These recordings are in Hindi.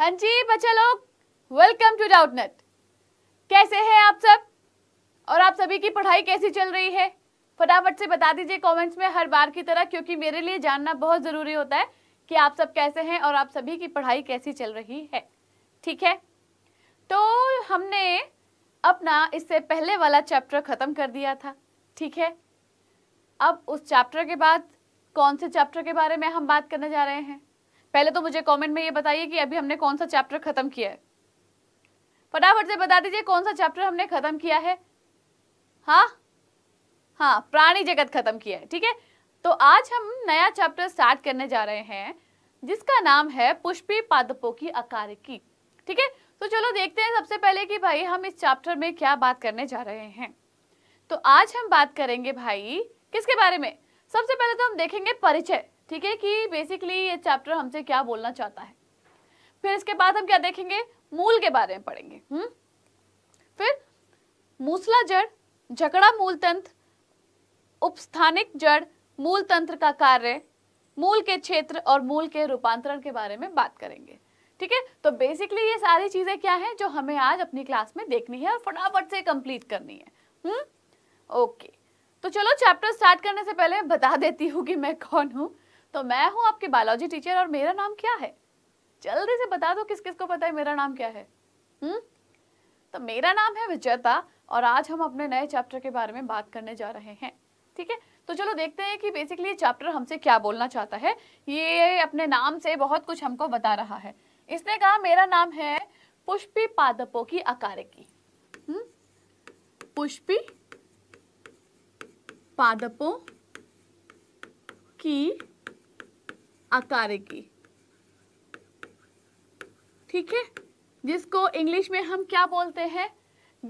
हाँ जी बच्चा लोग वेलकम टू डाउटनेट कैसे हैं आप सब और आप सभी की पढ़ाई कैसी चल रही है फटाफट से बता दीजिए कमेंट्स में हर बार की तरह क्योंकि मेरे लिए जानना बहुत ज़रूरी होता है कि आप सब कैसे हैं और आप सभी की पढ़ाई कैसी चल रही है ठीक है तो हमने अपना इससे पहले वाला चैप्टर ख़त्म कर दिया था ठीक है अब उस चैप्टर के बाद कौन से चैप्टर के बारे में हम बात करने जा रहे हैं पहले तो मुझे कमेंट में ये बताइए कि अभी हमने कौन सा चैप्टर खत्म किया है फटाफट से बता दीजिए कौन सा चैप्टर हमने खत्म किया है हाँ हाँ प्राणी जगत खत्म किया है ठीक है तो आज हम नया चैप्टर स्टार्ट करने जा रहे हैं जिसका नाम है पुष्पी पादपों की आकार की ठीक है तो चलो देखते हैं सबसे पहले कि भाई हम इस चैप्टर में क्या बात करने जा रहे हैं तो आज हम बात करेंगे भाई किसके बारे में सबसे पहले तो हम देखेंगे परिचय ठीक है कि बेसिकली ये चैप्टर हमसे क्या बोलना चाहता है फिर इसके बाद हम क्या देखेंगे मूल के बारे में पढ़ेंगे हुँ? हम्म? फिर मूसला जड़ झगड़ा मूल तंत्र उपस्थानिक जड़ मूल तंत्र का कार्य मूल के क्षेत्र और मूल के रूपांतरण के बारे में बात करेंगे ठीक है तो बेसिकली ये सारी चीजें क्या है जो हमें आज अपनी क्लास में देखनी है और फटाफट से कंप्लीट करनी है हम्म ओके तो चलो चैप्टर स्टार्ट करने से पहले बता देती हूँ कि मैं कौन हूँ तो मैं हूँ आपके बायोलॉजी टीचर और मेरा नाम क्या है जल्दी से बता दो किस किस को पता है मेरा नाम क्या है हुँ? हम्म? तो मेरा नाम है विजयता और आज हम अपने नए चैप्टर के बारे में बात करने जा रहे हैं ठीक है तो चलो देखते हैं कि बेसिकली चैप्टर हमसे क्या बोलना चाहता है ये अपने नाम से बहुत कुछ हमको बता रहा है इसने कहा मेरा नाम है पुष्पी पादपों की आकार की हम्म? पुष्पी पादपों की आकार की ठीक है जिसको इंग्लिश में हम क्या बोलते हैं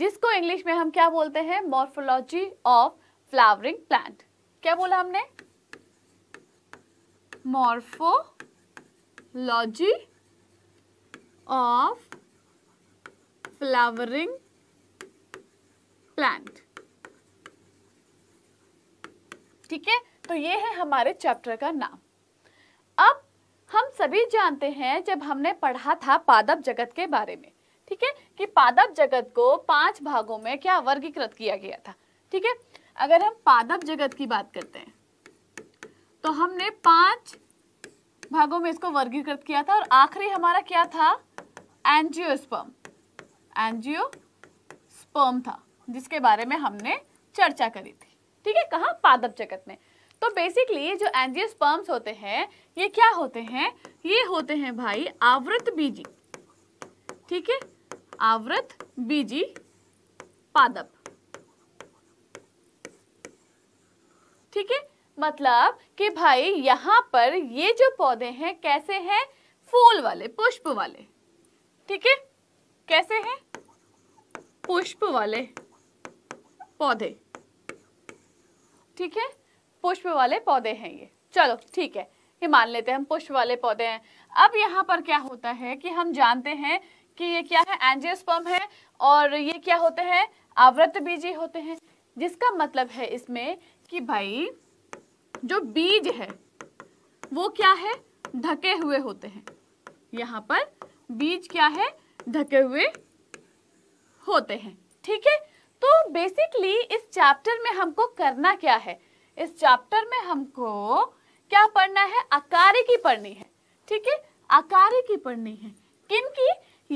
जिसको इंग्लिश में हम क्या बोलते हैं मॉर्फोलॉजी ऑफ फ्लावरिंग प्लांट क्या बोला हमने मॉर्फोलॉजी ऑफ फ्लावरिंग प्लांट ठीक है तो ये है हमारे चैप्टर का नाम अब हम सभी जानते हैं जब हमने पढ़ा था पादप जगत के बारे में ठीक है कि पादप जगत को पांच भागों में क्या वर्गीकृत किया गया था ठीक है अगर हम पादप जगत की बात करते हैं तो हमने पांच भागों में इसको वर्गीकृत किया था और आखिरी हमारा क्या था स्पर्म एनजियो स्पर्म था जिसके बारे में हमने चर्चा करी थी ठीक है कहा पादप जगत में तो बेसिकली जो एंजियोस्पर्म्स होते हैं ये क्या होते हैं ये होते हैं भाई आवृत बीजी ठीक है आवृत बीजी पादप ठीक है मतलब कि भाई यहां पर ये जो पौधे हैं कैसे हैं फूल वाले पुष्प वाले ठीक है कैसे हैं पुष्प वाले पौधे ठीक है पुष्प वाले पौधे हैं ये चलो ठीक है ये मान लेते हैं हम पुष्प वाले पौधे हैं अब यहाँ पर क्या होता है कि हम जानते हैं कि ये क्या है एंजियोस्पर्म है और ये क्या होते हैं आवृत बीजी होते हैं जिसका मतलब है इसमें कि भाई जो बीज है वो क्या है ढके हुए होते हैं यहाँ पर बीज क्या है ढके हुए होते हैं ठीक है तो बेसिकली इस चैप्टर में हमको करना क्या है इस चैप्टर में हमको क्या पढ़ना है अकारी की पढ़नी है ठीक है अकारी की पढ़नी है किन की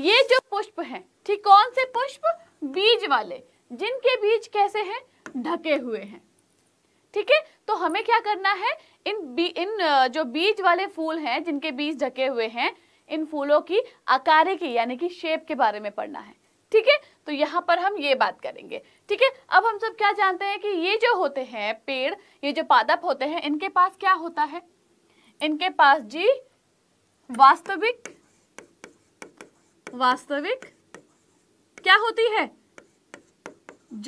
ये जो पुष्प है ठीक कौन से पुष्प बीज वाले जिनके बीज कैसे हैं ढके हुए हैं ठीक है तो हमें क्या करना है इन बी इन जो बीज वाले फूल हैं जिनके बीज ढके हुए हैं इन फूलों की आकारे की यानी कि शेप के बारे में पढ़ना है ठीक है तो यहाँ पर हम ये बात करेंगे ठीक है अब हम सब क्या जानते हैं कि ये जो होते हैं पेड़ ये जो पादप होते हैं इनके पास क्या होता है इनके पास जी वास्तविक वास्तविक क्या होती है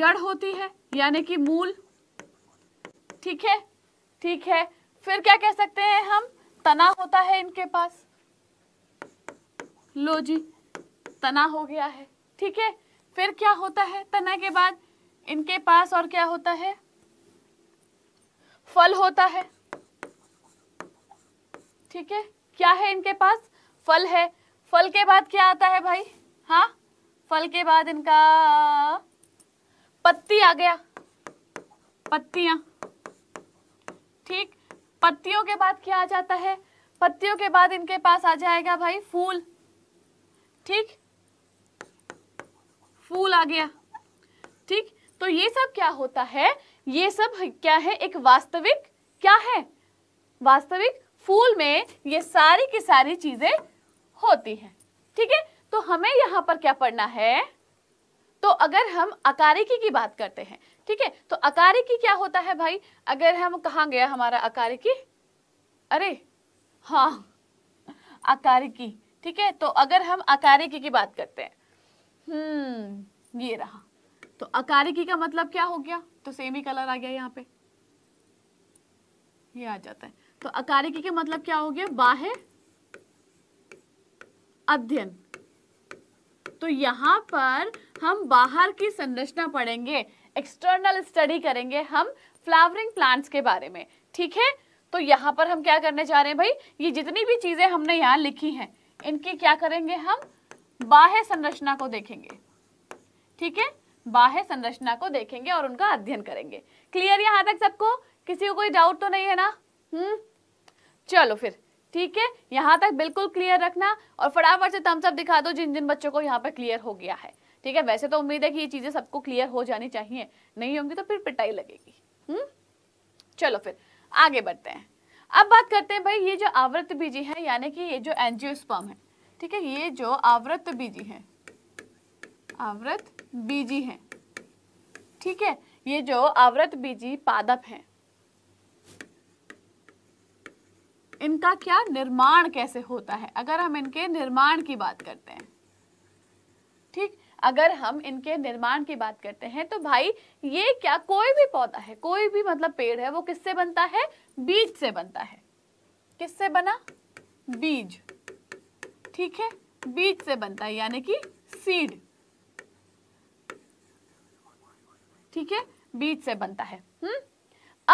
जड़ होती है यानी कि मूल ठीक है ठीक है फिर क्या कह सकते हैं हम तना होता है इनके पास लो जी तना हो गया है ठीक है फिर क्या होता है तना के बाद इनके पास और क्या होता है फल होता है ठीक है क्या है इनके पास फल है फल के बाद क्या आता है भाई हाँ फल के बाद इनका पत्ती आ गया पत्तियां ठीक पत्तियों के बाद क्या आ जाता है पत्तियों के बाद इनके पास आ जाएगा भाई फूल ठीक फूल आ गया ठीक तो ये सब क्या होता है ये सब क्या है एक वास्तविक क्या है वास्तविक फूल में ये सारी की सारी चीजें होती हैं ठीक है तो हमें यहाँ पर क्या पढ़ना है तो अगर हम अकारिकी की बात करते हैं ठीक है तो अकारिकी क्या होता है भाई अगर हम कहा गया हमारा अकारिकी अरे हाँ अकारिकी ठीक है तो अगर हम अकारिकी की बात करते हैं हम्म ये रहा तो अकारिकी का मतलब क्या हो गया तो सेम ही कलर आ गया यहाँ पे ये आ जाता है तो अकारिकी के मतलब क्या हो गया बाह्य अध्ययन तो यहाँ पर हम बाहर की संरचना पढ़ेंगे एक्सटर्नल स्टडी करेंगे हम फ्लावरिंग प्लांट्स के बारे में ठीक है तो यहाँ पर हम क्या करने जा रहे हैं भाई ये जितनी भी चीज़ें हमने यहाँ लिखी हैं इनकी क्या करेंगे हम बाह्य संरचना को देखेंगे ठीक है बाह्य संरचना को देखेंगे और उनका अध्ययन करेंगे क्लियर यहां तक सबको किसी को कोई डाउट तो नहीं है ना हम्म चलो फिर ठीक है यहाँ तक बिल्कुल क्लियर रखना और फटाफट से थम्स अप दिखा दो जिन जिन बच्चों को यहाँ पर क्लियर हो गया है ठीक है वैसे तो उम्मीद है कि ये चीजें सबको क्लियर हो जानी चाहिए नहीं होंगी तो फिर पिटाई लगेगी हम्म चलो फिर आगे बढ़ते हैं अब बात करते हैं भाई ये जो आवृत बीजी है यानी कि ये जो एनजियोस्पर्म है ठीक है ये जो आवृत बीजी है आवृत बीजी है ठीक है ये जो आवृत बीजी पादप है इनका क्या निर्माण कैसे होता है अगर हम इनके निर्माण की बात करते हैं ठीक अगर हम इनके निर्माण की बात करते हैं तो भाई ये क्या कोई भी पौधा है कोई भी मतलब पेड़ है वो किससे बनता है बीज से बनता है किससे बना बीज ठीक है बीज से बनता है यानी कि सीड ठीक है बीज से बनता है हम्म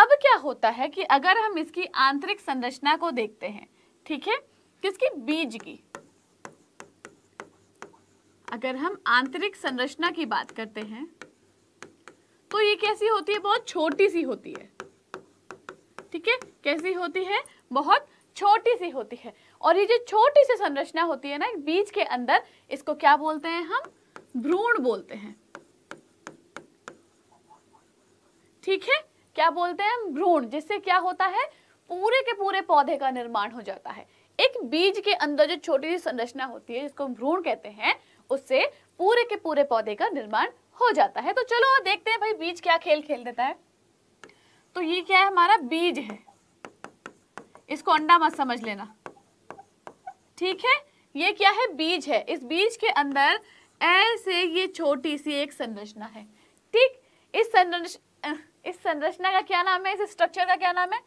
अब क्या होता है कि अगर हम इसकी आंतरिक संरचना को देखते हैं ठीक है किसकी बीज की अगर हम आंतरिक संरचना की बात करते हैं तो ये कैसी होती है बहुत छोटी सी होती है ठीक है कैसी होती है बहुत छोटी सी होती है और ये जो छोटी सी संरचना होती है ना एक बीज के अंदर इसको क्या बोलते हैं हम भ्रूण बोलते हैं ठीक है क्या बोलते हैं भ्रूण जिससे क्या होता है पूरे के पूरे पौधे का निर्माण हो जाता है एक बीज के अंदर जो छोटी सी संरचना होती है जिसको भ्रूण कहते हैं उससे पूरे के पूरे पौधे का निर्माण हो जाता है तो चलो देखते हैं भाई बीज क्या खेल खेल देता है तो ये क्या है हमारा बीज है इसको अंडा मत समझ लेना ठीक है ये क्या है बीज है इस बीज के अंदर ऐसे ये छोटी सी एक संरचना है ठीक इस संरचना इस संरचना का क्या नाम है इस स्ट्रक्चर का क्या नाम है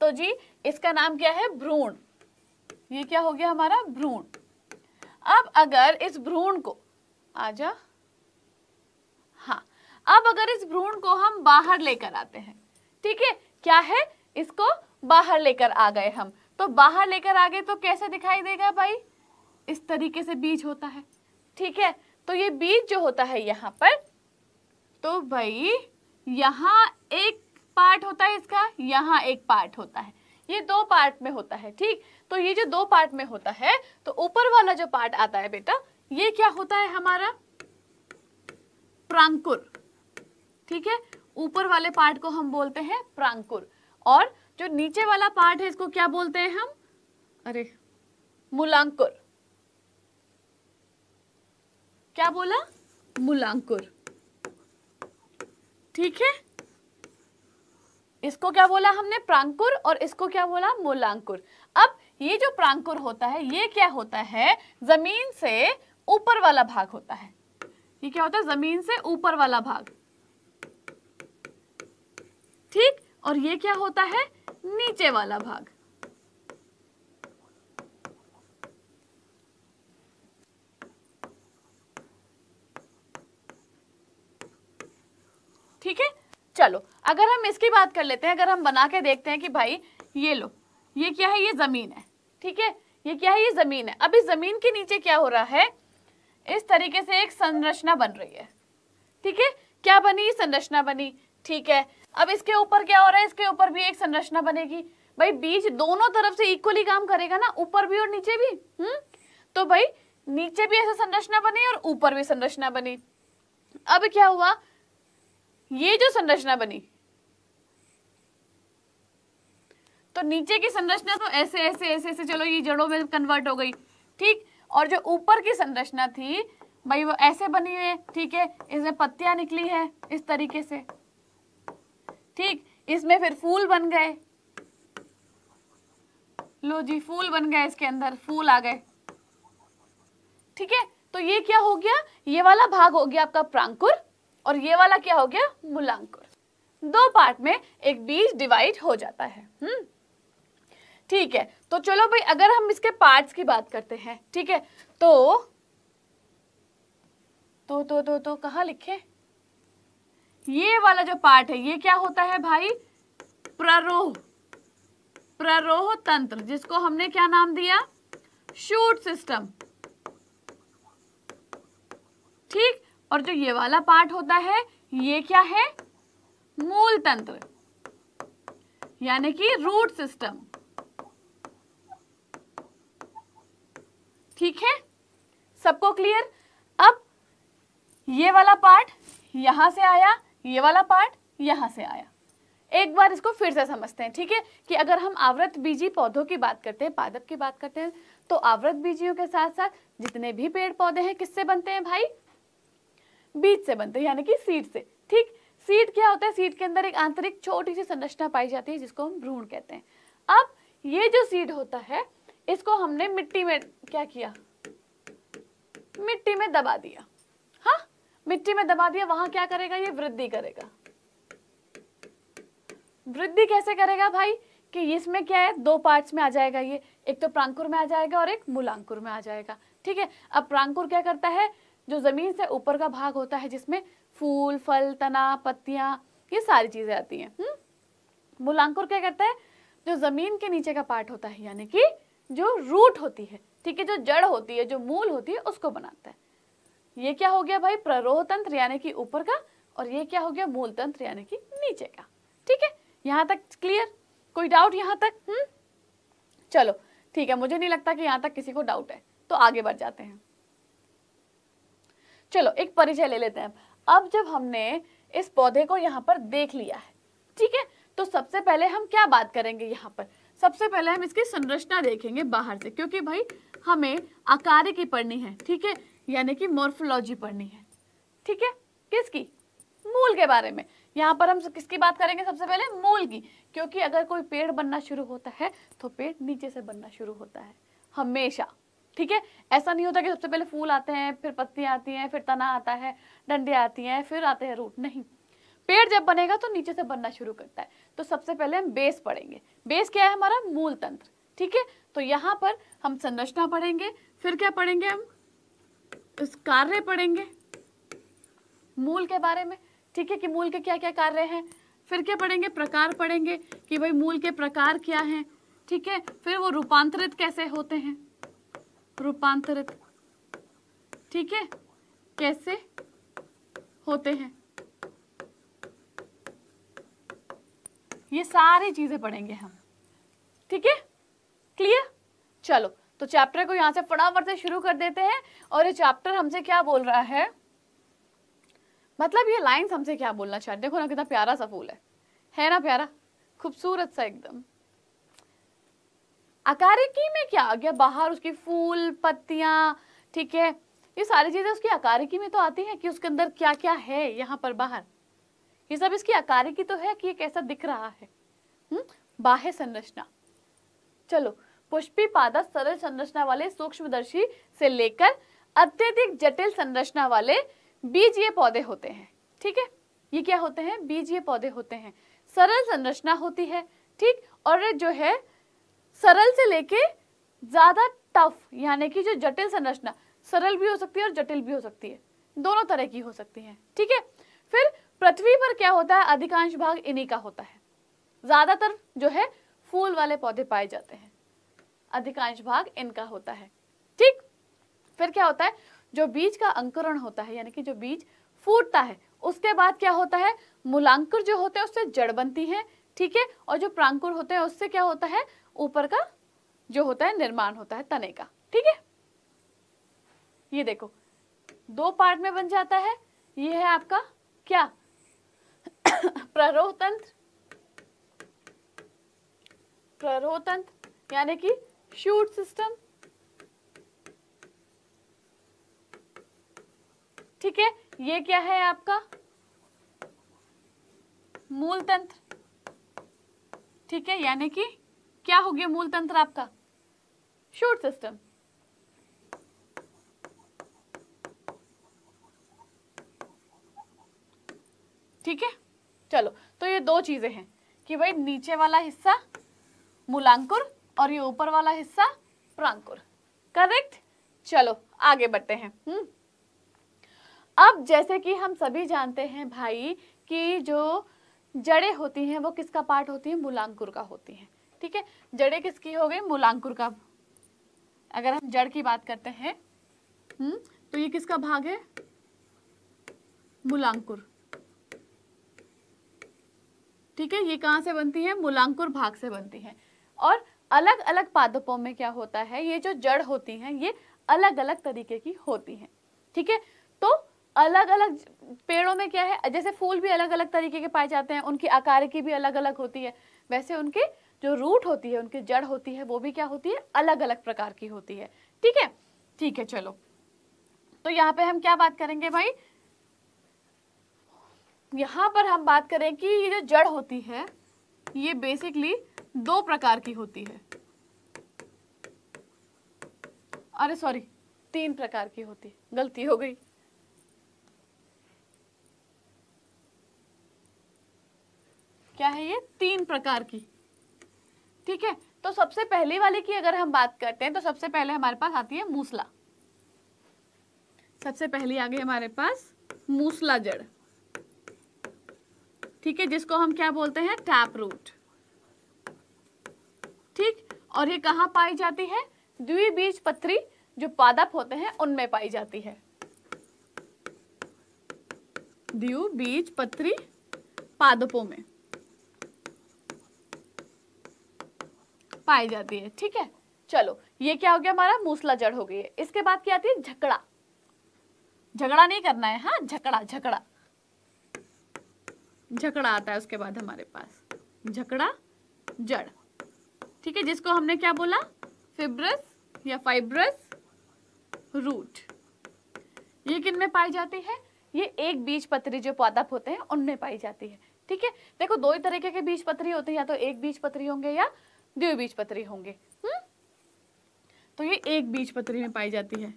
तो जी इसका नाम क्या है भ्रूण ये क्या हो गया हमारा भ्रूण अब अगर इस भ्रूण को आ जा हाँ अब अगर इस भ्रूण को हम बाहर लेकर आते हैं ठीक है क्या है इसको बाहर लेकर आ गए हम तो बाहर लेकर आ गए तो कैसे दिखाई देगा भाई इस तरीके से बीज होता है ठीक है तो ये बीज जो होता है यहाँ पर तो भाई यहाँ एक पार्ट होता है इसका यहाँ एक पार्ट होता है ये दो पार्ट में होता है ठीक तो ये जो दो पार्ट में होता है तो ऊपर वाला जो पार्ट आता है बेटा ये क्या होता है हमारा प्रांकुर ठीक है ऊपर वाले पार्ट को हम बोलते हैं प्रांकुर और जो नीचे वाला पार्ट है इसको क्या बोलते हैं हम अरे मुलांकुर क्या बोला मुलांकुर ठीक है इसको क्या बोला हमने प्रांकुर और इसको क्या बोला मूलांकुर अब ये जो प्रांकुर होता है ये क्या होता है जमीन से ऊपर वाला भाग होता है ये क्या होता है जमीन से ऊपर वाला भाग ठीक और ये क्या होता है नीचे वाला भाग ठीक है चलो अगर हम इसकी बात कर लेते हैं अगर हम बना के देखते हैं कि भाई ये लो ये क्या है ये जमीन है ठीक है ये क्या है ये जमीन है अभी जमीन के नीचे क्या हो रहा है इस तरीके से एक संरचना बन रही है ठीक है क्या बनी संरचना बनी ठीक है अब इसके ऊपर क्या हो रहा है इसके ऊपर भी एक संरचना बनेगी भाई बीज दोनों तरफ से इक्वली काम करेगा ना ऊपर भी और नीचे भी हम्म तो भाई नीचे भी ऐसा संरचना बनी और ऊपर भी संरचना बनी अब क्या हुआ ये जो संरचना बनी तो नीचे की संरचना तो ऐसे ऐसे ऐसे ऐसे चलो ये जड़ों में कन्वर्ट हो गई ठीक और जो ऊपर की संरचना थी भाई वो ऐसे बनी है ठीक है इसमें पत्तियां निकली है इस तरीके से ठीक इसमें फिर फूल बन गए लो जी फूल बन गए इसके अंदर फूल आ गए ठीक है तो ये क्या हो गया ये वाला भाग हो गया आपका प्रांकुर और ये वाला क्या हो गया मूलांकुर दो पार्ट में एक बीज डिवाइड हो जाता है हम्म ठीक है तो चलो भाई अगर हम इसके पार्ट्स की बात करते हैं ठीक है तो तो तो तो, तो कहा लिखे ये वाला जो पार्ट है ये क्या होता है भाई प्ररोह प्ररोह तंत्र जिसको हमने क्या नाम दिया शूट सिस्टम ठीक और जो ये वाला पार्ट होता है ये क्या है मूल तंत्र यानी कि रूट सिस्टम ठीक है सबको क्लियर अब ये वाला पार्ट यहां से आया ये वाला पार्ट यहाँ से आया एक बार इसको फिर से समझते हैं ठीक है कि अगर हम आवृत बीजी पौधों की बात करते हैं पादप की बात करते हैं तो आवृत बीजियों के साथ साथ जितने भी पेड़ पौधे हैं किससे बनते हैं भाई बीज से बनते हैं यानी कि सीड से ठीक सीड क्या होता है सीड के अंदर एक आंतरिक छोटी सी संरचना पाई जाती है जिसको हम भ्रूण कहते हैं अब ये जो सीड होता है इसको हमने मिट्टी में क्या किया मिट्टी में दबा दिया मिट्टी में दबा दिया वहां क्या करेगा ये वृद्धि करेगा वृद्धि कैसे करेगा भाई कि इसमें क्या है दो पार्ट्स में आ जाएगा ये एक तो प्रांकुर में आ जाएगा और एक मूलांकुर में आ जाएगा ठीक है अब प्रांकुर क्या करता है जो जमीन से ऊपर का भाग होता है जिसमें फूल फल तना पत्तियां ये सारी चीजें आती हैं हम्म? मूलांकुर क्या करता है जो जमीन के नीचे का पार्ट होता है यानी कि जो रूट होती है ठीक है जो जड़ होती है जो मूल होती है उसको बनाता है ये क्या हो गया भाई प्ररोह तंत्र यानी कि ऊपर का और ये क्या हो गया मूल तंत्र यानी कि नीचे का ठीक है यहाँ तक क्लियर कोई डाउट यहाँ तक हम्म चलो ठीक है मुझे नहीं लगता कि यहाँ तक किसी को डाउट है तो आगे बढ़ जाते हैं चलो एक परिचय ले लेते हैं अब जब हमने इस पौधे को यहाँ पर देख लिया है ठीक है तो सबसे पहले हम क्या बात करेंगे यहाँ पर सबसे पहले हम इसकी संरचना देखेंगे बाहर से क्योंकि भाई हमें आकार की पढ़नी है ठीक है यानी कि मोर्फोलॉजी पढ़नी है ठीक है किसकी मूल के बारे में यहाँ पर हम किसकी बात करेंगे सबसे पहले मूल की क्योंकि अगर कोई पेड़ बनना शुरू होता है तो पेड़ नीचे से बनना शुरू होता है हमेशा ठीक है ऐसा नहीं होता कि सबसे पहले फूल आते हैं फिर पत्तियां आती हैं फिर तना आता है डंडे आती हैं फिर आते हैं रूट नहीं पेड़ जब बनेगा तो नीचे से बनना शुरू करता है तो सबसे पहले हम बेस पढ़ेंगे बेस क्या है हमारा मूल तंत्र ठीक है तो यहाँ पर हम संरचना पढ़ेंगे फिर क्या पढ़ेंगे हम कार्य पढ़ेंगे मूल के बारे में ठीक है कि मूल के क्या क्या कार्य हैं फिर क्या पढ़ेंगे प्रकार पढ़ेंगे कि भाई मूल के प्रकार क्या हैं ठीक है फिर वो रूपांतरित कैसे होते हैं रूपांतरित ठीक है कैसे होते हैं ये सारी चीजें पढ़ेंगे हम ठीक है क्लियर चलो तो चैप्टर को यहाँ से फटाफट से शुरू कर देते हैं और ये चैप्टर हमसे क्या बोल रहा है मतलब ये लाइन हमसे क्या बोलना चाहते देखो ना कितना प्यारा सा फूल है है ना प्यारा खूबसूरत सा एकदम अकारिकी में क्या आ गया बाहर उसकी फूल पत्तियां ठीक है ये सारी चीजें उसकी अकारिकी में तो आती है कि उसके अंदर क्या क्या है यहाँ पर बाहर ये सब इसकी अकारिकी तो है कि ये कैसा दिख रहा है हम्म बाह्य संरचना चलो पुष्पी पादप सरल संरचना वाले सूक्ष्मदर्शी से लेकर अत्यधिक जटिल संरचना वाले बीजीय पौधे होते हैं ठीक है ये क्या होते हैं बीजीय पौधे होते हैं सरल संरचना होती है ठीक और जो है सरल से लेके ज्यादा टफ यानी कि जो जटिल संरचना सरल भी हो सकती है और जटिल भी हो सकती है दोनों तरह की हो सकती है ठीक है फिर पृथ्वी पर क्या होता है अधिकांश भाग इन्हीं का होता है ज्यादातर जो है फूल वाले पौधे पाए जाते हैं अधिकांश भाग इनका होता है ठीक फिर क्या होता है जो बीज का अंकुरण होता है यानी कि जो बीज फूटता है उसके बाद क्या होता है मूलांकुर जो होते हैं उससे जड़ बनती है ठीक है और जो प्रांकुर होते हैं उससे क्या होता है ऊपर का जो होता है निर्माण होता है तने का ठीक है ये देखो दो पार्ट में बन जाता है ये है आपका क्या प्ररोह तंत्र प्ररोह तंत्र यानी कि shoot system ठीक है ये क्या है आपका मूल तंत्र ठीक है यानी कि क्या हो गया मूल तंत्र आपका शूट सिस्टम ठीक है चलो तो ये दो चीजें हैं कि भाई नीचे वाला हिस्सा मूलांकुर और ये ऊपर वाला हिस्सा प्रांकुर करेक्ट चलो आगे बढ़ते हैं हम्म अब जैसे कि हम सभी जानते हैं भाई कि जो जड़ें होती हैं वो किसका पार्ट होती है मूलांकुर का होती है ठीक है जड़ें किसकी हो गई मूलांकुर का अगर हम जड़ की बात करते हैं हम्म तो ये किसका भाग है मूलांकुर ठीक है ये कहाँ से बनती है मूलांकुर भाग से बनती है और अलग अलग पादपों में क्या होता है ये जो जड़ होती हैं ये अलग अलग तरीके की होती हैं ठीक है तो अलग अलग पेड़ों में क्या है जैसे फूल भी अलग अलग तरीके के पाए जाते हैं उनकी आकार की भी अलग अलग होती है वैसे उनके जो रूट होती है उनकी जड़ होती है वो भी क्या होती है अलग अलग प्रकार की होती है ठीक है ठीक है चलो तो यहाँ पे हम क्या बात करेंगे भाई यहाँ पर हम बात करें कि ये जो जड़ होती है ये बेसिकली दो प्रकार की होती है अरे सॉरी तीन प्रकार की होती है गलती हो गई क्या है ये तीन प्रकार की ठीक है तो सबसे पहले वाले की अगर हम बात करते हैं तो सबसे पहले हमारे पास आती है मूसला सबसे पहले आ गई हमारे पास मूसला जड़ ठीक है जिसको हम क्या बोलते हैं टैप रूट ठीक और ये कहाँ पाई जाती है द्विबीज पत्री जो पादप होते हैं उनमें पाई जाती है द्विबीज पत्री पादपों में पाई जाती है ठीक है चलो ये क्या हो गया हमारा मूसला जड़ हो गई है इसके बाद क्या आती है झकड़ा झगड़ा नहीं करना है हाँ झकड़ा झकड़ा झकड़ा आता है उसके बाद हमारे पास झकड़ा जड़ ठीक है जिसको हमने क्या बोला फिब्रस या फाइब्रस रूट ये किन में पाई जाती है ये एक बीज पत्री जो पादप होते हैं उनमें पाई जाती है ठीक है देखो दो ही तरीके के बीज पत्री होते हैं या तो एक बीज पत्री होंगे या बीज पत्री होंगे हुँ? हम्म? तो ये एक बीज पत्री में पाई जाती है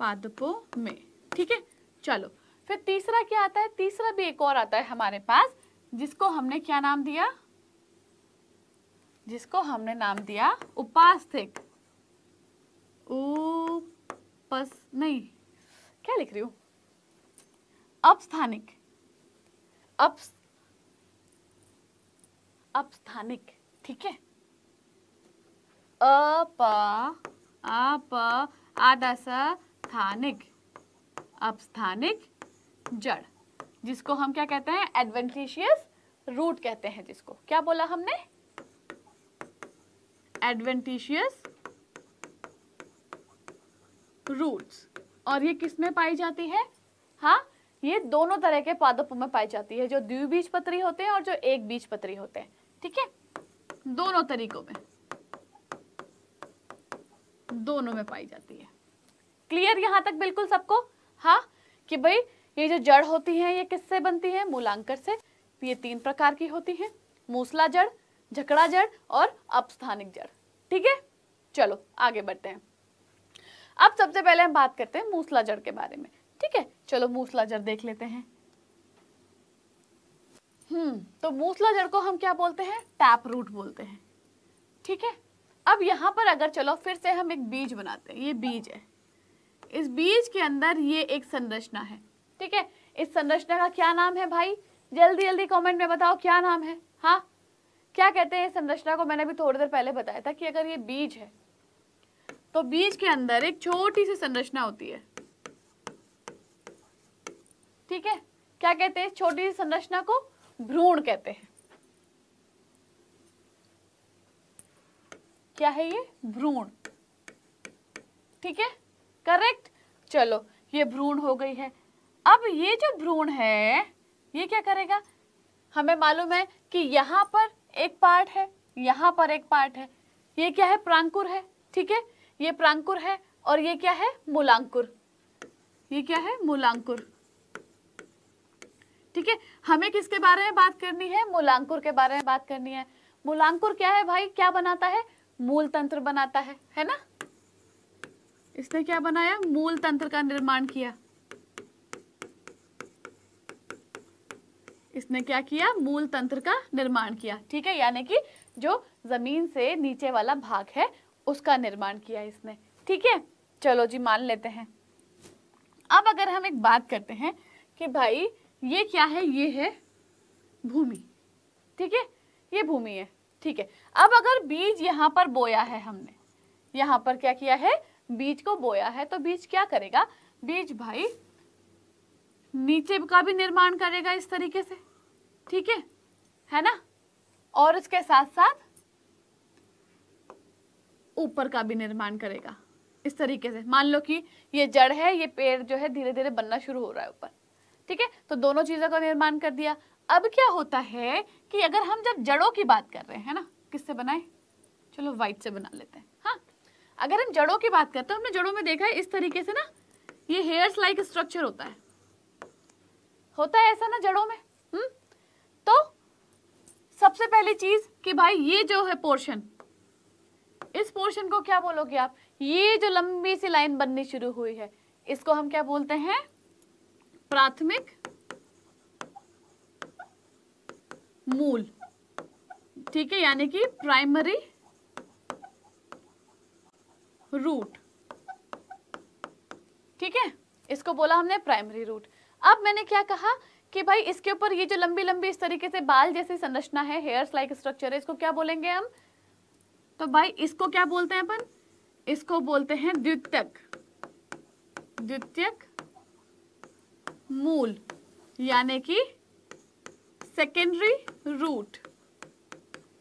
पादपों में ठीक है चलो फिर तीसरा क्या आता है तीसरा भी एक और आता है हमारे पास जिसको हमने क्या नाम दिया जिसको हमने नाम दिया उपास्थिक उपस नहीं क्या लिख रही हूं अपस्थानिक अप्स अपस्थानिक ठीक है अप आप आदा सा स्थानिक अपस्थानिक जड़ जिसको हम क्या कहते हैं एडवेंटिशियस रूट कहते हैं जिसको क्या बोला हमने एडवेंटिशियस रूट्स और ये किस में पाई जाती है हाँ ये दोनों तरह के पादपों में पाई जाती है जो द्विबीज पत्री होते हैं और जो एक बीज पत्री होते हैं ठीक है दोनों तरीकों में दोनों में पाई जाती है क्लियर यहाँ तक बिल्कुल सबको हाँ कि भाई ये जो जड़ होती है ये किससे बनती है मूलांकर से तो ये तीन प्रकार की होती है मूसला जड़ झकड़ा जड़ और अपस्थानिक जड़ ठीक है चलो आगे बढ़ते हैं अब सबसे पहले हम बात करते हैं मूसला जड़ के बारे में ठीक है चलो मूसला जड़ देख लेते हैं हम्म तो मूसला जड़ को हम क्या बोलते हैं टैप रूट बोलते हैं ठीक है अब यहाँ पर अगर चलो फिर से हम एक बीज बनाते हैं ये बीज है इस बीज के अंदर ये एक संरचना है ठीक है इस संरचना का क्या नाम है भाई जल्दी जल्दी कमेंट में बताओ क्या नाम है हाँ क्या कहते हैं इस संरचना को मैंने अभी थोड़ी देर पहले बताया था कि अगर ये बीज है तो बीज के अंदर एक छोटी सी संरचना होती है ठीक है क्या कहते हैं छोटी सी संरचना को भ्रूण कहते हैं क्या है ये भ्रूण ठीक है करेक्ट चलो ये भ्रूण हो गई है अब ये जो भ्रूण है ये क्या करेगा हमें मालूम है कि यहाँ पर एक पार्ट है यहाँ पर एक पार्ट है ये क्या है प्रांकुर है ठीक है ये प्रांकुर है और ये क्या है मूलांकुर ये क्या है मूलांकुर ठीक है हमें किसके बारे में बात करनी है मूलांकुर के बारे में बात करनी है मूलांकुर क्या है भाई क्या बनाता है मूल तंत्र बनाता है है ना इसने क्या बनाया मूल तंत्र का निर्माण किया इसने क्या किया मूल तंत्र का निर्माण किया ठीक है यानी कि जो जमीन से नीचे वाला भाग है उसका निर्माण किया इसने ठीक है चलो जी मान लेते हैं अब अगर हम एक बात करते हैं कि भाई ये क्या है ये है भूमि ठीक है ये भूमि है ठीक है अब अगर बीज यहाँ पर बोया है हमने यहाँ पर क्या किया है बीज को बोया है तो बीज क्या करेगा बीज भाई नीचे का भी निर्माण करेगा इस तरीके से ठीक है है ना और उसके साथ साथ ऊपर का भी निर्माण करेगा इस तरीके से मान लो कि ये जड़ है ये पेड़ जो है धीरे धीरे बनना शुरू हो रहा है ऊपर ठीक है तो दोनों चीज़ों का निर्माण कर दिया अब क्या होता है कि अगर हम जब जड़ों की बात कर रहे हैं ना किससे बनाए चलो व्हाइट से बना लेते हैं अगर हम जड़ों की बात करते हैं हमने जड़ों में देखा है इस तरीके से ना ये हेयर्स लाइक स्ट्रक्चर होता है होता है ऐसा ना जड़ों में हम्म तो सबसे पहली चीज कि भाई ये जो है पोर्शन इस पोर्शन को क्या बोलोगे आप ये जो लंबी सी लाइन बननी शुरू हुई है इसको हम क्या बोलते हैं प्राथमिक मूल ठीक है यानी कि प्राइमरी रूट ठीक है इसको बोला हमने प्राइमरी रूट अब मैंने क्या कहा कि भाई इसके ऊपर ये जो लंबी लंबी इस तरीके से बाल जैसी संरचना है हेयर्स लाइक स्ट्रक्चर है इसको क्या बोलेंगे हम तो भाई इसको क्या बोलते हैं अपन इसको बोलते हैं द्वितीयक द्वितीयक मूल यानी कि सेकेंडरी रूट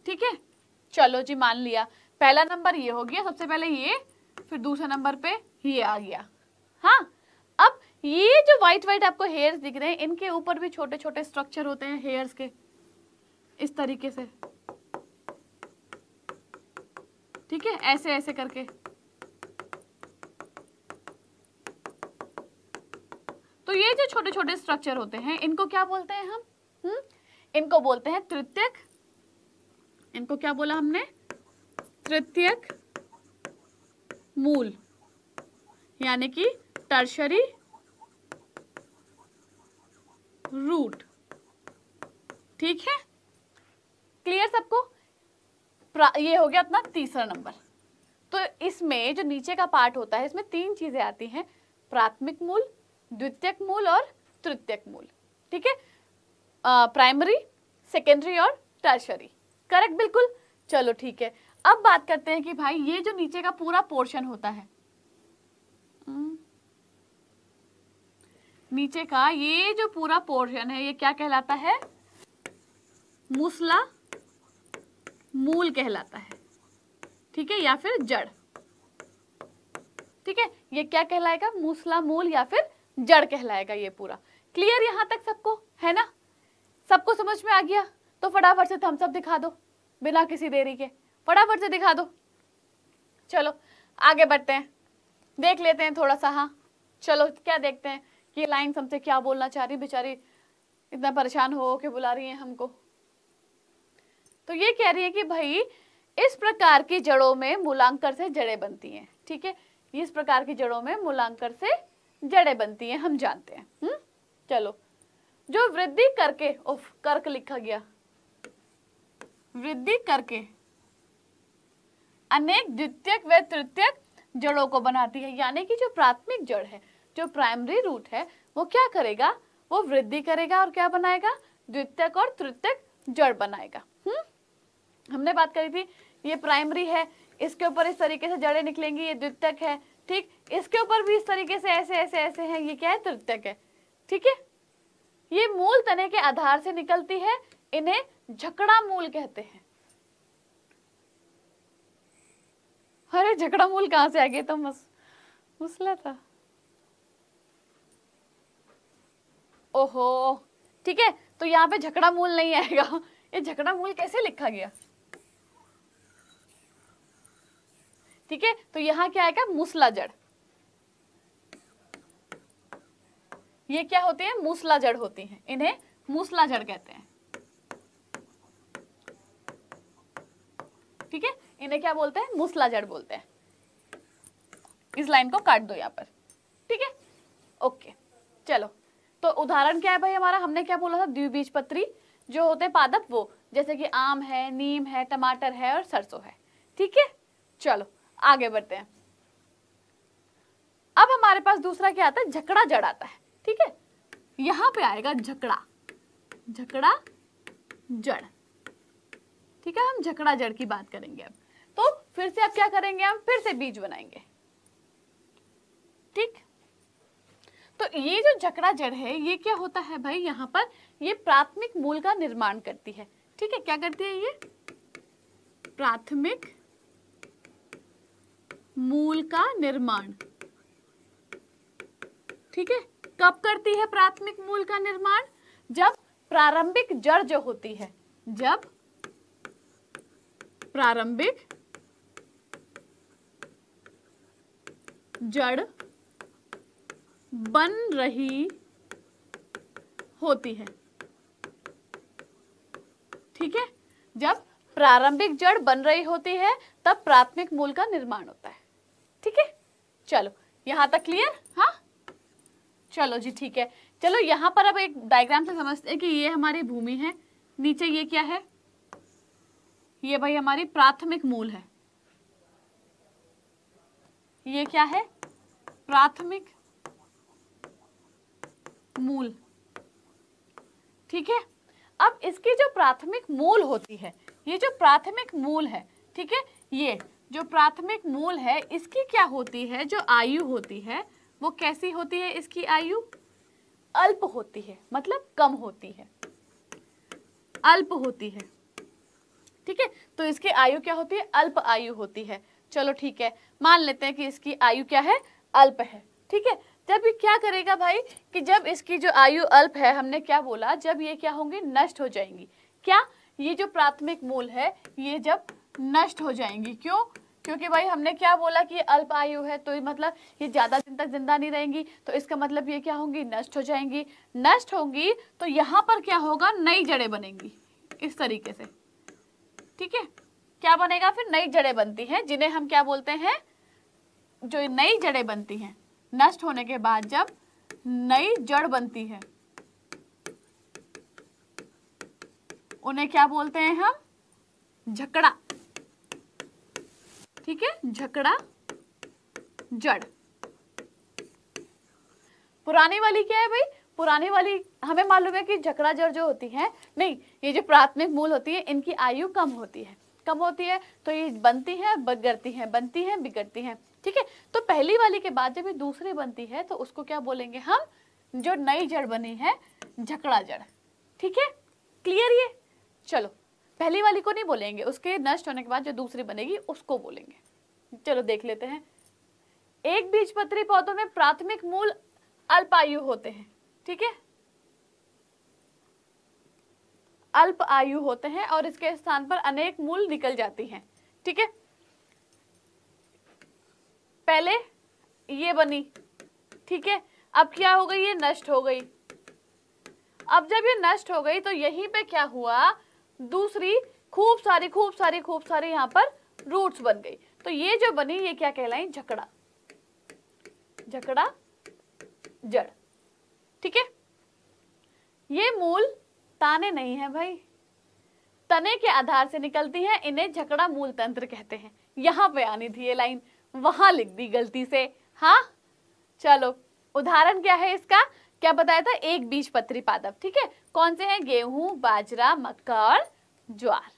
ठीक है चलो जी मान लिया पहला नंबर ये हो गया सबसे पहले ये फिर दूसरे नंबर पे ये आ गया हाँ अब ये जो वाइट वाइट आपको हेयर्स दिख रहे हैं इनके ऊपर भी छोटे छोटे स्ट्रक्चर होते हैं हेयर्स के इस तरीके से ठीक है ऐसे ऐसे करके तो ये जो छोटे छोटे स्ट्रक्चर होते हैं इनको क्या बोलते हैं हम हम्म इनको बोलते हैं तृतीयक इनको क्या बोला हमने तृतीयक मूल यानी कि टर्शरी रूट ठीक है क्लियर सबको ये हो गया अपना तीसरा नंबर तो इसमें जो नीचे का पार्ट होता है इसमें तीन चीजें आती हैं प्राथमिक मूल द्वितीयक मूल और तृतीयक मूल ठीक है प्राइमरी सेकेंडरी और टर्शरी करेक्ट बिल्कुल चलो ठीक है अब बात करते हैं कि भाई ये जो नीचे का पूरा पोर्शन होता है हम्म, नीचे का ये जो पूरा पोर्शन है ये क्या कहलाता है मूसला मूल कहलाता है ठीक है या फिर जड़ ठीक है ये क्या कहलाएगा मूसला मूल या फिर जड़ कहलाएगा ये पूरा क्लियर यहां तक सबको है ना सबको समझ में आ गया तो फटाफट से हम सब दिखा दो बिना किसी देरी के फटाफट से दिखा दो चलो आगे बढ़ते हैं देख लेते हैं थोड़ा सा हाँ चलो क्या देखते हैं कि लाइन हमसे क्या बोलना चाह रही बेचारी इतना परेशान हो के बुला रही है हमको तो ये कह रही है कि भाई इस प्रकार की जड़ों में मूलांकर से जड़ें बनती हैं ठीक है थीके? इस प्रकार की जड़ों में मूलांकर से जड़ें बनती हैं हम जानते हैं हम्म चलो जो वृद्धि करके उफ कर्क लिखा गया वृद्धि करके अनेक द्वितीयक व तृतीयक जड़ों को बनाती है यानी कि जो प्राथमिक जड़ है जो प्राइमरी रूट है वो क्या करेगा वो वृद्धि करेगा और क्या बनाएगा द्वितीयक और तृतीयक जड़ बनाएगा हम्म हमने बात करी थी ये प्राइमरी है इसके ऊपर इस तरीके से जड़ें निकलेंगी ये द्वितीयक है ठीक इसके ऊपर भी इस तरीके से ऐसे ऐसे ऐसे हैं ये क्या है तृतीयक है ठीक है ये मूल तने के आधार से निकलती है इन्हें झकड़ा मूल कहते हैं अरे झगड़ा मूल कहाँ से आ गया तो मस मसला था ओहो ठीक है तो यहाँ पे झगड़ा मूल नहीं आएगा ये झगड़ा मूल कैसे लिखा गया ठीक है तो यहाँ क्या आएगा मूसला जड़ ये क्या होती है मूसला जड़ होती है इन्हें मूसला जड़ कहते हैं ठीक है इन्हें क्या बोलते हैं मूसला जड़ बोलते हैं इस लाइन को काट दो यहाँ पर ठीक है ओके चलो तो उदाहरण क्या है भाई हमारा हमने क्या बोला था द्विबीज पत्री जो होते हैं पादप वो जैसे कि आम है नीम है टमाटर है और सरसों है ठीक है चलो आगे बढ़ते हैं अब हमारे पास दूसरा क्या आता है झकड़ा जड़ आता है ठीक है यहां पे आएगा झकड़ा झकड़ा जड़ ठीक है हम झकड़ा जड़ की बात करेंगे अब तो फिर से आप क्या करेंगे हम फिर से बीज बनाएंगे ठीक तो ये जो जकड़ा जड़ है ये क्या होता है भाई यहाँ पर ये प्राथमिक मूल का निर्माण करती है ठीक है क्या करती है ये प्राथमिक मूल का निर्माण ठीक है कब करती है प्राथमिक मूल का निर्माण जब प्रारंभिक जड़ जो होती है जब प्रारंभिक जड़ बन रही होती है ठीक है जब प्रारंभिक जड़ बन रही होती है तब प्राथमिक मूल का निर्माण होता है ठीक है चलो यहां तक क्लियर हाँ चलो जी ठीक है चलो यहां पर अब एक डायग्राम से समझते हैं कि ये हमारी भूमि है नीचे ये क्या है ये भाई हमारी प्राथमिक मूल है ये क्या है प्राथमिक मूल ठीक है अब इसकी जो प्राथमिक मूल होती है ये जो प्राथमिक मूल है ठीक है ये जो प्राथमिक मूल है इसकी क्या होती है जो आयु होती है वो कैसी होती है इसकी आयु अल्प होती है मतलब कम होती है अल्प होती है ठीक है तो इसकी आयु क्या होती है अल्प आयु होती है चलो ठीक है मान लेते हैं कि इसकी आयु क्या है अल्प है ठीक है जब ये क्या करेगा भाई कि जब इसकी जो आयु अल्प है हमने क्या बोला जब ये क्या होंगी नष्ट हो जाएंगी क्या ये जो प्राथमिक मूल है ये जब नष्ट हो जाएंगी क्यों क्योंकि भाई हमने क्या बोला कि अल्प आयु है तो मतलब ये ज़्यादा दिन तक जिंदा नहीं रहेंगी तो इसका मतलब ये क्या होंगी नष्ट हो जाएंगी नष्ट होंगी तो यहाँ पर क्या होगा नई जड़ें बनेंगी इस तरीके से ठीक है क्या बनेगा फिर नई जड़ें बनती हैं जिन्हें हम क्या बोलते हैं जो नई जड़ें बनती हैं नष्ट होने के बाद जब नई जड़ बनती है उन्हें क्या बोलते हैं हम झकड़ा ठीक है झकड़ा जड़ पुरानी वाली क्या है भाई पुरानी वाली हमें मालूम है कि झकड़ा जड़ जो होती है नहीं ये जो प्राथमिक मूल होती है इनकी आयु कम होती है कम होती है तो ये बनती है बिगड़ती है बनती है बिगड़ती है ठीक है तो पहली वाली के बाद जब ये दूसरी बनती है तो उसको क्या बोलेंगे हम जो नई जड़ बनी है झकड़ा जड़ ठीक है क्लियर ये चलो पहली वाली को नहीं बोलेंगे उसके नष्ट होने के बाद जो दूसरी बनेगी उसको बोलेंगे चलो देख लेते हैं एक बीजपत्री पौधों में प्राथमिक मूल अल्पायु होते हैं ठीक है अल्प आयु होते हैं और इसके स्थान पर अनेक मूल निकल जाती हैं ठीक है पहले ये बनी ठीक है अब क्या हो गई ये नष्ट हो गई अब जब ये नष्ट हो गई तो यहीं पे क्या हुआ दूसरी खूब सारी खूब सारी खूब सारी यहां पर रूट्स बन गई तो ये जो बनी ये क्या कहलाई झकड़ा झकड़ा जड़ ठीक है ये मूल ताने नहीं है भाई तने के आधार से निकलती है इन्हें झकड़ा मूल तंत्र कहते हैं यहां पे आनी थी ये लाइन वहां लिख दी गलती से हाँ चलो उदाहरण क्या है इसका क्या बताया था एक बीज पत्री पादप ठीक है कौन से हैं गेहूं बाजरा मक्का और ज्वार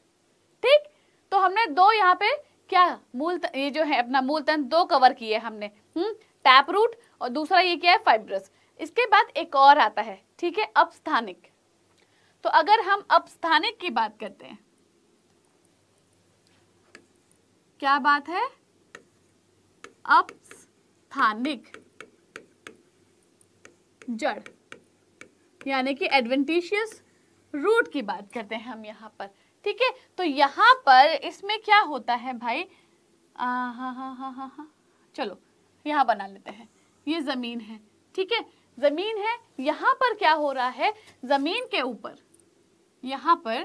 ठीक तो हमने दो यहाँ पे क्या मूल त, ये जो है अपना मूल तंत्र दो कवर किए हमने हम्म टैप रूट और दूसरा ये क्या है फाइब्रस इसके बाद एक और आता है ठीक है अब स्थानिक तो अगर हम अपस्थानिक की बात करते हैं क्या बात है अपस्थानिक जड़ यानी कि एडवेंटिशियस रूट की बात करते हैं हम यहां पर ठीक है तो यहां पर इसमें क्या होता है भाई आ, हा, हा, हा, हा, हा। चलो यहां बना लेते हैं ये ज़मीन है ठीक है ज़मीन है यहां पर क्या हो रहा है ज़मीन के ऊपर यहाँ पर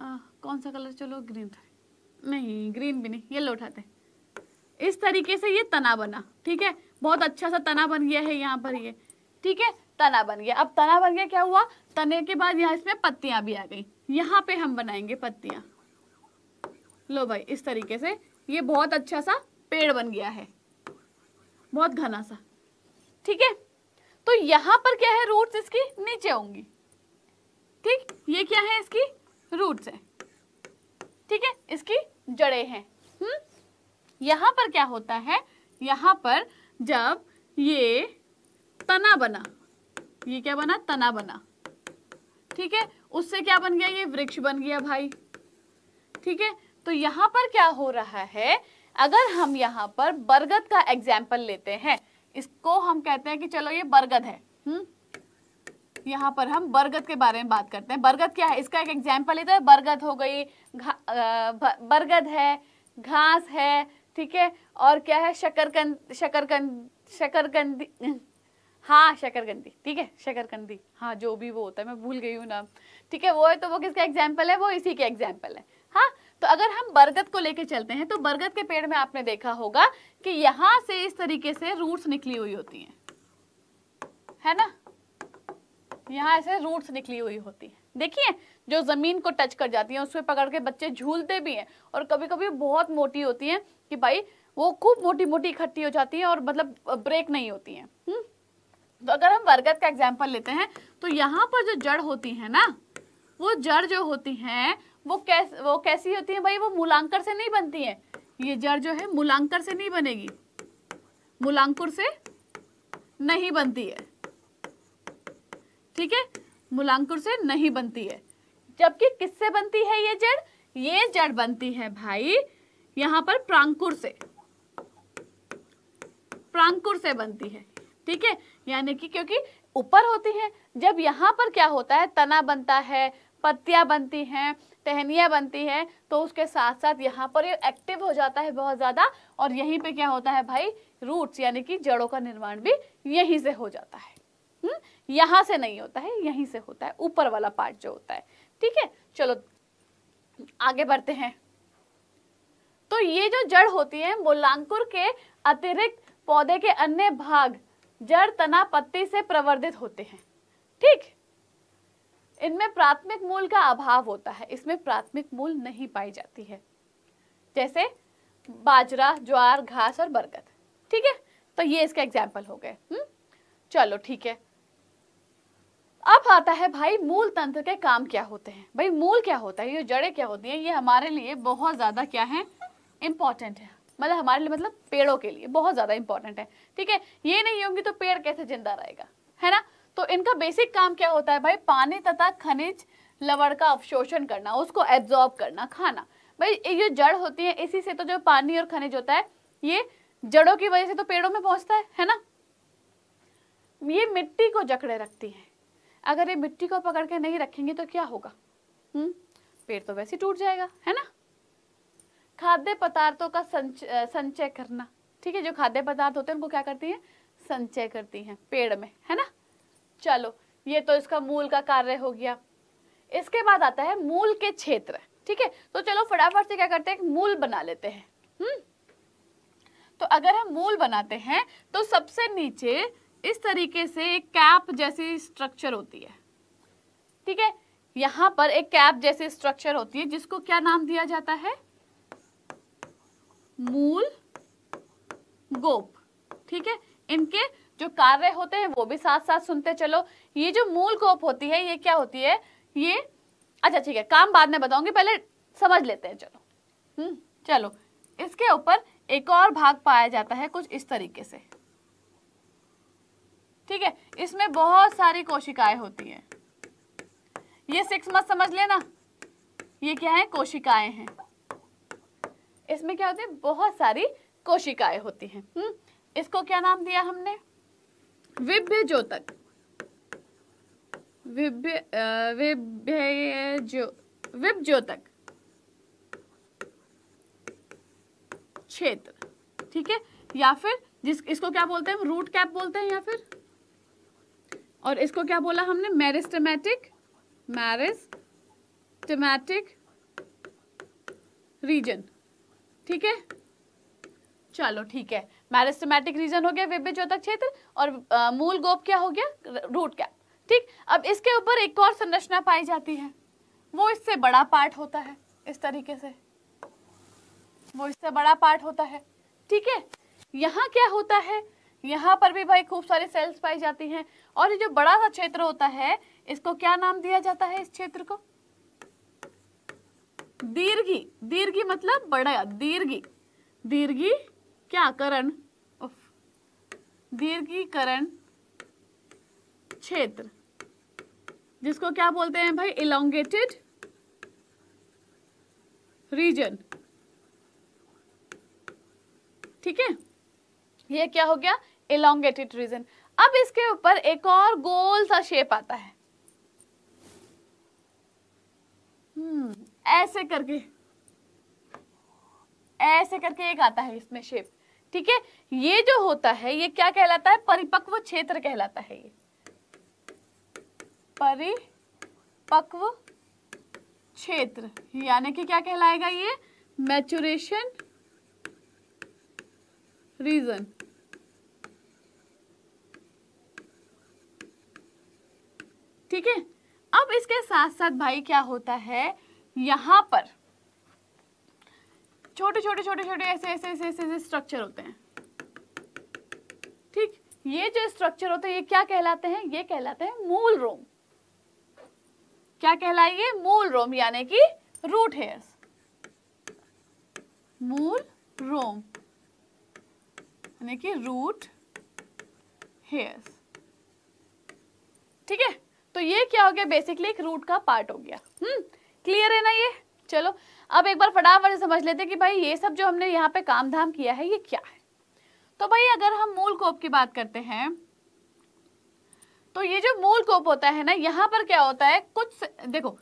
आ, कौन सा कलर चलो ग्रीन था नहीं ग्रीन भी नहीं येलो उठाते इस तरीके से ये तना बना ठीक है बहुत अच्छा सा तना बन गया है यहाँ पर ये ठीक है तना बन गया अब तना बन गया क्या हुआ तने के बाद यहाँ इसमें पत्तियां भी आ गई यहाँ पे हम बनाएंगे पत्तियां लो भाई इस तरीके से ये बहुत अच्छा सा पेड़ बन गया है बहुत घना सा ठीक है तो यहाँ पर क्या है रूट्स इसकी नीचे होंगी ठीक ये क्या है इसकी रूट्स है ठीक है इसकी जड़े हैं हम्म पर क्या होता है यहां पर जब ये तना बना ये क्या बना तना बना ठीक है उससे क्या बन गया ये वृक्ष बन गया भाई ठीक है तो यहां पर क्या हो रहा है अगर हम यहां पर बरगद का एग्जाम्पल लेते हैं इसको हम कहते हैं कि चलो ये बरगद है हम्म यहाँ पर हम बरगद के बारे में बात करते हैं बरगद क्या है इसका एक एग्जाम्पल लेते हैं बरगद हो गई बरगद है घास है ठीक है और क्या है शकरकंद शकरकंद शकरकंदी हाँ शकरकंदी ठीक है शकरकंदी हाँ जो भी वो होता है मैं भूल गई हूँ नाम ठीक है वो है तो वो किसका एग्जाम्पल है वो इसी के एग्जाम्पल है हाँ तो अगर हम बरगद को लेके चलते हैं तो बरगद के पेड़ में आपने देखा होगा कि यहाँ से इस तरीके से रूट्स निकली हुई होती हैं है ना यहाँ ऐसे रूट्स निकली हुई होती है देखिए जो ज़मीन को टच कर जाती है उसमें पकड़ के बच्चे झूलते भी हैं और कभी कभी बहुत मोटी होती हैं कि भाई वो खूब मोटी मोटी इकट्ठी हो जाती है और मतलब ब्रेक नहीं होती है हम्म? तो अगर हम बरगद का एग्जाम्पल लेते हैं तो यहाँ पर जो जड़ होती है ना वो जड़ जो होती है वो कैस वो कैसी होती है भाई वो मूलांकर से नहीं बनती है ये जड़ जो है मूलांकर से नहीं बनेगी मूलांकुर से नहीं बनती है ठीक है मूलांकुर से नहीं बनती है जबकि किससे बनती है ये जड़ ये जड़ बनती है भाई यहाँ पर प्रांकुर से प्रांकुर से बनती है ठीक है यानी कि क्योंकि ऊपर होती है जब यहाँ पर क्या होता है तना बनता है पत्तियां बनती हैं टहनिया बनती हैं तो उसके साथ साथ यहाँ पर ये एक्टिव हो जाता है बहुत ज़्यादा और यहीं पे क्या होता है भाई रूट्स यानी कि जड़ों का निर्माण भी यहीं से हो जाता है हम्म? यहां से नहीं होता है यहीं से होता है ऊपर वाला पार्ट जो होता है ठीक है चलो आगे बढ़ते हैं तो ये जो जड़ होती है मूलांकुर के अतिरिक्त पौधे के अन्य भाग जड़ तना पत्ती से प्रवर्धित होते हैं ठीक इनमें प्राथमिक मूल का अभाव होता है इसमें प्राथमिक मूल नहीं पाई जाती है जैसे बाजरा ज्वार घास और बरगद ठीक है तो ये इसके एग्जाम्पल हो गए हम्म? चलो ठीक है अब आता है भाई मूल तंत्र के काम क्या होते हैं भाई मूल क्या होता है ये जड़ें क्या होती हैं ये हमारे लिए बहुत ज़्यादा क्या है इम्पॉर्टेंट है मतलब हमारे लिए मतलब पेड़ों के लिए बहुत ज़्यादा इंपॉर्टेंट है ठीक है ये नहीं होंगी तो पेड़ कैसे जिंदा रहेगा है ना तो इनका बेसिक काम क्या होता है भाई पानी तथा खनिज लवण का अवशोषण करना उसको एब्जॉर्ब करना खाना भाई ये जड़ होती है इसी से तो जो पानी और खनिज होता है ये जड़ों की वजह से तो पेड़ों में पहुंचता है है ना ये मिट्टी को जकड़े रखती है अगर ये मिट्टी को पकड़ के नहीं रखेंगे तो क्या होगा हम्म पेड़ तो वैसे टूट जाएगा है ना खाद्य पदार्थों का संच, संचय करना ठीक है जो खाद्य पदार्थ होते हैं उनको क्या करती हैं संचय करती हैं पेड़ में है ना चलो ये तो इसका मूल का कार्य हो गया इसके बाद आता है मूल के क्षेत्र ठीक है तो चलो फटाफट से क्या करते हैं मूल बना लेते हैं हम्म तो अगर हम मूल बनाते हैं तो सबसे नीचे इस तरीके से एक कैप जैसी स्ट्रक्चर होती है ठीक है यहां पर एक कैप जैसी स्ट्रक्चर होती है जिसको क्या नाम दिया जाता है मूल गोप ठीक है इनके जो कार्य होते हैं वो भी साथ साथ सुनते चलो ये जो मूल गोप होती है ये क्या होती है ये अच्छा ठीक है काम बाद में बताऊंगी पहले समझ लेते हैं चलो हम्म चलो इसके ऊपर एक और भाग पाया जाता है कुछ इस तरीके से ठीक है इसमें बहुत सारी कोशिकाएं होती हैं ये सिक्स मत समझ लेना ये क्या है कोशिकाएं हैं इसमें क्या होती है बहुत सारी कोशिकाएं होती हैं हम्म, इसको क्या नाम दिया हमने विभ्य ज्योतक विभ्य विभ्य जो विभ क्षेत्र ठीक है या फिर जिस इसको क्या बोलते हैं रूट कैप बोलते हैं या फिर और इसको क्या बोला हमने मैरिस्टमैटिक मैरिस्टमैटिक रीजन ठीक है चलो ठीक है मैरिस्टमैटिक रीजन हो गया विभिन्न चौथक क्षेत्र और आ, मूल गोप क्या हो गया रूट कैप ठीक अब इसके ऊपर एक और संरचना पाई जाती है वो इससे बड़ा पार्ट होता है इस तरीके से वो इससे बड़ा पार्ट होता है ठीक है यहाँ क्या होता है यहाँ पर भी भाई खूब सारी सेल्स पाई जाती हैं और ये जो बड़ा सा क्षेत्र होता है इसको क्या नाम दिया जाता है इस क्षेत्र को दीर्घी दीर्घी मतलब बड़ा दीर्घी दीर्घी क्या करण दीर्घीकरण क्षेत्र जिसको क्या बोलते हैं भाई इलांगेटेड रीजन ठीक है ये क्या हो गया इलांगेटेड रीजन अब इसके ऊपर एक और गोल सा शेप आता है हम्म, ऐसे करके ऐसे करके एक आता है इसमें शेप ठीक है ये जो होता है ये क्या कहलाता है परिपक्व क्षेत्र कहलाता है ये परिपक्व क्षेत्र यानी कि क्या कहलाएगा ये मैचुरेशन रीजन ठीक है अब इसके साथ साथ भाई क्या होता है यहाँ पर छोटे छोटे छोटे छोटे ऐसे ऐसे ऐसे ऐसे ऐसे स्ट्रक्चर होते हैं ठीक ये जो स्ट्रक्चर होते हैं ये क्या कहलाते हैं ये कहलाते हैं मूल रोम क्या कहलाएंगे मूल रोम यानी कि रूट हेयर्स मूल रोम यानी कि रूट हेयर्स ठीक है तो ये क्या हो गया बेसिकली एक रूट का पार्ट हो गया हम्म क्लियर है ना ये चलो अब एक बार फटाफट से समझ लेते हैं कि भाई ये सब जो हमने यहाँ पे काम धाम किया है ये क्या है तो भाई अगर हम मूल कोप की बात करते हैं तो ये जो मूल कोप होता है ना यहाँ पर क्या होता है कुछ देखो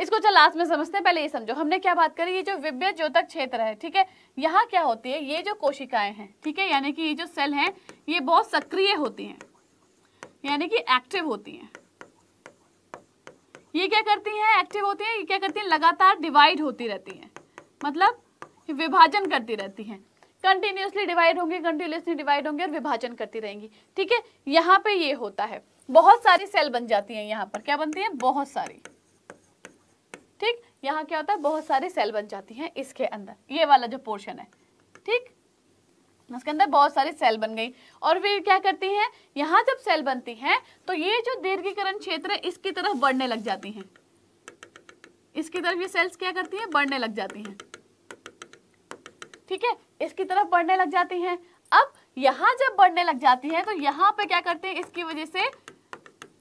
इसको चल लास्ट में समझते हैं पहले ये समझो हमने क्या बात करी ये जो विभ्य ज्योतक क्षेत्र है ठीक है यहाँ क्या होती है ये जो कोशिकाएं हैं ठीक है यानी कि ये जो सेल हैं ये बहुत सक्रिय होती हैं यानी कि एक्टिव होती हैं ये क्या करती हैं एक्टिव होती हैं ये क्या करती हैं लगातार डिवाइड होती रहती हैं मतलब विभाजन करती रहती हैं कंटिन्यूसली डिवाइड होंगी कंटिन्यूसली डिवाइड होंगी और विभाजन करती रहेंगी ठीक है यहाँ पे ये होता है बहुत सारी सेल बन जाती हैं यहाँ पर क्या बनती हैं बहुत सारी ठीक यहाँ क्या होता है बहुत सारी सेल बन जाती हैं इसके अंदर ये वाला जो पोर्शन है ठीक उसके अंदर बहुत सारी सेल बन गई और फिर क्या करती है यहाँ जब सेल बनती है तो ये जो दीर्घीकरण क्षेत्र है इसकी तरफ बढ़ने लग जाती हैं इसकी तरफ ये सेल्स क्या करती हैं बढ़ने लग जाती हैं ठीक है इसकी तरफ बढ़ने लग जाती हैं अब यहाँ जब बढ़ने लग जाती हैं तो यहाँ पे क्या करते हैं इसकी वजह से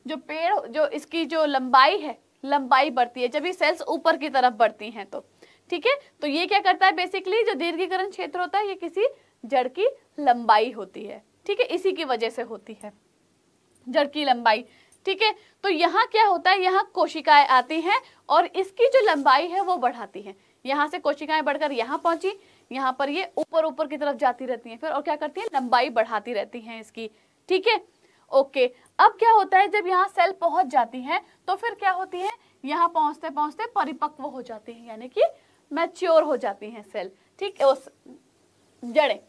जो पेड़ जो इसकी जो लंबाई है लंबाई बढ़ती है जब ये सेल्स ऊपर की तरफ बढ़ती हैं तो ठीक है तो ये क्या करता है बेसिकली जो दीर्घीकरण क्षेत्र होता है ये किसी जड़ की लंबाई होती है ठीक है इसी की वजह से होती है जड़ की लंबाई ठीक है तो यहाँ क्या होता है यहाँ कोशिकाएं आती हैं और इसकी जो लंबाई है वो बढ़ाती हैं यहाँ से कोशिकाएं बढ़कर यहाँ पहुंची यहाँ पर ये ऊपर ऊपर की तरफ जाती रहती हैं फिर और क्या करती हैं लंबाई बढ़ाती रहती हैं इसकी ठीक है ओके अब क्या होता है जब यहाँ सेल पहुंच जाती हैं तो फिर क्या होती है यहाँ पहुंचते पहुंचते परिपक्व हो जाती है यानी कि मैच्योर हो जाती हैं सेल ठीक है जड़ें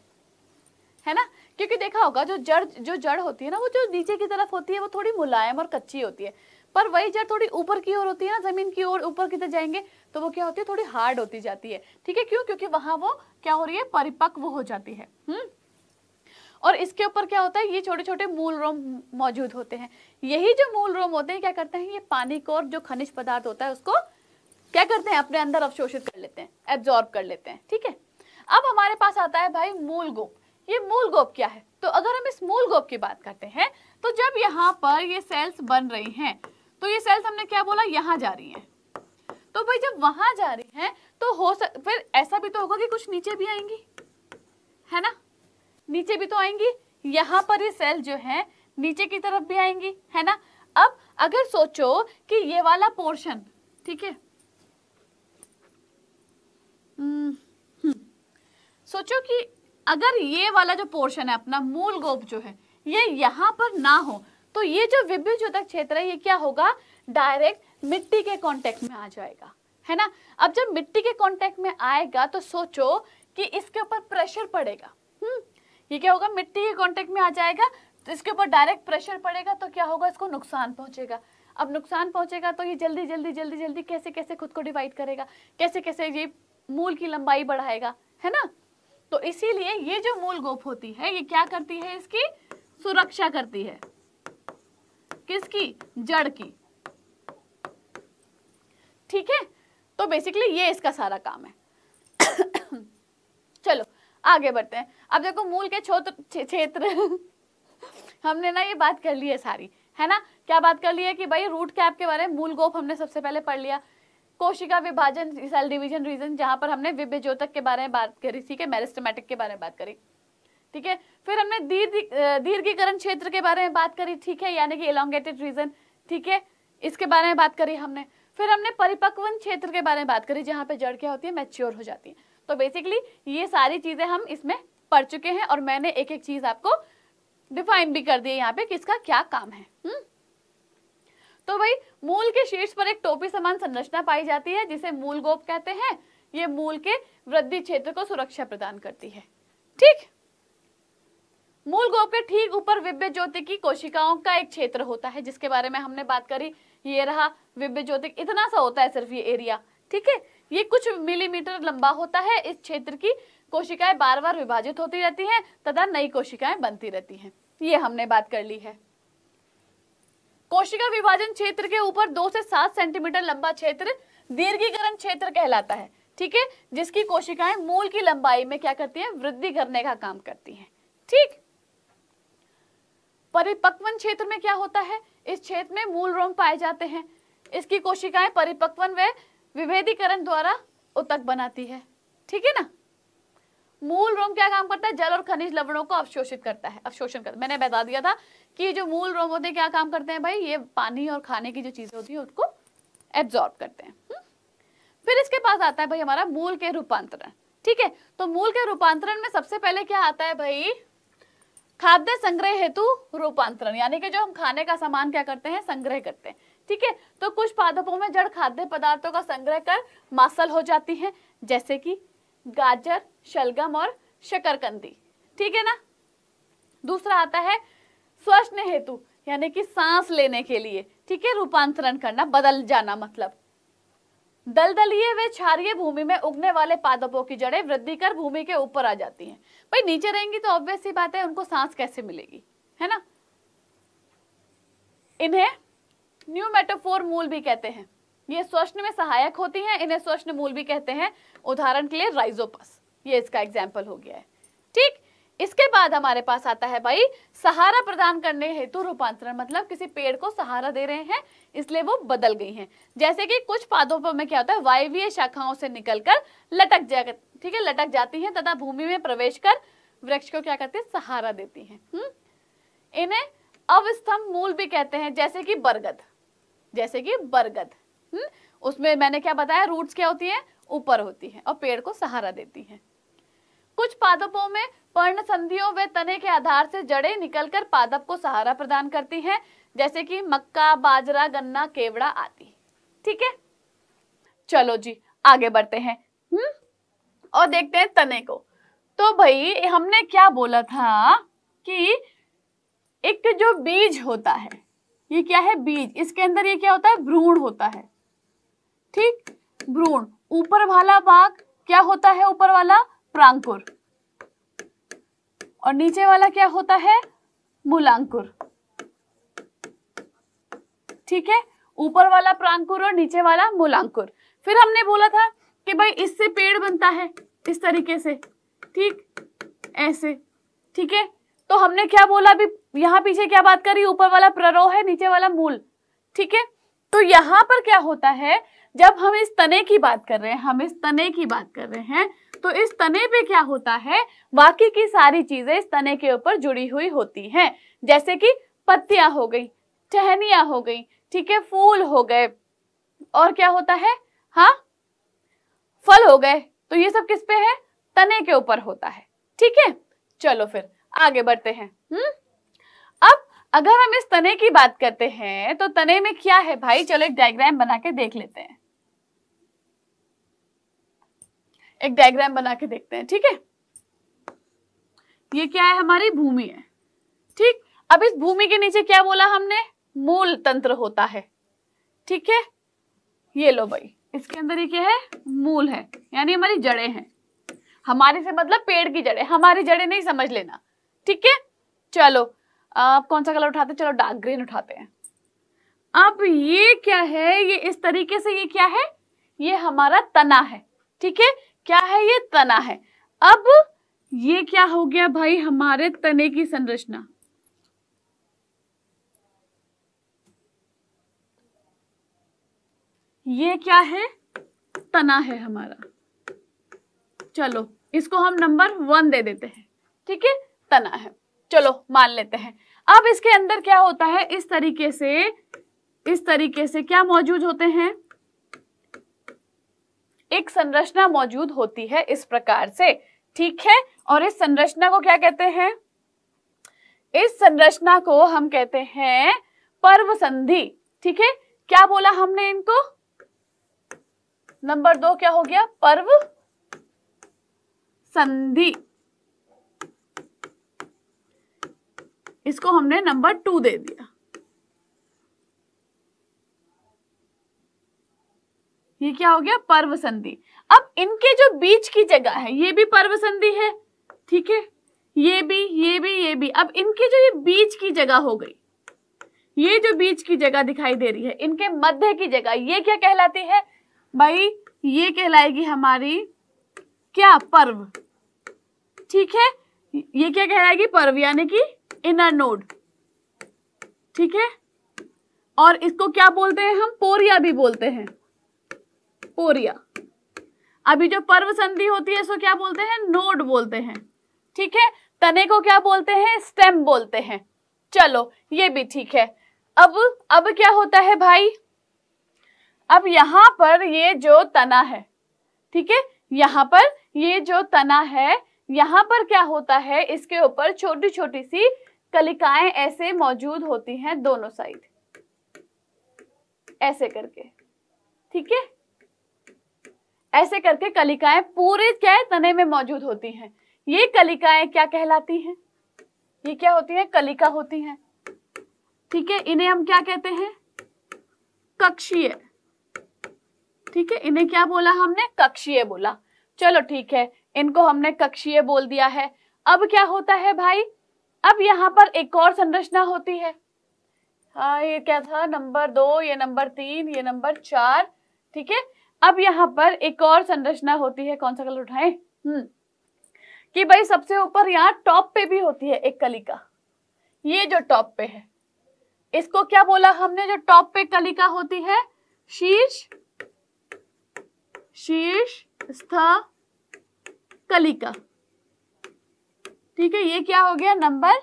है ना क्योंकि देखा होगा जो जड़ जो जड़ होती है ना वो जो नीचे की तरफ होती है वो थोड़ी मुलायम और कच्ची होती है पर वही जड़ थोड़ी ऊपर की ओर होती है ना जमीन की ओर ऊपर की तरफ जाएंगे तो वो क्या होती है थोड़ी हार्ड होती जाती है ठीक है क्यों क्योंकि वहां वो क्या हो रही है परिपक्व हो जाती है हम्म और इसके ऊपर क्या होता है ये छोटे छोटे मूल रोम मौजूद होते हैं यही जो मूल रोम होते हैं क्या करते हैं ये पानी को और जो खनिज पदार्थ होता है उसको क्या करते हैं अपने अंदर अवशोषित कर लेते हैं एब्जॉर्ब कर लेते हैं ठीक है अब हमारे पास आता है भाई मूल गोम ये मूल गोप क्या है तो अगर हम इस मूल गोप की बात करते हैं तो जब यहाँ पर ये सेल्स बन रही हैं तो ये सेल्स हमने क्या बोला यहाँ जा रही हैं तो भाई जब वहां जा रही हैं तो हो सक फिर ऐसा भी तो होगा कि कुछ नीचे भी आएंगी है ना नीचे भी तो आएंगी यहाँ पर ये सेल्स जो है नीचे की तरफ भी आएंगी है ना अब अगर सोचो कि ये वाला पोर्शन ठीक है हम्म, हम्म, सोचो कि अगर ये वाला जो पोर्शन है अपना मूल गोप जो है ये यहाँ पर ना हो तो ये जो विभिन्न जोतक क्षेत्र है ये क्या होगा डायरेक्ट मिट्टी के कॉन्टेक्ट में आ जाएगा है ना अब जब मिट्टी के कॉन्टेक्ट में आएगा तो सोचो कि इसके ऊपर प्रेशर पड़ेगा हम्म ये क्या होगा मिट्टी के कॉन्टेक्ट में आ जाएगा तो इसके ऊपर डायरेक्ट प्रेशर पड़ेगा तो क्या होगा इसको नुकसान पहुंचेगा अब नुकसान पहुंचेगा तो ये जल्दी जल्दी जल्दी जल्दी कैसे कैसे खुद को डिवाइड करेगा कैसे कैसे ये मूल की लंबाई बढ़ाएगा है ना तो इसीलिए ये जो मूल गोप होती है ये क्या करती है इसकी सुरक्षा करती है किसकी जड़ की ठीक है तो बेसिकली ये इसका सारा काम है चलो आगे बढ़ते हैं अब देखो मूल के क्षेत्र क्षेत्र हमने ना ये बात कर ली है सारी है ना क्या बात कर ली है कि भाई रूट कैप के बारे में मूल गोप हमने सबसे पहले पढ़ लिया कोशिका विभाजन सेल डिवीजन रीजन जहां पर हमने विभ्यजोतक के बारे में बात करी ठीक है मेरिस्टमेटिक के बारे में बात करी ठीक है फिर हमने दीर्घ दीर्घीकरण क्षेत्र के बारे में बात करी ठीक है यानी कि इलांगेटेड रीजन ठीक है इसके बारे में बात करी हमने फिर हमने परिपक्वन क्षेत्र के बारे में बात करी जहाँ पे जड़ क्या होती है मैच्योर हो जाती है तो बेसिकली ये सारी चीज़ें हम इसमें पढ़ चुके हैं और मैंने एक एक चीज़ आपको डिफाइन भी कर दी है यहाँ पे किसका क्या काम है हुँ? हम्म? तो भाई मूल के शीर्ष पर एक टोपी समान संरचना पाई जाती है जिसे मूल गोप कहते हैं ये मूल के वृद्धि क्षेत्र को सुरक्षा प्रदान करती है ठीक मूल गोप के ठीक ऊपर विव्य ज्योति की कोशिकाओं का एक क्षेत्र होता है जिसके बारे में हमने बात करी ये रहा विव्य ज्योति इतना सा होता है सिर्फ ये एरिया ठीक है ये कुछ मिलीमीटर लंबा होता है इस क्षेत्र की कोशिकाएं बार बार विभाजित होती रहती हैं तथा नई कोशिकाएं बनती रहती हैं ये हमने बात कर ली है कोशिका विभाजन क्षेत्र के ऊपर दो से सात सेंटीमीटर लंबा क्षेत्र दीर्घीकरण क्षेत्र कहलाता है ठीक है जिसकी कोशिकाएं मूल की लंबाई में क्या करती हैं वृद्धि करने का काम करती हैं ठीक परिपक्वन क्षेत्र में क्या होता है इस क्षेत्र में मूल रोम पाए जाते हैं इसकी कोशिकाएं परिपक्वन व विभेदीकरण द्वारा उतक बनाती है ठीक है ना मूल रोम क्या काम करता है जल और खनिज लवणों को अवशोषित करता है अवशोषण करता मैंने बता दिया था कि जो मूल रोम होते हैं क्या काम करते हैं भाई ये पानी और खाने की जो चीज़ें होती है उसको एब्जॉर्ब करते हैं हम्म? फिर इसके पास आता है भाई हमारा मूल के रूपांतरण ठीक है तो मूल के रूपांतरण में सबसे पहले क्या आता है भाई खाद्य संग्रह हेतु रूपांतरण यानी कि जो हम खाने का सामान क्या करते हैं संग्रह करते हैं ठीक है तो कुछ पादपों में जड़ खाद्य पदार्थों का संग्रह कर मासल हो जाती है जैसे कि गाजर शलगम और शकरकंदी ठीक है ना दूसरा आता है स्वस्थ हेतु यानी कि सांस लेने के लिए ठीक है रूपांतरण करना बदल जाना मतलब दलदलीय वे क्षारिय भूमि में उगने वाले पादपों की जड़ें वृद्धि कर भूमि के ऊपर आ जाती हैं भाई नीचे रहेंगी तो ऑब्वियस ही बात है उनको सांस कैसे मिलेगी है ना इन्हें न्यू मेटोफोर मूल भी कहते हैं ये स्वस्थ में सहायक होती हैं इन्हें स्वस्थ मूल भी कहते हैं उदाहरण के लिए राइजोपस ये इसका एग्जाम्पल हो गया है ठीक इसके बाद हमारे पास आता है भाई सहारा प्रदान करने हेतु रूपांतरण मतलब किसी पेड़ को सहारा दे रहे हैं इसलिए वो बदल गई हैं जैसे कि कुछ पादों पर में क्या होता है वायवीय शाखाओं से निकलकर लटक जा ठीक है लटक जाती हैं तथा भूमि में प्रवेश कर वृक्ष को क्या करती है सहारा देती है हम्म? इन्हें अवस्थम मूल भी कहते हैं जैसे कि बरगद जैसे कि बरगद हम्म उसमें मैंने क्या बताया रूट्स क्या होती है ऊपर होती है और पेड़ को सहारा देती है कुछ पादपों में पर्ण संधियों व तने के आधार से जड़े निकलकर पादप को सहारा प्रदान करती हैं जैसे कि मक्का बाजरा गन्ना केवड़ा आदि ठीक है चलो जी आगे बढ़ते हैं हम्म और देखते हैं तने को तो भाई हमने क्या बोला था कि एक जो बीज होता है ये क्या है बीज इसके अंदर ये क्या होता है भ्रूण होता है ठीक भ्रूण ऊपर वाला भाग क्या होता है ऊपर वाला प्रांकुर और नीचे वाला क्या होता है मूलांकुर ठीक है ऊपर वाला प्रांकुर और नीचे वाला मूलांकुर फिर हमने बोला था कि भाई इससे पेड़ बनता है इस तरीके से ठीक ऐसे ठीक है तो हमने क्या बोला अभी यहाँ पीछे क्या बात करी ऊपर वाला प्ररोह है नीचे वाला मूल ठीक है तो यहां पर क्या होता है जब हम इस तने की बात कर रहे हैं हम इस तने की बात कर रहे हैं तो इस तने पे क्या होता है बाकी की सारी चीजें इस तने के ऊपर जुड़ी हुई होती हैं जैसे कि पत्तियां हो गई टहनिया हो गई ठीक है फूल हो गए और क्या होता है हाँ फल हो गए तो ये सब किस पे है तने के ऊपर होता है ठीक है चलो फिर आगे बढ़ते हैं हम्म अब अगर हम इस तने की बात करते हैं तो तने में क्या है भाई चलो एक डायग्राम बना के देख लेते हैं एक डायग्राम बना के देखते हैं ठीक है ये क्या है हमारी भूमि है ठीक अब इस भूमि के नीचे क्या बोला हमने मूल तंत्र होता है ठीक है ये लो भाई इसके अंदर ये क्या है मूल है यानी हमारी जड़ें हैं हमारे से मतलब पेड़ की जड़ें हमारी जड़ें नहीं समझ लेना ठीक है चलो आप कौन सा कलर उठाते हैं चलो डार्क ग्रीन उठाते हैं अब ये क्या है ये इस तरीके से ये क्या है ये हमारा तना है ठीक है क्या है ये तना है अब ये क्या हो गया भाई हमारे तने की संरचना ये क्या है तना है हमारा चलो इसको हम नंबर वन दे देते हैं ठीक है तना है चलो मान लेते हैं अब इसके अंदर क्या होता है इस तरीके से इस तरीके से क्या मौजूद होते हैं एक संरचना मौजूद होती है इस प्रकार से ठीक है और इस संरचना को क्या कहते हैं इस संरचना को हम कहते हैं पर्व संधि ठीक है क्या बोला हमने इनको नंबर दो क्या हो गया पर्व संधि इसको हमने नंबर टू दे दिया ये क्या हो गया पर्व संधि अब इनके जो बीच की जगह है ये भी पर्व संधि है ठीक है ये भी ये भी ये भी अब इनके जो ये बीच की जगह हो गई ये जो बीच की जगह दिखाई दे रही है इनके मध्य की जगह ये क्या कहलाती है भाई ये कहलाएगी हमारी क्या पर्व ठीक है ये क्या कहलाएगी पर्व यानी कि इनर नोड ठीक है और इसको क्या बोलते हैं हम पोरिया भी बोलते हैं पोरिया अभी जो पर्व संधि होती है इसको क्या बोलते हैं नोड बोलते हैं ठीक है तने को क्या बोलते हैं स्टेम बोलते हैं चलो ये भी ठीक है अब अब क्या होता है भाई अब यहां पर ये जो तना है ठीक है यहां पर ये जो तना है यहां पर क्या होता है इसके ऊपर छोटी छोटी सी कलिकाएं ऐसे मौजूद होती हैं दोनों साइड ऐसे करके ठीक है ऐसे करके कलिकाएं पूरे क्या है तने में मौजूद होती हैं ये कलिकाएं क्या कहलाती हैं ये क्या होती है कलिका होती हैं ठीक है इन्हें हम क्या कहते हैं कक्षीय ठीक है इन्हें क्या बोला हमने कक्षीय बोला चलो ठीक है इनको हमने कक्षीय बोल दिया है अब क्या होता है भाई अब यहां पर एक और संरचना होती है हाँ ये क्या था नंबर दो ये नंबर तीन ये नंबर चार ठीक है अब यहाँ पर एक और संरचना होती है कौन सा कलर उठाए हम्म। कि भाई सबसे ऊपर यहाँ टॉप पे भी होती है एक कलिका ये जो टॉप पे है इसको क्या बोला हमने जो टॉप पे कलिका होती है शीर्ष शीर्ष स्थ कलिका ठीक है ये क्या हो गया नंबर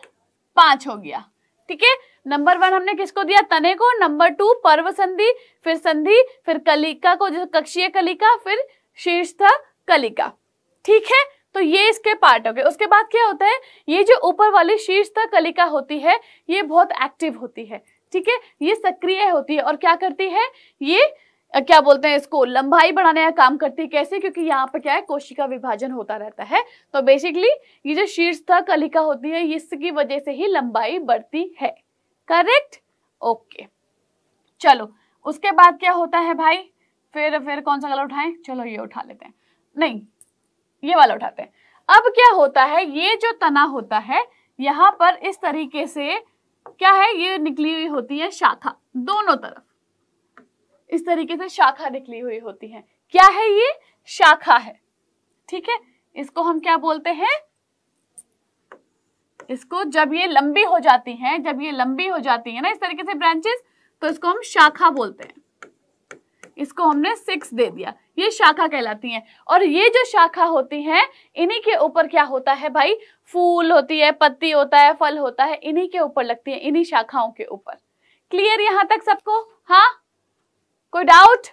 पांच हो गया ठीक है नंबर वन हमने किसको दिया तने को नंबर टू पर्व संधि फिर संधि फिर कलिका को जो कक्षीय कलिका फिर शीर्ष कलिका ठीक है तो ये इसके पार्ट हो गए उसके बाद क्या होता है ये जो ऊपर वाली शीर्ष कलिका होती है ये बहुत एक्टिव होती है ठीक है ये सक्रिय होती है और क्या करती है ये क्या बोलते हैं इसको लंबाई बढ़ाने का काम करती है कैसे क्योंकि यहाँ पर क्या है कोशिका विभाजन होता रहता है तो बेसिकली ये जो शीर्ष कलिका होती है इसकी वजह से ही लंबाई बढ़ती है करेक्ट ओके चलो उसके बाद क्या होता है भाई फिर फिर कौन सा कलर उठाएं चलो ये उठा लेते हैं नहीं ये वाला उठाते हैं अब क्या होता है ये जो तना होता है यहाँ पर इस तरीके से क्या है ये निकली हुई होती है शाखा दोनों तरफ इस तरीके से शाखा निकली हुई होती है क्या है ये शाखा है ठीक है इसको हम क्या बोलते हैं इसको जब ये लंबी हो जाती हैं जब ये लंबी हो जाती है ना इस तरीके से ब्रांचेस तो इसको हम शाखा बोलते हैं इसको हमने सिक्स दे दिया ये शाखा कहलाती हैं और ये जो शाखा होती हैं इन्हीं के ऊपर क्या होता है भाई फूल होती है पत्ती होता है फल होता है इन्हीं के ऊपर लगती है इन्हीं शाखाओं के ऊपर क्लियर यहां तक सबको हाँ कोई डाउट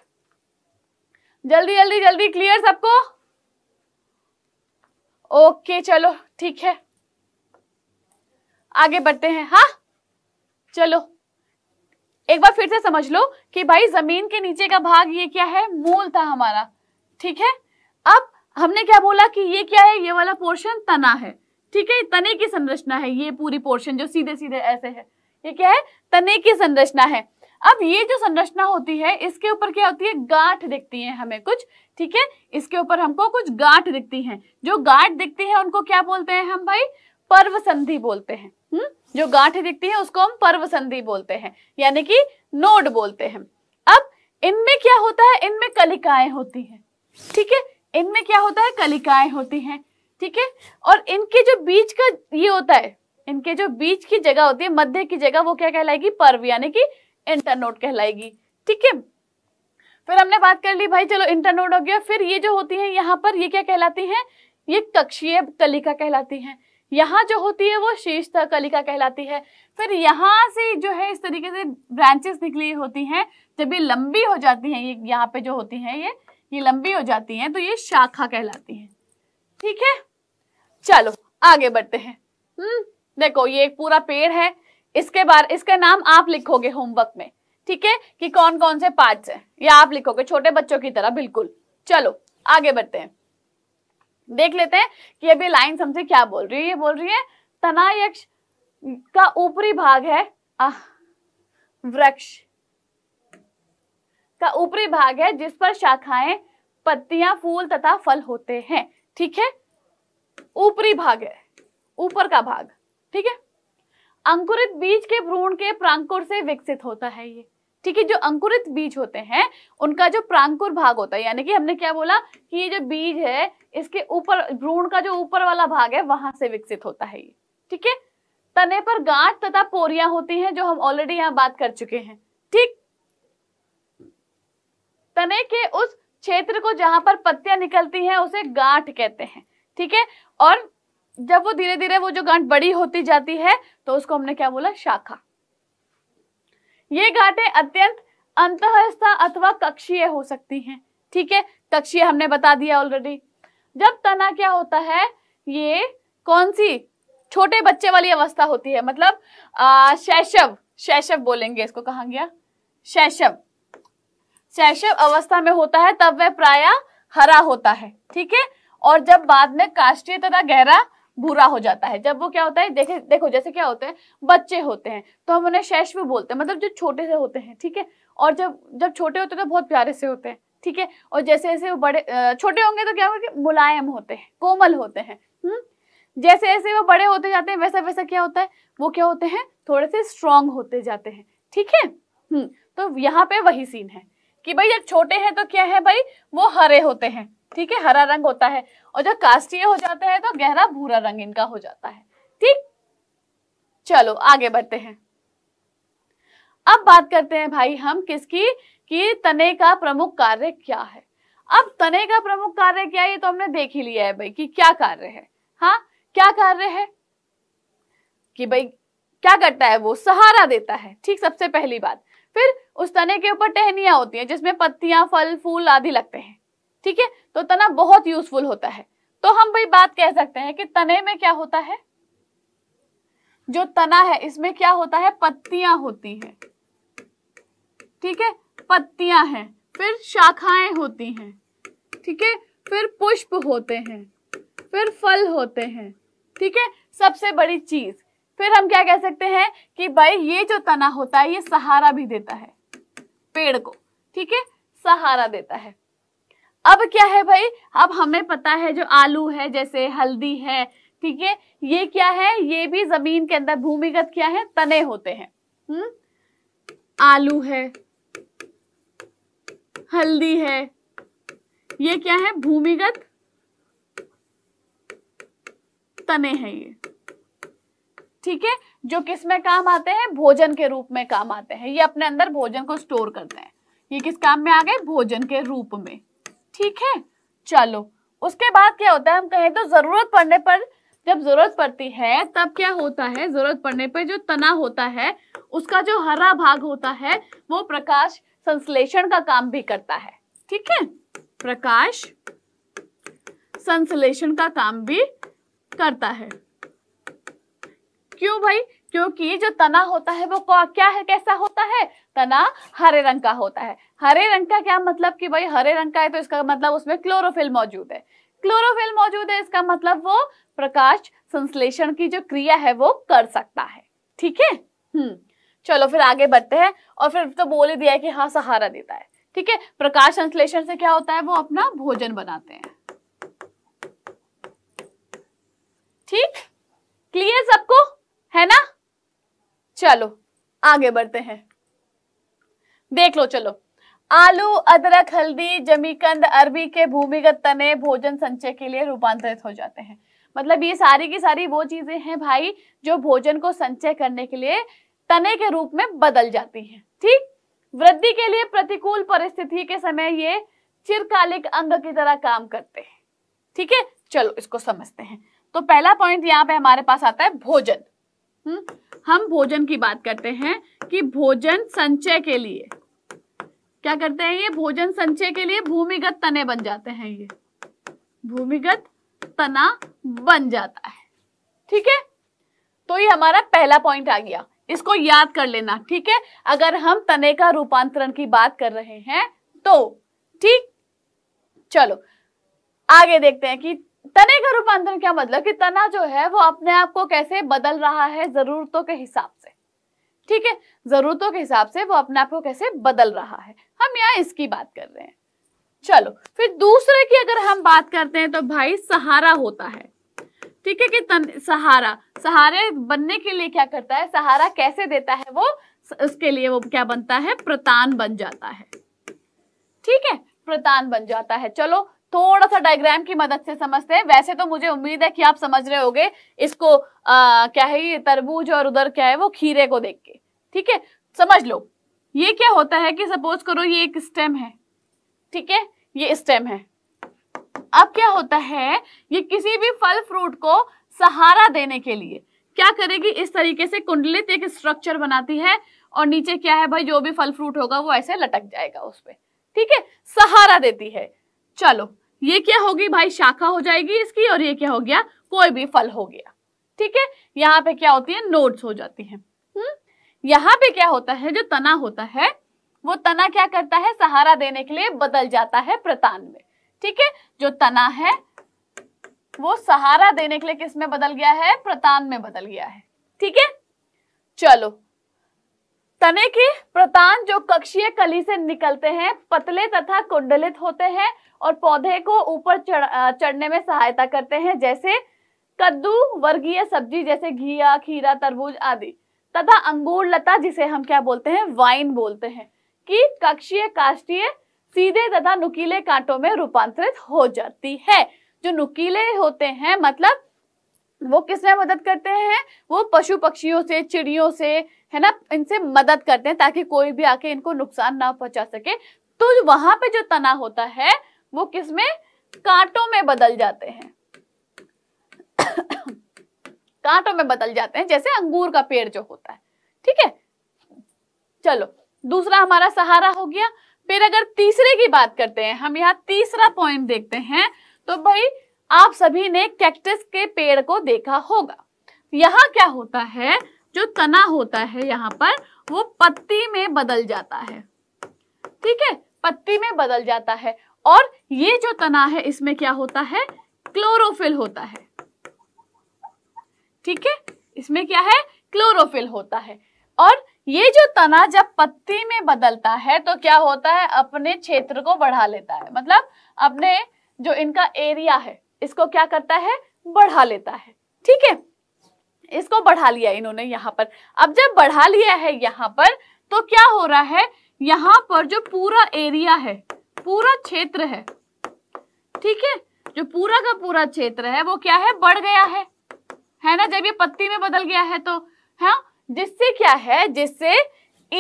जल्दी जल्दी जल्दी क्लियर सबको ओके चलो ठीक है आगे बढ़ते हैं हाँ चलो एक बार फिर से समझ लो कि भाई जमीन के नीचे का भाग ये क्या है मूल था हमारा ठीक है अब हमने क्या बोला कि ये क्या है ये वाला पोर्शन तना है ठीक है तने की संरचना है ये पूरी पोर्शन जो सीधे सीधे ऐसे है ये क्या है तने की संरचना है अब ये जो संरचना होती है इसके ऊपर क्या होती है गांठ दिखती है हमें कुछ ठीक है इसके ऊपर हमको कुछ गांठ दिखती है जो गांठ दिखती है उनको क्या बोलते हैं हम भाई पर्व संधि बोलते हैं हुँ? हम्म? जो गांठ दिखती है उसको हम पर्व संधि बोलते हैं यानी कि नोड बोलते हैं अब इनमें क्या होता है इनमें कलिकाएं होती हैं ठीक है इनमें क्या होता है कलिकाएं होती हैं ठीक है और इनके जो बीच का ये होता है इनके जो बीच की जगह होती है मध्य की जगह वो क्या कहलाएगी पर्व यानी कि इंटरनोड कहलाएगी ठीक है फिर हमने बात कर ली भाई चलो इंटरनोड हो गया फिर ये जो होती है यहाँ पर ये क्या कहलाती है ये कक्षीय कलिका कहलाती है यहाँ जो होती है वो शीर्षता कलिका कहलाती है फिर यहाँ से जो है इस तरीके से ब्रांचेस निकली होती हैं जब ये लंबी हो जाती हैं ये यहाँ पे जो होती हैं ये ये लंबी हो जाती हैं तो ये शाखा कहलाती हैं ठीक है चलो आगे बढ़ते हैं हम्म देखो ये एक पूरा पेड़ है इसके बाद इसका नाम आप लिखोगे होमवर्क में ठीक है कि कौन कौन से पार्ट है ये आप लिखोगे छोटे बच्चों की तरह बिल्कुल चलो आगे बढ़ते हैं देख लेते हैं कि अभी लाइन हमसे क्या बोल रही है ये बोल रही है तनायक्ष का ऊपरी भाग है वृक्ष का ऊपरी भाग है जिस पर शाखाएं पत्तियां फूल तथा फल होते हैं ठीक है ऊपरी भाग है ऊपर का भाग ठीक है अंकुरित बीज के भ्रूण के प्रांकुर से विकसित होता है ये ठीक है जो अंकुरित बीज होते हैं उनका जो प्रांकुर भाग होता है यानी कि हमने क्या बोला कि ये जो बीज है इसके ऊपर भ्रूण का जो ऊपर वाला भाग है वहां से विकसित होता है ये ठीक है तने पर गांठ तथा पोरिया होती हैं जो हम ऑलरेडी यहाँ बात कर चुके हैं ठीक तने के उस क्षेत्र को जहां पर पत्तियां निकलती हैं उसे गांठ कहते हैं ठीक है और जब वो धीरे धीरे वो जो गांठ बड़ी होती जाती है तो उसको हमने क्या बोला शाखा ये घाटे अत्यंत अंतःस्था अथवा कक्षीय हो सकती हैं ठीक है कक्षीय हमने बता दिया ऑलरेडी जब तना क्या होता है ये कौन सी छोटे बच्चे वाली अवस्था होती है मतलब आ, शैशव शैशव बोलेंगे इसको कहा गया शैशव शैशव अवस्था में होता है तब वह प्राय हरा होता है ठीक है और जब बाद में काष्टीय तथा गहरा भूरा हो जाता है जब वो क्या होता है देखे देखो जैसे क्या होते हैं बच्चे होते हैं तो हम उन्हें शैशव बोलते हैं मतलब जो छोटे से होते हैं ठीक है और जब जब छोटे होते हैं तो बहुत प्यारे से होते हैं ठीक है और जैसे जैसे वो बड़े छोटे होंगे तो क्या होगा कि मुलायम होते हैं कोमल होते हैं हुँ? हम्म? जैसे जैसे वो बड़े होते जाते हैं वैसा वैसा क्या होता है वो क्या होते हैं थोड़े से स्ट्रांग होते जाते हैं ठीक है हम्म तो यहाँ पे वही सीन है कि भाई जब छोटे हैं तो क्या है भाई वो हरे होते हैं ठीक है हरा रंग होता है और जब कास्टीय हो जाते हैं तो गहरा भूरा रंग इनका हो जाता है ठीक चलो आगे बढ़ते हैं अब बात करते हैं भाई हम किसकी कि तने का प्रमुख कार्य क्या है अब तने का प्रमुख कार्य क्या है ये तो हमने देख ही लिया है भाई कि क्या कार्य है हाँ क्या कार्य है कि भाई क्या करता है वो सहारा देता है ठीक सबसे पहली बात फिर उस तने के ऊपर टहनिया होती है जिसमें पत्तियां फल फूल आदि लगते हैं ठीक है तो तना बहुत यूजफुल होता है तो हम भाई बात कह सकते हैं कि तने में क्या होता है जो तना है इसमें क्या होता है पत्तियां होती हैं ठीक है पत्तियां हैं फिर शाखाएं होती हैं ठीक है फिर पुष्प होते हैं फिर फल होते हैं ठीक है सबसे बड़ी चीज फिर हम क्या कह सकते हैं कि भाई ये जो तना होता है ये सहारा भी देता है पेड़ को ठीक है सहारा देता है अब क्या है भाई अब हमें पता है जो आलू है जैसे हल्दी है ठीक है ये क्या है ये भी जमीन के अंदर भूमिगत क्या है तने होते हैं हम्म आलू है हल्दी है ये क्या है भूमिगत तने हैं ये ठीक है जो किस में काम आते हैं भोजन के रूप में काम आते हैं ये अपने अंदर भोजन को स्टोर करते हैं ये किस काम में आ गए भोजन के रूप में ठीक है चलो उसके बाद क्या होता है हम कहें तो जरूरत पड़ने पर जब जरूरत पड़ती है तब क्या होता है जरूरत पड़ने पर जो तना होता है उसका जो हरा भाग होता है वो प्रकाश संश्लेषण का काम भी करता है ठीक है प्रकाश संश्लेषण का काम भी करता है क्यों भाई क्योंकि जो तना होता है वो क्या है कैसा होता है तना हरे रंग का होता है हरे रंग का क्या मतलब कि भाई हरे रंग का है तो इसका मतलब उसमें क्लोरोफिल मौजूद है क्लोरोफिल मौजूद है इसका मतलब वो प्रकाश संश्लेषण की जो क्रिया है वो कर सकता है ठीक है हम्म चलो फिर आगे बढ़ते हैं और फिर तो बोल ही दिया कि हाँ सहारा देता है ठीक है प्रकाश संश्लेषण से क्या होता है वो अपना भोजन बनाते हैं ठीक क्लियर सबको है ना चलो आगे बढ़ते हैं देख लो चलो आलू अदरक हल्दी जमीकंद अरबी के भूमिगत तने भोजन संचय के लिए रूपांतरित हो जाते हैं मतलब ये सारी की सारी वो चीजें हैं भाई जो भोजन को संचय करने के लिए तने के रूप में बदल जाती हैं ठीक वृद्धि के लिए प्रतिकूल परिस्थिति के समय ये चिरकालिक अंग की तरह काम करते हैं ठीक है चलो इसको समझते हैं तो पहला पॉइंट यहाँ पे हमारे पास आता है भोजन हम्म, हम भोजन की बात करते हैं कि भोजन संचय के लिए क्या करते हैं ये भोजन संचय के लिए भूमिगत तने बन जाते हैं ये भूमिगत तना बन जाता है ठीक है तो ये हमारा पहला पॉइंट आ गया इसको याद कर लेना ठीक है अगर हम तने का रूपांतरण की बात कर रहे हैं तो ठीक चलो आगे देखते हैं कि तने का रूपांतरण क्या मतलब कि तना जो है वो अपने आप को कैसे बदल रहा है जरूरतों के हिसाब से ठीक है जरूरतों के हिसाब से वो अपने आप को कैसे बदल रहा है हम यहाँ इसकी बात कर रहे हैं चलो फिर दूसरे की अगर हम बात करते हैं तो भाई सहारा होता है ठीक है कि तन, सहारा सहारे बनने के लिए क्या करता है सहारा कैसे देता है वो उसके लिए वो क्या बनता है प्रतान बन जाता है ठीक है प्रतान बन जाता है चलो थोड़ा सा डायग्राम की मदद से समझते हैं वैसे तो मुझे उम्मीद है कि आप समझ रहे होंगे इसको आ, क्या है ये तरबूज और उधर क्या है वो खीरे को देख के ठीक है समझ लो ये क्या होता है कि सपोज करो ये एक स्टेम है ठीक है ये स्टेम है अब क्या होता है ये किसी भी फल फ्रूट को सहारा देने के लिए क्या करेगी इस तरीके से कुंडलित एक स्ट्रक्चर बनाती है और नीचे क्या है भाई जो भी फल फ्रूट होगा वो ऐसे लटक जाएगा उस पर ठीक है सहारा देती है चलो ये क्या होगी भाई शाखा हो जाएगी इसकी और ये क्या हो गया कोई भी फल हो गया ठीक है यहाँ पे क्या होती है नोड्स हो जाती है हम्म? यहाँ पे क्या होता है जो तना होता है वो तना क्या करता है सहारा देने के लिए बदल जाता है प्रतान में ठीक है जो तना है वो सहारा देने के लिए किस में बदल गया है प्रतान में बदल गया है ठीक है चलो तने के प्रतान जो कक्षीय कली से निकलते हैं पतले तथा कुंडलित होते हैं और पौधे को ऊपर चढ़ने में सहायता करते हैं जैसे कद्दू वर्गीय सब्जी जैसे घिया खीरा तरबूज आदि तथा अंगूर लता जिसे हम क्या बोलते हैं वाइन बोलते हैं कि कक्षीय काष्ठीय सीधे तथा नुकीले कांटों में रूपांतरित हो जाती है जो नुकीले होते हैं मतलब वो किसमें मदद करते हैं वो पशु पक्षियों से चिड़ियों से है ना इनसे मदद करते हैं ताकि कोई भी आके इनको नुकसान ना पहुंचा सके तो वहां पे जो तना होता है वो किस में कांटों में बदल जाते हैं कांटों में बदल जाते हैं जैसे अंगूर का पेड़ जो होता है ठीक है चलो दूसरा हमारा सहारा हो गया फिर अगर तीसरे की बात करते हैं हम यहाँ तीसरा पॉइंट देखते हैं तो भाई आप सभी ने कैक्टस के पेड़ को देखा होगा यहाँ क्या होता है जो तना होता है यहाँ पर वो पत्ती में बदल जाता है ठीक है पत्ती में बदल जाता है और ये जो तना है इसमें क्या होता है क्लोरोफिल होता है ठीक है इसमें क्या है क्लोरोफिल होता है और ये जो तना जब पत्ती में बदलता है तो क्या होता है अपने क्षेत्र को बढ़ा लेता है मतलब अपने जो इनका एरिया है इसको क्या करता है बढ़ा लेता है ठीक है इसको बढ़ा लिया इन्होंने यहाँ पर अब जब बढ़ा लिया है यहाँ पर तो क्या हो रहा है यहाँ पर जो पूरा एरिया है पूरा क्षेत्र है ठीक है जो पूरा का पूरा क्षेत्र है वो क्या है बढ़ गया है है ना जब ये पत्ती में बदल गया है तो है हाँ? जिससे क्या है जिससे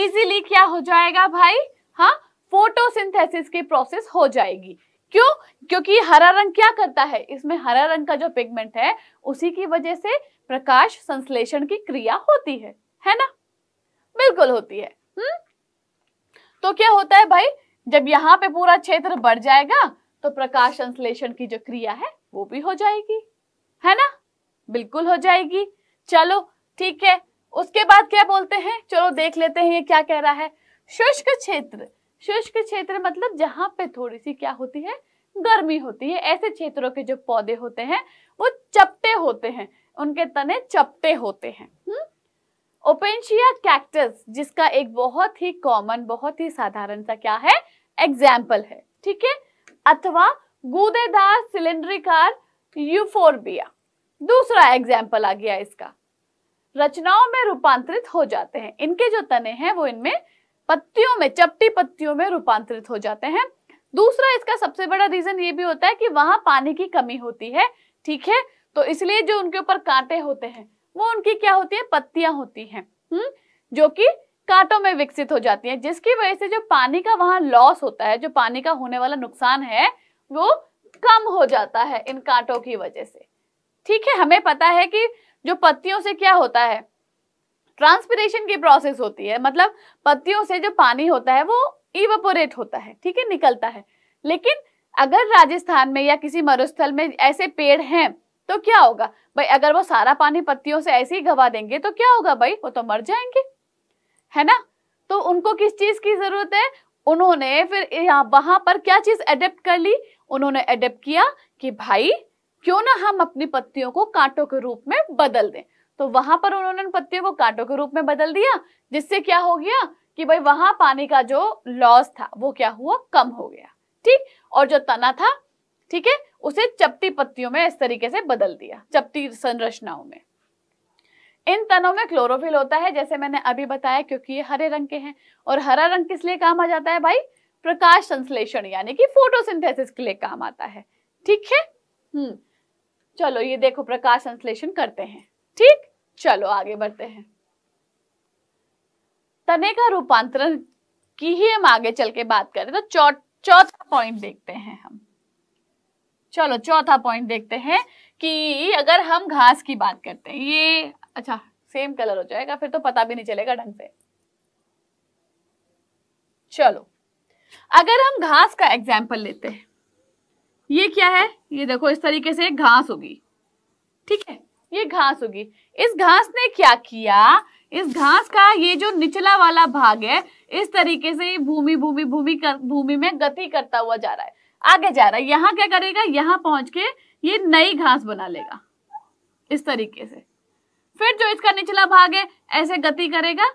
इजीली क्या हो जाएगा भाई हाँ फोटोसिंथेसिस की प्रोसेस हो जाएगी क्यों क्योंकि हरा रंग क्या करता है इसमें हरा रंग का जो पिगमेंट है उसी की वजह से प्रकाश संश्लेषण की क्रिया होती है है ना बिल्कुल होती है हम्म तो क्या होता है भाई जब यहाँ पे पूरा क्षेत्र बढ़ जाएगा तो प्रकाश संश्लेषण की जो क्रिया है वो भी हो जाएगी है ना बिल्कुल हो जाएगी चलो ठीक है उसके बाद क्या बोलते हैं चलो देख लेते हैं ये क्या कह रहा है शुष्क क्षेत्र शुष्क क्षेत्र मतलब जहां पे थोड़ी सी क्या होती है गर्मी होती है ऐसे क्षेत्रों के जो पौधे होते हैं वो चपटे होते हैं उनके तने चपटे होते हैं ओपेंशिया हम्म? कैक्टस जिसका एक बहुत ही कॉमन बहुत ही साधारण सा क्या है एग्जाम्पल है ठीक है अथवा गूदेदार सिलेंड्रिकार यूफोरबिया दूसरा एग्जाम्पल आ गया इसका रचनाओं में रूपांतरित हो जाते हैं इनके जो तने हैं वो इनमें पत्तियों में चपटी पत्तियों में रूपांतरित हो जाते हैं दूसरा इसका सबसे बड़ा रीजन ये भी होता है कि वहां पानी की कमी होती है ठीक है तो इसलिए जो उनके ऊपर कांटे होते हैं वो उनकी क्या होती है पत्तियां होती हैं हम्म जो कि कांटों में विकसित हो जाती है जिसकी वजह से जो पानी का वहां लॉस होता है जो पानी का होने वाला नुकसान है वो कम हो जाता है इन कांटों की वजह से ठीक है हमें पता है कि जो पत्तियों से क्या होता है ट्रांसपिरेशन की प्रोसेस होती है मतलब पत्तियों से जो पानी होता है वो इवेपोरेट होता है ठीक है निकलता है लेकिन अगर राजस्थान में या किसी मरुस्थल में ऐसे पेड़ हैं तो क्या होगा भाई अगर वो सारा पानी पत्तियों से ऐसे ही गवा देंगे तो क्या होगा भाई वो तो मर जाएंगे है ना तो उनको किस चीज की जरूरत है उन्होंने फिर वहां पर क्या चीज एडेप्ट कर ली उन्होंने एडेप्ट किया कि भाई क्यों ना हम अपनी पत्तियों को कांटों के रूप में बदल दें तो वहां पर उन्होंने पत्तियों को कांटों के रूप में बदल दिया जिससे क्या हो गया कि भाई वहां पानी का जो लॉस था वो क्या हुआ कम हो गया ठीक और जो तना था ठीक है उसे चपटी पत्तियों में इस तरीके से बदल दिया चपटी संरचनाओं में इन तनों में क्लोरोफिल होता है जैसे मैंने अभी बताया क्योंकि ये हरे रंग के हैं और हरा रंग किस लिए काम आ जाता है भाई प्रकाश संश्लेषण यानी कि फोटोसिंथेसिस के लिए काम आता है ठीक है हम्म चलो ये देखो प्रकाश संश्लेषण करते हैं ठीक चलो आगे बढ़ते हैं तने का रूपांतरण की ही हम आगे चल के बात करें तो चौथा पॉइंट देखते हैं हम चलो चौथा पॉइंट देखते हैं कि अगर हम घास की बात करते हैं ये अच्छा सेम कलर हो जाएगा फिर तो पता भी नहीं चलेगा ढंग से चलो अगर हम घास का एग्जाम्पल लेते हैं ये क्या है ये देखो इस तरीके से घास होगी ठीक है ये घास होगी इस घास ने क्या किया इस घास का ये जो निचला वाला भाग है इस तरीके से भूमि भूमि भूमि कर भूमि में गति करता हुआ जा रहा है आगे जा रहा है यहाँ क्या करेगा यहाँ पहुंच के ये नई घास बना लेगा इस तरीके से फिर जो इसका निचला भाग है ऐसे गति करेगा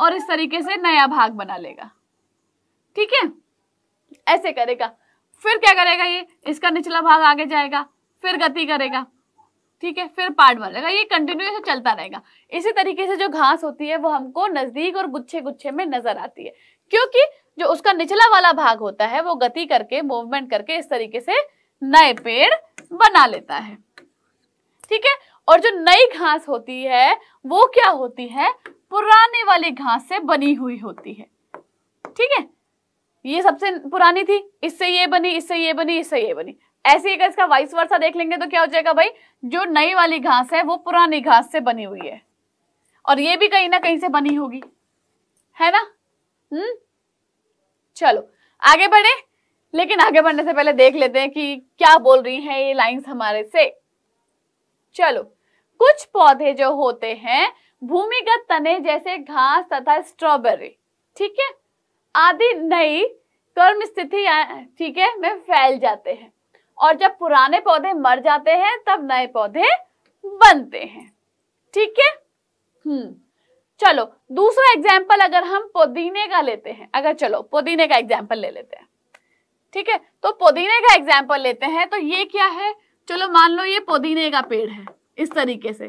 और इस तरीके से नया भाग बना लेगा ठीक है ऐसे करेगा फिर क्या करेगा ये इसका निचला भाग आगे जाएगा फिर गति करेगा ठीक है फिर पार्ट जाएगा ये कंटिन्यूस चलता रहेगा इसी तरीके से जो घास होती है वो हमको नजदीक और गुच्छे गुच्छे में नजर आती है क्योंकि जो उसका निचला वाला भाग होता है वो गति करके मूवमेंट करके इस तरीके से नए पेड़ बना लेता है ठीक है और जो नई घास होती है वो क्या होती है पुराने वाली घास से बनी हुई होती है ठीक है ये सबसे पुरानी थी इससे ये बनी इससे ये बनी इससे ये बनी ऐसे ही इसका वाइस वर्षा देख लेंगे तो क्या हो जाएगा भाई जो नई वाली घास है वो पुरानी घास से बनी हुई है और ये भी कहीं ना कहीं से बनी होगी है ना हम्म चलो आगे बढ़े लेकिन आगे बढ़ने से पहले देख लेते हैं कि क्या बोल रही हैं ये लाइंस हमारे से चलो कुछ पौधे जो होते हैं भूमिगत तने जैसे घास तथा स्ट्रॉबेरी ठीक है आदि नई कर्म स्थिति ठीक है में फैल जाते हैं और जब पुराने पौधे मर जाते हैं तब नए पौधे बनते हैं ठीक है हम्म चलो दूसरा एग्जाम्पल अगर हम पुदीने का लेते हैं अगर चलो पुदीने का एग्जाम्पल ले लेते हैं ठीक है तो पुदीने का एग्जाम्पल लेते हैं तो ये क्या है चलो मान लो ये पुदीने का पेड़ है इस तरीके से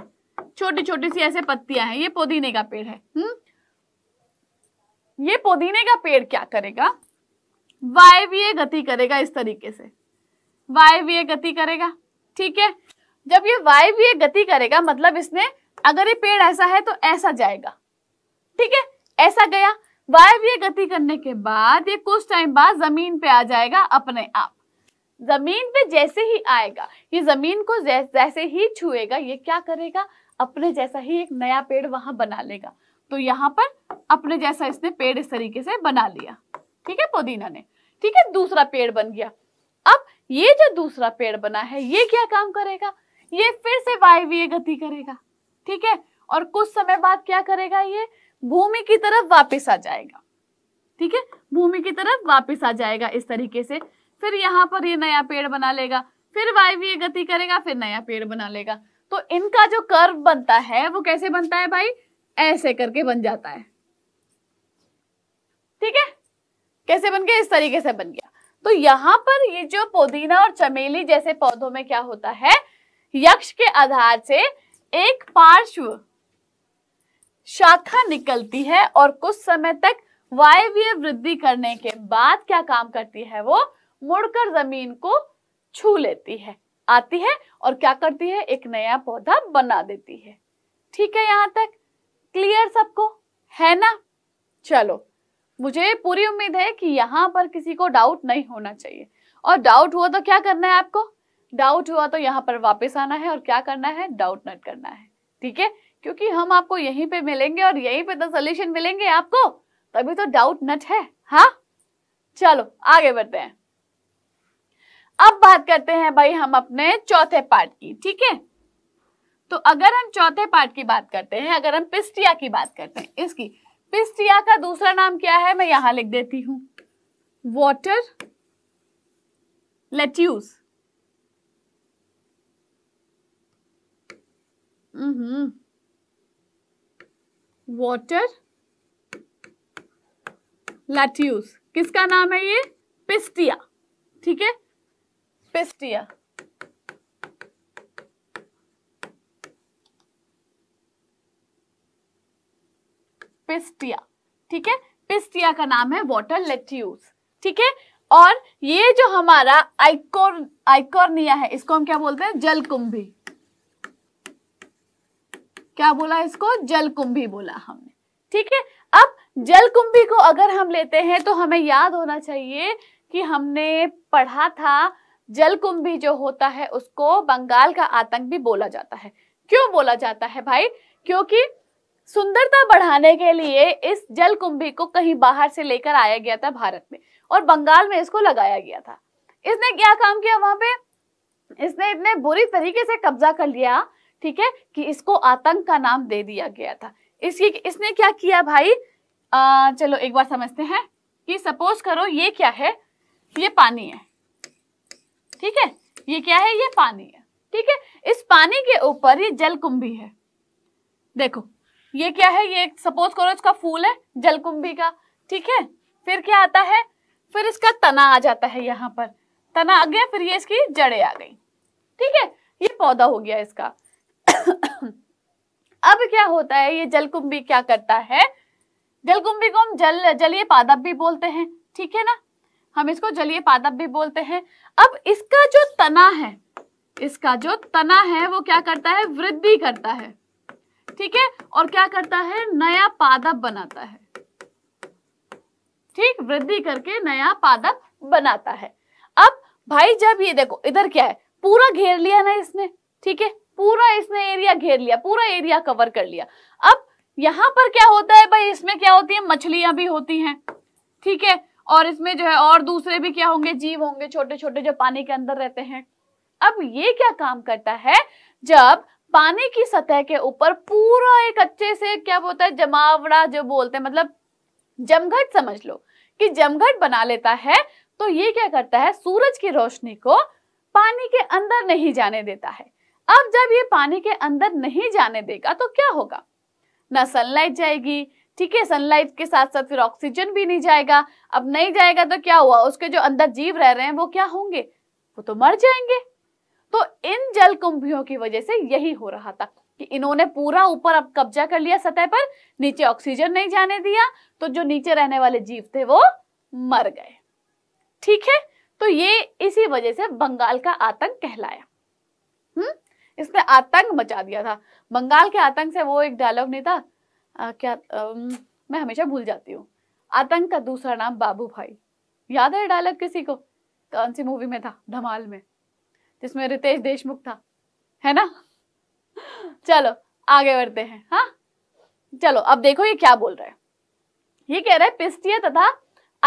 छोटी छोटी सी ऐसे पत्तियां हैं ये पुदीने का पेड़ है हम्म ये पुदीने का पेड़ क्या करेगा वायवीय गति करेगा इस तरीके से वायवीय गति करेगा ठीक है जब ये वायवीय गति करेगा मतलब इसने अगर ये पेड़ ऐसा है तो ऐसा जाएगा ठीक है ऐसा गया वायव्य गति करने के बाद ये कुछ टाइम बाद जमीन पे आ जाएगा अपने आप जमीन पे जैसे ही आएगा ये जमीन को जैसे ही छुएगा ये क्या करेगा अपने जैसा ही एक नया पेड़ वहां बना लेगा तो यहाँ पर अपने जैसा इसने पेड़ इस तरीके से बना लिया ठीक है पुदीना ने ठीक है दूसरा पेड़ बन गया अब ये जो दूसरा पेड़ बना है ये क्या काम करेगा ये फिर से वायवीय गति करेगा ठीक है और कुछ समय बाद क्या करेगा ये भूमि की तरफ वापस आ जाएगा ठीक है भूमि की तरफ वापस आ जाएगा इस तरीके से फिर यहाँ पर ये नया पेड़ बना लेगा फिर वायवीय गति करेगा फिर नया पेड़ बना लेगा तो इनका जो कर्व बनता है वो कैसे बनता है भाई ऐसे करके बन जाता है ठीक है कैसे बन गया इस तरीके से बन गया तो यहाँ पर ये जो पुदीना और चमेली जैसे पौधों में क्या होता है यक्ष के आधार से एक पार्श्व शाखा निकलती है और कुछ समय तक वायवीय वृद्धि करने के बाद क्या काम करती है वो मुड़कर जमीन को छू लेती है आती है और क्या करती है एक नया पौधा बना देती है ठीक है यहाँ तक क्लियर सबको है ना चलो मुझे पूरी उम्मीद है कि यहाँ पर किसी को डाउट नहीं होना चाहिए और डाउट हुआ तो क्या करना है आपको डाउट हुआ तो यहाँ पर वापस आना है और क्या करना है डाउट नट करना है ठीक है क्योंकि हम आपको यहीं पे मिलेंगे और यहीं पे तो सोल्यूशन मिलेंगे आपको तभी तो डाउट नट है हा चलो आगे बढ़ते हैं अब बात करते हैं भाई हम अपने चौथे पार्ट की ठीक है तो अगर हम चौथे पार्ट की बात करते हैं अगर हम पिस्टिया की बात करते हैं इसकी पिस्टिया का दूसरा नाम क्या है मैं यहां लिख देती हूं water lettuce hmm water lettuce किसका नाम है ये पिस्टिया ठीक है पिस्टिया पिस्टिया ठीक है पिस्टिया का नाम है वॉटर लेट्यूस ठीक है और ये जो हमारा आइकोर आइकोर्निया है इसको हम क्या बोलते हैं जलकुंभी क्या बोला इसको जलकुंभी बोला हमने ठीक है अब जलकुंभी को अगर हम लेते हैं तो हमें याद होना चाहिए कि हमने पढ़ा था जलकुंभी जो होता है उसको बंगाल का आतंक भी बोला जाता है क्यों बोला जाता है भाई क्योंकि सुंदरता बढ़ाने के लिए इस जलकुंभी को कहीं बाहर से लेकर आया गया था भारत में और बंगाल में इसको लगाया गया था इसने क्या काम किया वहां पे इसने इतने बुरी तरीके से कब्जा कर लिया ठीक है कि इसको आतंक का नाम दे दिया गया था इसकी इसने क्या किया भाई आ, चलो एक बार समझते हैं कि सपोज करो ये क्या है ये पानी है ठीक है ये क्या है ये पानी है ठीक है इस पानी के ऊपर ये जल कुंभी है देखो ये क्या है ये सपोज करो इसका फूल है जलकुंभी का ठीक है फिर क्या आता है फिर इसका तना आ जाता है यहाँ पर तना आ गया फिर ये इसकी जड़े आ गई ठीक है ये पौधा हो गया इसका अब क्या होता है ये जलकुंभी क्या करता है जलकुंभी को हम जल जलीय पादप भी बोलते हैं ठीक है ना हम इसको जलीय पादप भी बोलते हैं अब इसका जो तना है इसका जो तना है वो क्या करता है वृद्धि करता है ठीक है और क्या करता है नया पादप बनाता है ठीक वृद्धि करके नया पादप बनाता है अब भाई जब ये देखो इधर क्या है पूरा घेर लिया ना इसने ठीक है पूरा इसने एरिया घेर लिया पूरा एरिया कवर कर लिया अब यहां पर क्या होता है भाई इसमें क्या होती है मछलियां भी होती हैं ठीक है और इसमें जो है और दूसरे भी क्या होंगे जीव होंगे छोटे छोटे जो पानी के अंदर रहते हैं अब ये क्या काम करता है जब पानी की सतह के ऊपर पूरा एक अच्छे से क्या बोलता है जमावड़ा जो बोलते हैं मतलब जमघट समझ लो कि जमघट बना लेता है तो ये क्या करता है सूरज की रोशनी को पानी के अंदर नहीं जाने देता है अब जब ये पानी के अंदर नहीं जाने देगा तो क्या होगा ना सनलाइट जाएगी ठीक है सनलाइट के साथ साथ फिर ऑक्सीजन भी नहीं जाएगा अब नहीं जाएगा तो क्या हुआ उसके जो अंदर जीव रह रहे हैं वो क्या होंगे वो तो मर जाएंगे तो इन जल कुंभियों की वजह से यही हो रहा था कि इन्होंने पूरा ऊपर अब कब्जा कर लिया सतह पर नीचे ऑक्सीजन नहीं जाने दिया तो जो नीचे रहने वाले जीव थे वो मर गए ठीक है तो ये इसी वजह से बंगाल का आतंक कहलाया हम्म इसने आतंक मचा दिया था बंगाल के आतंक से वो एक डायलॉग नहीं था आ, क्या आ, मैं हमेशा भूल जाती हूँ आतंक का दूसरा नाम बाबू भाई याद है डायलॉग किसी को कौन सी मूवी में था धमाल में जिसमें रितेश देशमुख था है ना चलो आगे बढ़ते हैं हाँ चलो अब देखो ये क्या बोल रहे हैं ये कह रहे हैं पिस्टिया तथा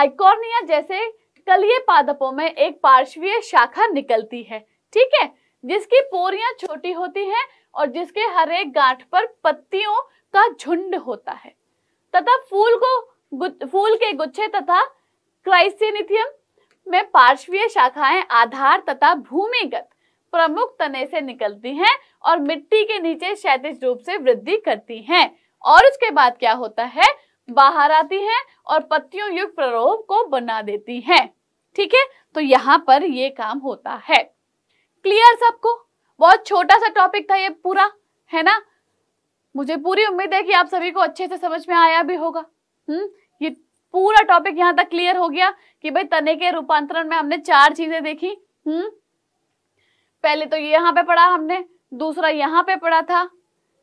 आइकोर्निया जैसे कलिय पादपों में एक पार्श्वीय शाखा निकलती है ठीक है जिसकी पोरियां छोटी होती हैं और जिसके हर एक गांठ पर पत्तियों का झुंड होता है तथा फूल को फूल के गुच्छे तथा क्राइसिनिथियम में पार्श्वीय शाखाएं आधार तथा भूमिगत प्रमुख तने से निकलती हैं और मिट्टी के नीचे क्षैतिज रूप से वृद्धि करती हैं और उसके बाद क्या होता है बाहर आती हैं और पत्तियों युक्त प्ररोप को बना देती हैं ठीक है तो यहाँ पर ये काम होता है क्लियर सबको बहुत छोटा सा टॉपिक था ये पूरा है ना मुझे पूरी उम्मीद है कि आप सभी को अच्छे से समझ में आया भी होगा हम्म ये पूरा टॉपिक यहाँ तक क्लियर हो गया कि भाई तने के रूपांतरण में हमने चार चीजें देखी हम्म पहले तो यहाँ पे पढ़ा हमने दूसरा यहाँ पे पढ़ा था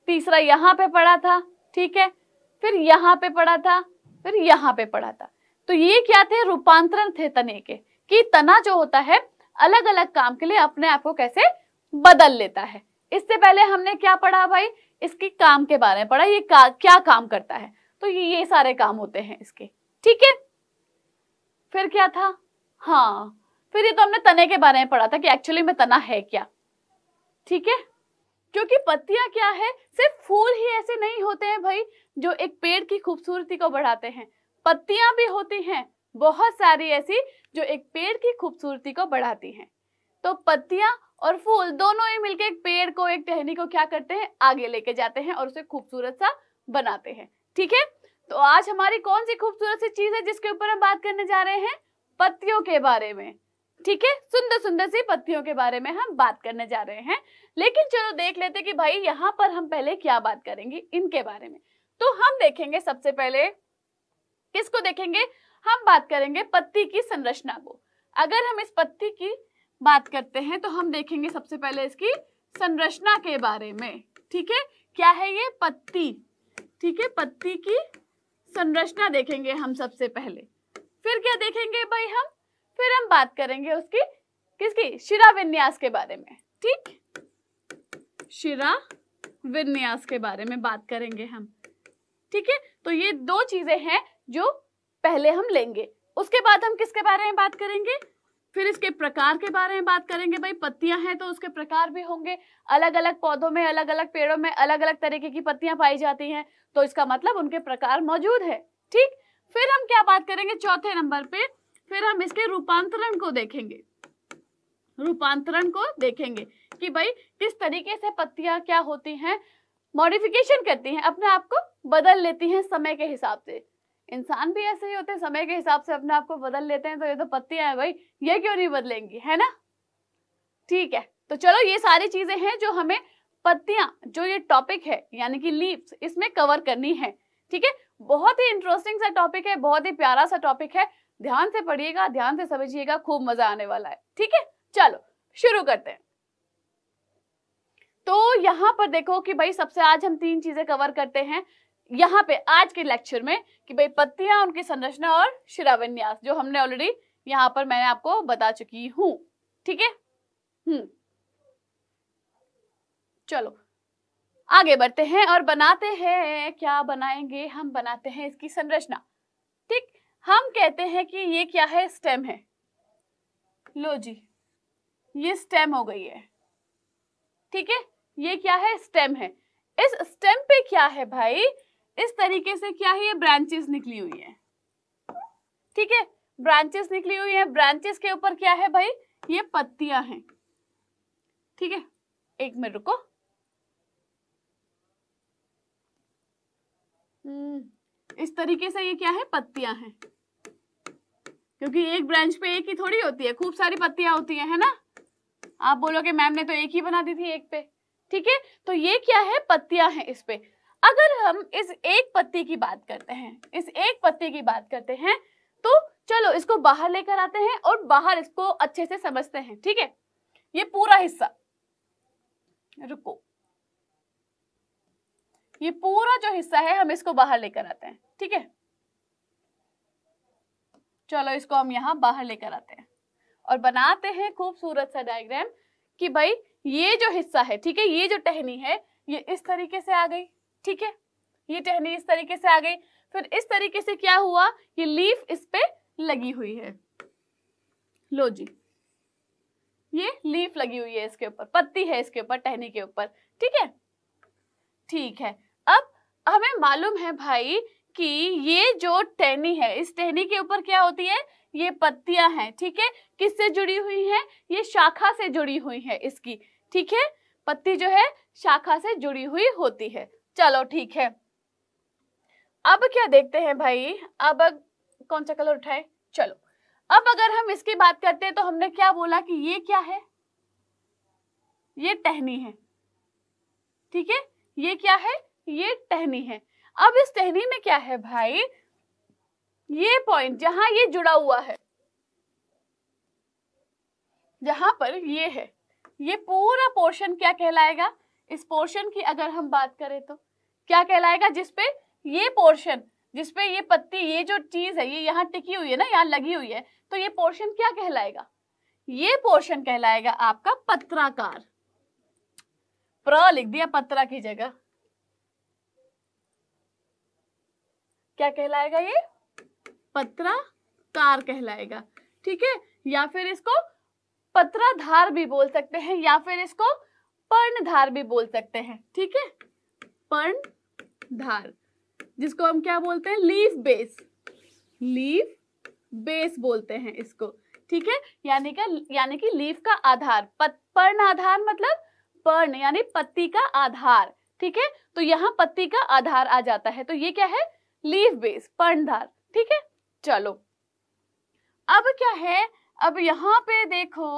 तीसरा यहाँ पे पढ़ा था ठीक है फिर यहाँ पे पढ़ा था फिर यहाँ पे पढ़ा था तो ये क्या थे रूपांतरण थे तने के कि तना जो होता है अलग अलग काम के लिए अपने आप को कैसे बदल लेता है इससे पहले हमने क्या पढ़ा भाई इसके काम के बारे में पढ़ा ये का, क्या काम करता है तो ये ये सारे काम होते हैं इसके ठीक है फिर क्या था हाँ फिर ये तो हमने तने के बारे में पढ़ा था कि एक्चुअली में तना है क्या ठीक है क्योंकि पत्तियां क्या है सिर्फ फूल ही ऐसे नहीं होते हैं भाई जो एक पेड़ की खूबसूरती को बढ़ाते हैं पत्तियां भी होती हैं बहुत सारी ऐसी जो एक पेड़ की खूबसूरती को बढ़ाती हैं तो पत्तियां और फूल दोनों ही मिलकर एक पेड़ को एक टहनी को क्या करते हैं आगे लेके जाते हैं और उसे खूबसूरत सा बनाते हैं ठीक है तो आज हमारी कौन सी खूबसूरत सी चीज है जिसके ऊपर हम बात करने जा रहे हैं पत्तियों के बारे में ठीक है सुंदर सुंदर सी पत्तियों के बारे में हम बात करने जा रहे हैं लेकिन चलो देख लेते कि भाई यहाँ पर हम पहले क्या बात करेंगे इनके बारे में तो हम देखेंगे सबसे पहले किसको देखेंगे हम बात करेंगे पत्ती की संरचना को अगर हम इस पत्ती की बात करते हैं तो हम देखेंगे सबसे पहले इसकी संरचना के बारे में ठीक है क्या है ये पत्ती ठीक है पत्ती की संरचना देखेंगे हम सबसे पहले फिर क्या देखेंगे भाई हम फिर हम बात करेंगे उसकी किसकी शिरा विन्यास के बारे में ठीक शिरा विन्यास के बारे में बात करेंगे हम ठीक है तो ये दो चीजें हैं जो पहले हम लेंगे उसके बाद हम किसके बारे में बात करेंगे फिर इसके प्रकार के बारे में बात करेंगे भाई पत्तियां हैं तो उसके प्रकार भी होंगे अलग अलग पौधों में अलग अलग पेड़ों में अलग अलग तरीके की पत्तियां पाई जाती हैं तो इसका मतलब उनके प्रकार मौजूद है ठीक फिर हम क्या बात करेंगे चौथे नंबर पे फिर हम इसके रूपांतरण को देखेंगे रूपांतरण को देखेंगे कि भाई किस तरीके से पत्तियां क्या होती हैं मॉडिफिकेशन करती हैं अपने आप को बदल लेती हैं समय के हिसाब से इंसान भी ऐसे ही होते हैं समय के हिसाब से अपने आप को बदल लेते हैं तो ये तो पत्तियां हैं भाई ये क्यों नहीं बदलेंगी है ना ठीक है तो चलो ये सारी चीजें हैं जो हमें पत्तियां जो ये टॉपिक है यानी कि लीव्स इसमें कवर करनी है ठीक है बहुत ही इंटरेस्टिंग सा टॉपिक है बहुत ही प्यारा सा टॉपिक है ध्यान से पढ़िएगा ध्यान से समझिएगा खूब मजा आने वाला है ठीक है चलो शुरू करते हैं तो यहाँ पर देखो कि भाई सबसे आज हम तीन चीजें कवर करते हैं यहाँ पे आज के लेक्चर में कि भाई पत्तियां उनकी संरचना और शिराविन्यास जो हमने ऑलरेडी यहाँ पर मैंने आपको बता चुकी हूँ ठीक है हम्म चलो आगे बढ़ते हैं और बनाते हैं क्या बनाएंगे हम बनाते हैं इसकी संरचना ठीक हम कहते हैं कि ये क्या है स्टेम है लो जी ये स्टेम हो गई है ठीक है ये क्या है स्टेम है इस स्टेम पे क्या है भाई इस तरीके से क्या है ये ब्रांचेस निकली हुई है ठीक है ब्रांचेस निकली हुई है ब्रांचेस के ऊपर क्या है भाई ये पत्तियां हैं ठीक है एक मिनट रुको हम्म, इस तरीके से ये क्या है पत्तियां हैं क्योंकि एक ब्रांच पे एक ही थोड़ी होती है खूब सारी पत्तियां होती हैं है ना आप बोलोगे मैम ने तो एक ही बना दी थी एक पे ठीक है तो ये क्या है पत्तियां हैं इस पे अगर हम इस एक पत्ती की बात करते हैं इस एक पत्ती की बात करते हैं तो चलो इसको बाहर लेकर आते हैं और बाहर इसको अच्छे से समझते हैं ठीक है ये पूरा हिस्सा रुको ये पूरा जो हिस्सा है हम इसको बाहर लेकर आते हैं ठीक है चलो इसको हम यहां बाहर लेकर आते हैं और बनाते हैं खूबसूरत सा डायग्राम कि भाई ये जो हिस्सा है ठीक है ये जो टहनी है ये इस तरीके से आ गई ठीक है ये टहनी इस तरीके से आ गई फिर इस तरीके से क्या हुआ ये लीफ इस पे लगी हुई है लो जी ये लीफ लगी हुई है इसके ऊपर पत्ती है इसके ऊपर टहनी के ऊपर ठीक है ठीक है अब हमें मालूम है भाई कि ये जो टहनी है इस टहनी के ऊपर क्या होती है ये पत्तियां हैं ठीक है किससे जुड़ी हुई है ये शाखा से जुड़ी हुई है इसकी ठीक है पत्ती जो है शाखा से जुड़ी हुई होती है चलो ठीक है अब क्या देखते हैं भाई अब अग... कौन सा कलर उठाए चलो अब अगर हम इसकी बात करते हैं तो हमने क्या बोला कि ये क्या है ये टहनी है ठीक है ये क्या है ये टहनी है अब इस टहनी में क्या है भाई ये पॉइंट जहां ये जुड़ा हुआ है जहां पर ये है ये पूरा पोर्शन क्या कहलाएगा इस पोर्शन की अगर हम बात करें तो क्या कहलाएगा जिसपे ये पोर्शन जिसपे ये पत्ती ये जो चीज है ये यहाँ टिकी हुई है ना यहाँ लगी हुई है तो ये पोर्शन क्या कहलाएगा ये पोर्शन कहलाएगा आपका पत्राकार प्र लिख दिया पत्रा की जगह क्या कहलाएगा ये पत्राकार कहलाएगा ठीक है या फिर इसको पत्राधार भी बोल सकते हैं या फिर इसको पर्णधार भी बोल सकते हैं ठीक है पर्णधार जिसको हम क्या बोलते हैं लीफ बेस लीफ बेस बोलते हैं इसको ठीक है यानी का यानी कि लीफ का आधार पत, पर्ण आधार मतलब पर्ण यानी पत्ती का आधार ठीक है तो यहाँ पत्ती का आधार आ जाता है तो ये क्या है लीफ बेस पर्णधार ठीक है चलो अब क्या है अब यहाँ पे देखो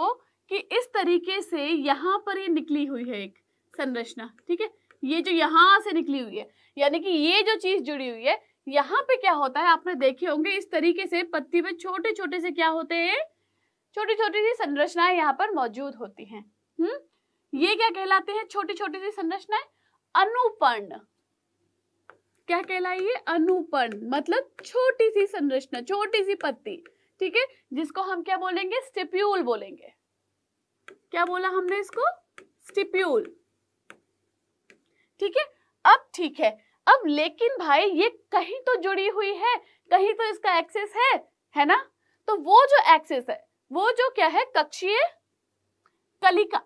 कि इस तरीके से यहाँ पर ये निकली हुई है एक संरचना ठीक है ये जो यहाँ से निकली हुई है यानी कि ये जो चीज जुड़ी हुई है यहाँ पे क्या होता है आपने देखे होंगे इस तरीके से पत्ती में छोटे छोटे से क्या होते हैं छोटी छोटी सी संरचनाएं यहाँ पर मौजूद होती हैं हम्म ये क्या कहलाते हैं छोटी छोटी सी संरचनाएं अनुपर्ण क्या कहलाई है अनुपर्ण मतलब छोटी सी संरचना छोटी सी पत्ती ठीक है जिसको हम क्या बोलेंगे स्टिप्यूल बोलेंगे क्या बोला हमने इसको स्टिप्यूल ठीक है अब ठीक है अब लेकिन भाई ये कहीं तो जुड़ी हुई है कहीं तो इसका एक्सेस है है ना तो वो जो एक्सेस है वो जो क्या है कक्षीय कलिका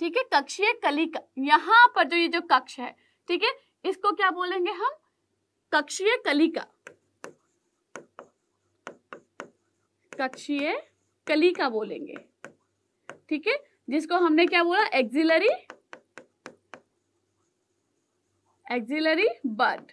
ठीक है कक्षीय कलिका यहां पर जो ये जो कक्ष है ठीक है इसको क्या बोलेंगे हम कक्षीय कलिका कक्षीय कलिका बोलेंगे ठीक है जिसको हमने क्या बोला एक्सिलरी एक्सिलरी बर्ड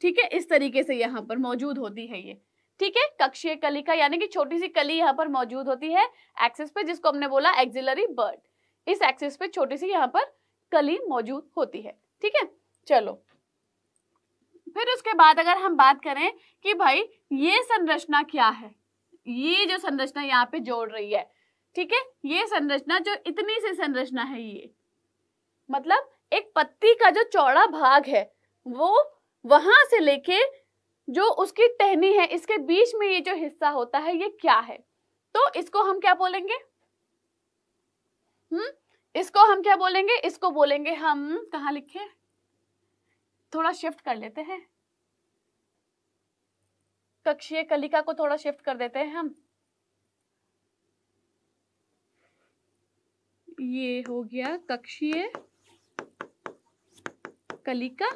ठीक है इस तरीके से यहाँ पर मौजूद होती है ये ठीक है कक्षीय कलिका यानी कि छोटी सी कली यहाँ पर मौजूद होती है एक्सिस पे जिसको हमने बोला एक्सिलरी बर्ड इस एक्सिस पे छोटी सी यहाँ पर कली मौजूद होती है ठीक है चलो फिर उसके बाद अगर हम बात करें कि भाई ये संरचना क्या है ये जो संरचना यहाँ पे जोड़ रही है ठीक है ये संरचना जो इतनी सी संरचना है ये मतलब एक पत्ती का जो चौड़ा भाग है वो वहां से लेके जो उसकी टहनी है इसके बीच में ये जो हिस्सा होता है ये क्या है तो इसको हम क्या बोलेंगे हम्म इसको हम क्या बोलेंगे इसको बोलेंगे हम कहा लिखे थोड़ा शिफ्ट कर लेते हैं कक्षीय कलिका को थोड़ा शिफ्ट कर देते हैं हम ये हो गया कक्षीय कलिका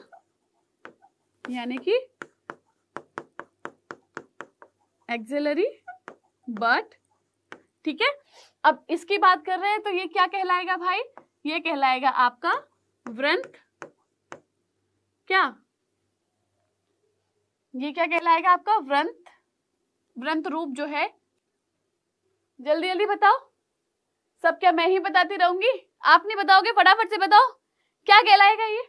यानी कि एक्सिलरी बट ठीक है अब इसकी बात कर रहे हैं तो ये क्या कहलाएगा भाई ये कहलाएगा आपका व्रंथ क्या ये क्या कहलाएगा आपका व्रंथ व्रंथ रूप जो है जल्दी जल्दी बताओ सब क्या मैं ही बताती रहूंगी आप नहीं बताओगे फटाफट से बताओ क्या कहलाएगा ये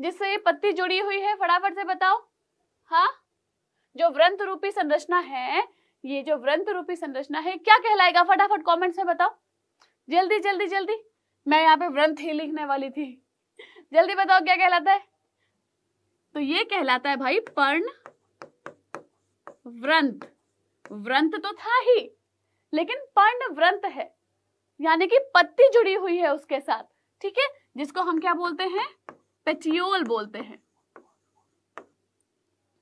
जिससे ये पत्ती जुड़ी हुई है फटाफट से बताओ हाँ जो व्रंत रूपी संरचना है ये जो व्रंत रूपी संरचना है क्या कहलाएगा फटाफट कमेंट्स में बताओ जल्दी जल्दी जल्दी मैं यहाँ पे व्रंथ ही लिखने वाली थी जल्दी बताओ क्या कहलाता है तो ये कहलाता है भाई पर्ण व्रंत व्रंत तो था ही लेकिन पर्ण व्रंत है यानी कि पत्ती जुड़ी हुई है उसके साथ ठीक है जिसको हम क्या बोलते हैं पेटियोल बोलते हैं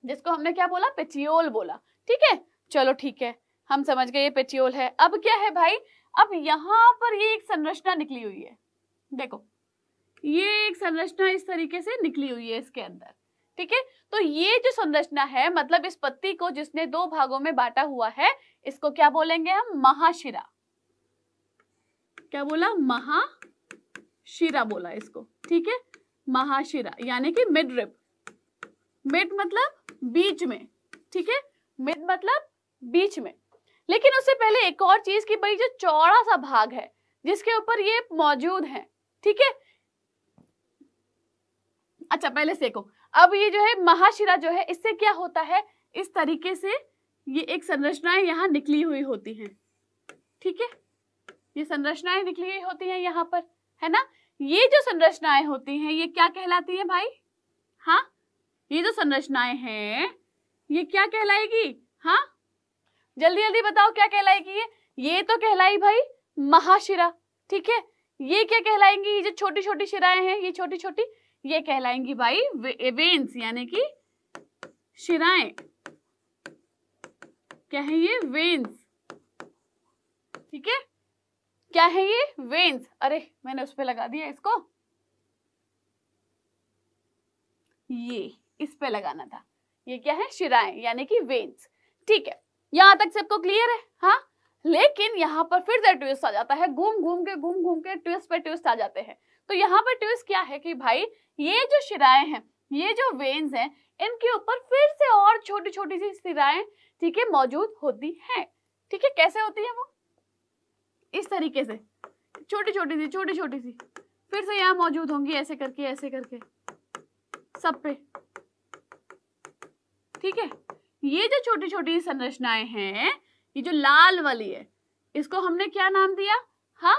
जिसको हमने क्या बोला पेटियोल बोला ठीक है चलो ठीक है हम समझ गए ये पेटियोल है अब क्या है भाई अब यहां पर ये एक संरचना निकली हुई है देखो ये एक संरचना इस तरीके से निकली हुई है इसके अंदर ठीक है तो ये जो संरचना है मतलब इस पत्ती को जिसने दो भागों में बांटा हुआ है इसको क्या बोलेंगे हम महाशिरा क्या बोला महाशिरा बोला इसको ठीक है महाशिरा यानी कि मिड रिप मिड मतलब बीच में ठीक है मिड मतलब बीच में लेकिन उससे पहले एक और चीज की भाई जो चौड़ा सा भाग है जिसके ऊपर ये मौजूद है ठीक है अच्छा पहले देखो अब ये जो है महाशिरा जो है इससे क्या होता है इस तरीके से ये एक संरचनाएं यहाँ निकली हुई होती हैं ठीक है ये संरचनाएं निकली हुई होती हैं यहाँ पर है ना ये जो संरचनाएं होती हैं ये क्या कहलाती है भाई हाँ ये जो संरचनाएं हैं ये क्या कहलाएगी हाँ जल्दी जल्दी बताओ क्या कहलाएगी ये ये तो कहलाई भाई महाशिरा ठीक है ये क्या कहलाएंगी ये जो छोटी छोटी शिराएं हैं ये छोटी छोटी ये कहलाएंगी भाई वेन्स यानी कि शिराएं क्या है ये वेन्स ठीक है क्या है ये वेन्स अरे मैंने उस पर लगा दिया इसको ये इस पे लगाना था ये क्या है शिराएं यानी कि वेन्स ठीक है यहां तक सबको क्लियर है हाँ लेकिन यहाँ पर फिर से ट्विस्ट आ जाता है घूम घूम के घूम घूम के ट्विस्ट पे ट्विस्ट आ जाते हैं तो यहाँ पर ट्विस्ट क्या है कि भाई ये जो शिराएं हैं ये जो वेन्स हैं इनके ऊपर फिर से और छोटी छोटी सी सिराएं ठीक है मौजूद होती हैं ठीक है कैसे होती है वो इस तरीके से छोटी छोटी सी छोटी छोटी सी फिर से यहाँ मौजूद होंगी ऐसे करके ऐसे करके सब पे ठीक है ये जो छोटी छोटी संरचनाएं हैं ये जो लाल वाली है इसको हमने क्या नाम दिया हाँ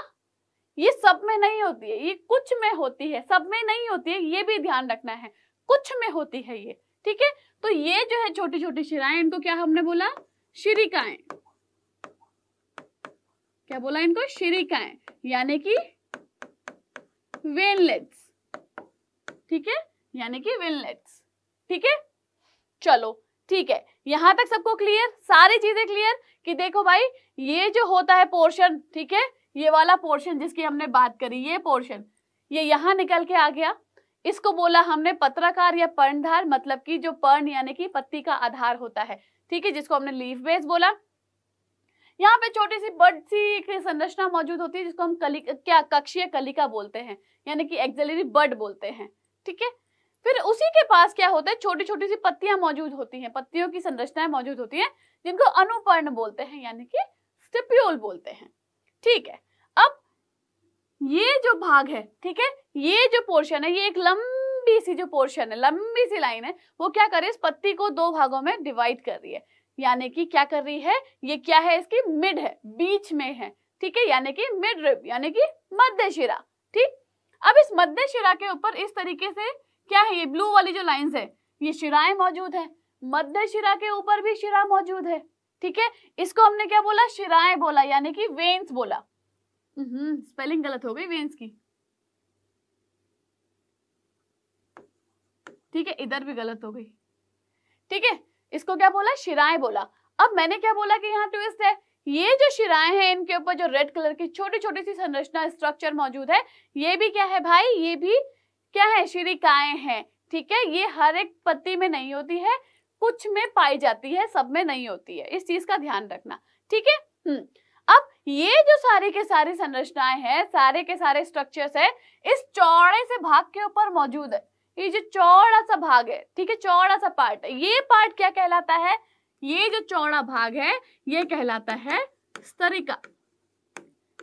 ये सब में नहीं होती है ये कुछ में होती है सब में नहीं होती है ये भी ध्यान रखना है कुछ में होती है ये ठीक है तो ये जो है छोटी छोटी शिराएं इनको क्या हमने बोला शिरिकाएं क्या बोला इनको शिरिकाएं यानी कि वेनलेट्स ठीक है यानी कि वेनलेट्स ठीक है चलो ठीक है यहां तक सबको क्लियर सारी चीजें क्लियर कि देखो भाई ये जो होता है पोर्शन ठीक है ये वाला पोर्शन जिसकी हमने बात करी ये पोर्शन ये यहां निकल के आ गया इसको बोला हमने पत्रकार या पर्णधार मतलब कि जो पर्ण यानी कि पत्ती का आधार होता है ठीक है जिसको हमने लीफ बेस बोला यहाँ पे छोटी सी बर्ड सी एक संरचना मौजूद होती है जिसको हम कली क्या कक्षीय कलिका बोलते हैं यानी कि एक्जलरी बर्ड बोलते हैं ठीक है फिर उसी के पास क्या होता है छोटी छोटी सी पत्तियां मौजूद होती हैं पत्तियों की संरचनाएं मौजूद होती हैं जिनको अनुपर्ण बोलते हैं यानी कि स्टिप्यूल बोलते हैं ठीक है अब ये जो भाग है ठीक है ये जो पोर्शन है ये एक लंबी सी जो पोर्शन है लंबी सी लाइन है वो क्या कर रही है इस पत्ती को दो भागों में डिवाइड कर रही है यानी कि क्या कर रही है ये क्या है इसकी मिड है बीच में है ठीक है यानी कि मिड रिप यानी कि मध्य शिरा ठीक अब इस मध्य शिरा के ऊपर इस तरीके से क्या है ये ब्लू वाली जो लाइंस है ये शिराएं मौजूद है मध्य शिरा के ऊपर भी शिरा मौजूद है ठीक है इसको हमने क्या बोला शिराएं बोला यानी कि वेन्स बोला स्पेलिंग हम्म, गलत हो गई वेन्स की ठीक है इधर भी गलत हो गई ठीक है इसको क्या बोला शिराएं बोला अब मैंने क्या बोला कि यहाँ ट्विस्ट है ये जो शिराएं हैं इनके ऊपर जो रेड कलर की छोटी छोटी सी संरचना स्ट्रक्चर मौजूद है ये भी क्या है भाई ये भी क्या है शिरिकाएं हैं ठीक है ये हर एक पत्ती में नहीं होती है कुछ में पाई जाती है सब में नहीं होती है इस चीज का ध्यान रखना ठीक है हम्म, अब ये जो सारी के सारी संरचनाएं हैं सारे के सारे स्ट्रक्चर्स है इस चौड़े से भाग के ऊपर मौजूद है ये जो चौड़ा सा भाग है ठीक है चौड़ा सा पार्ट ये पार्ट क्या कहलाता है ये जो चौड़ा भाग है ये कहलाता है स्तरिका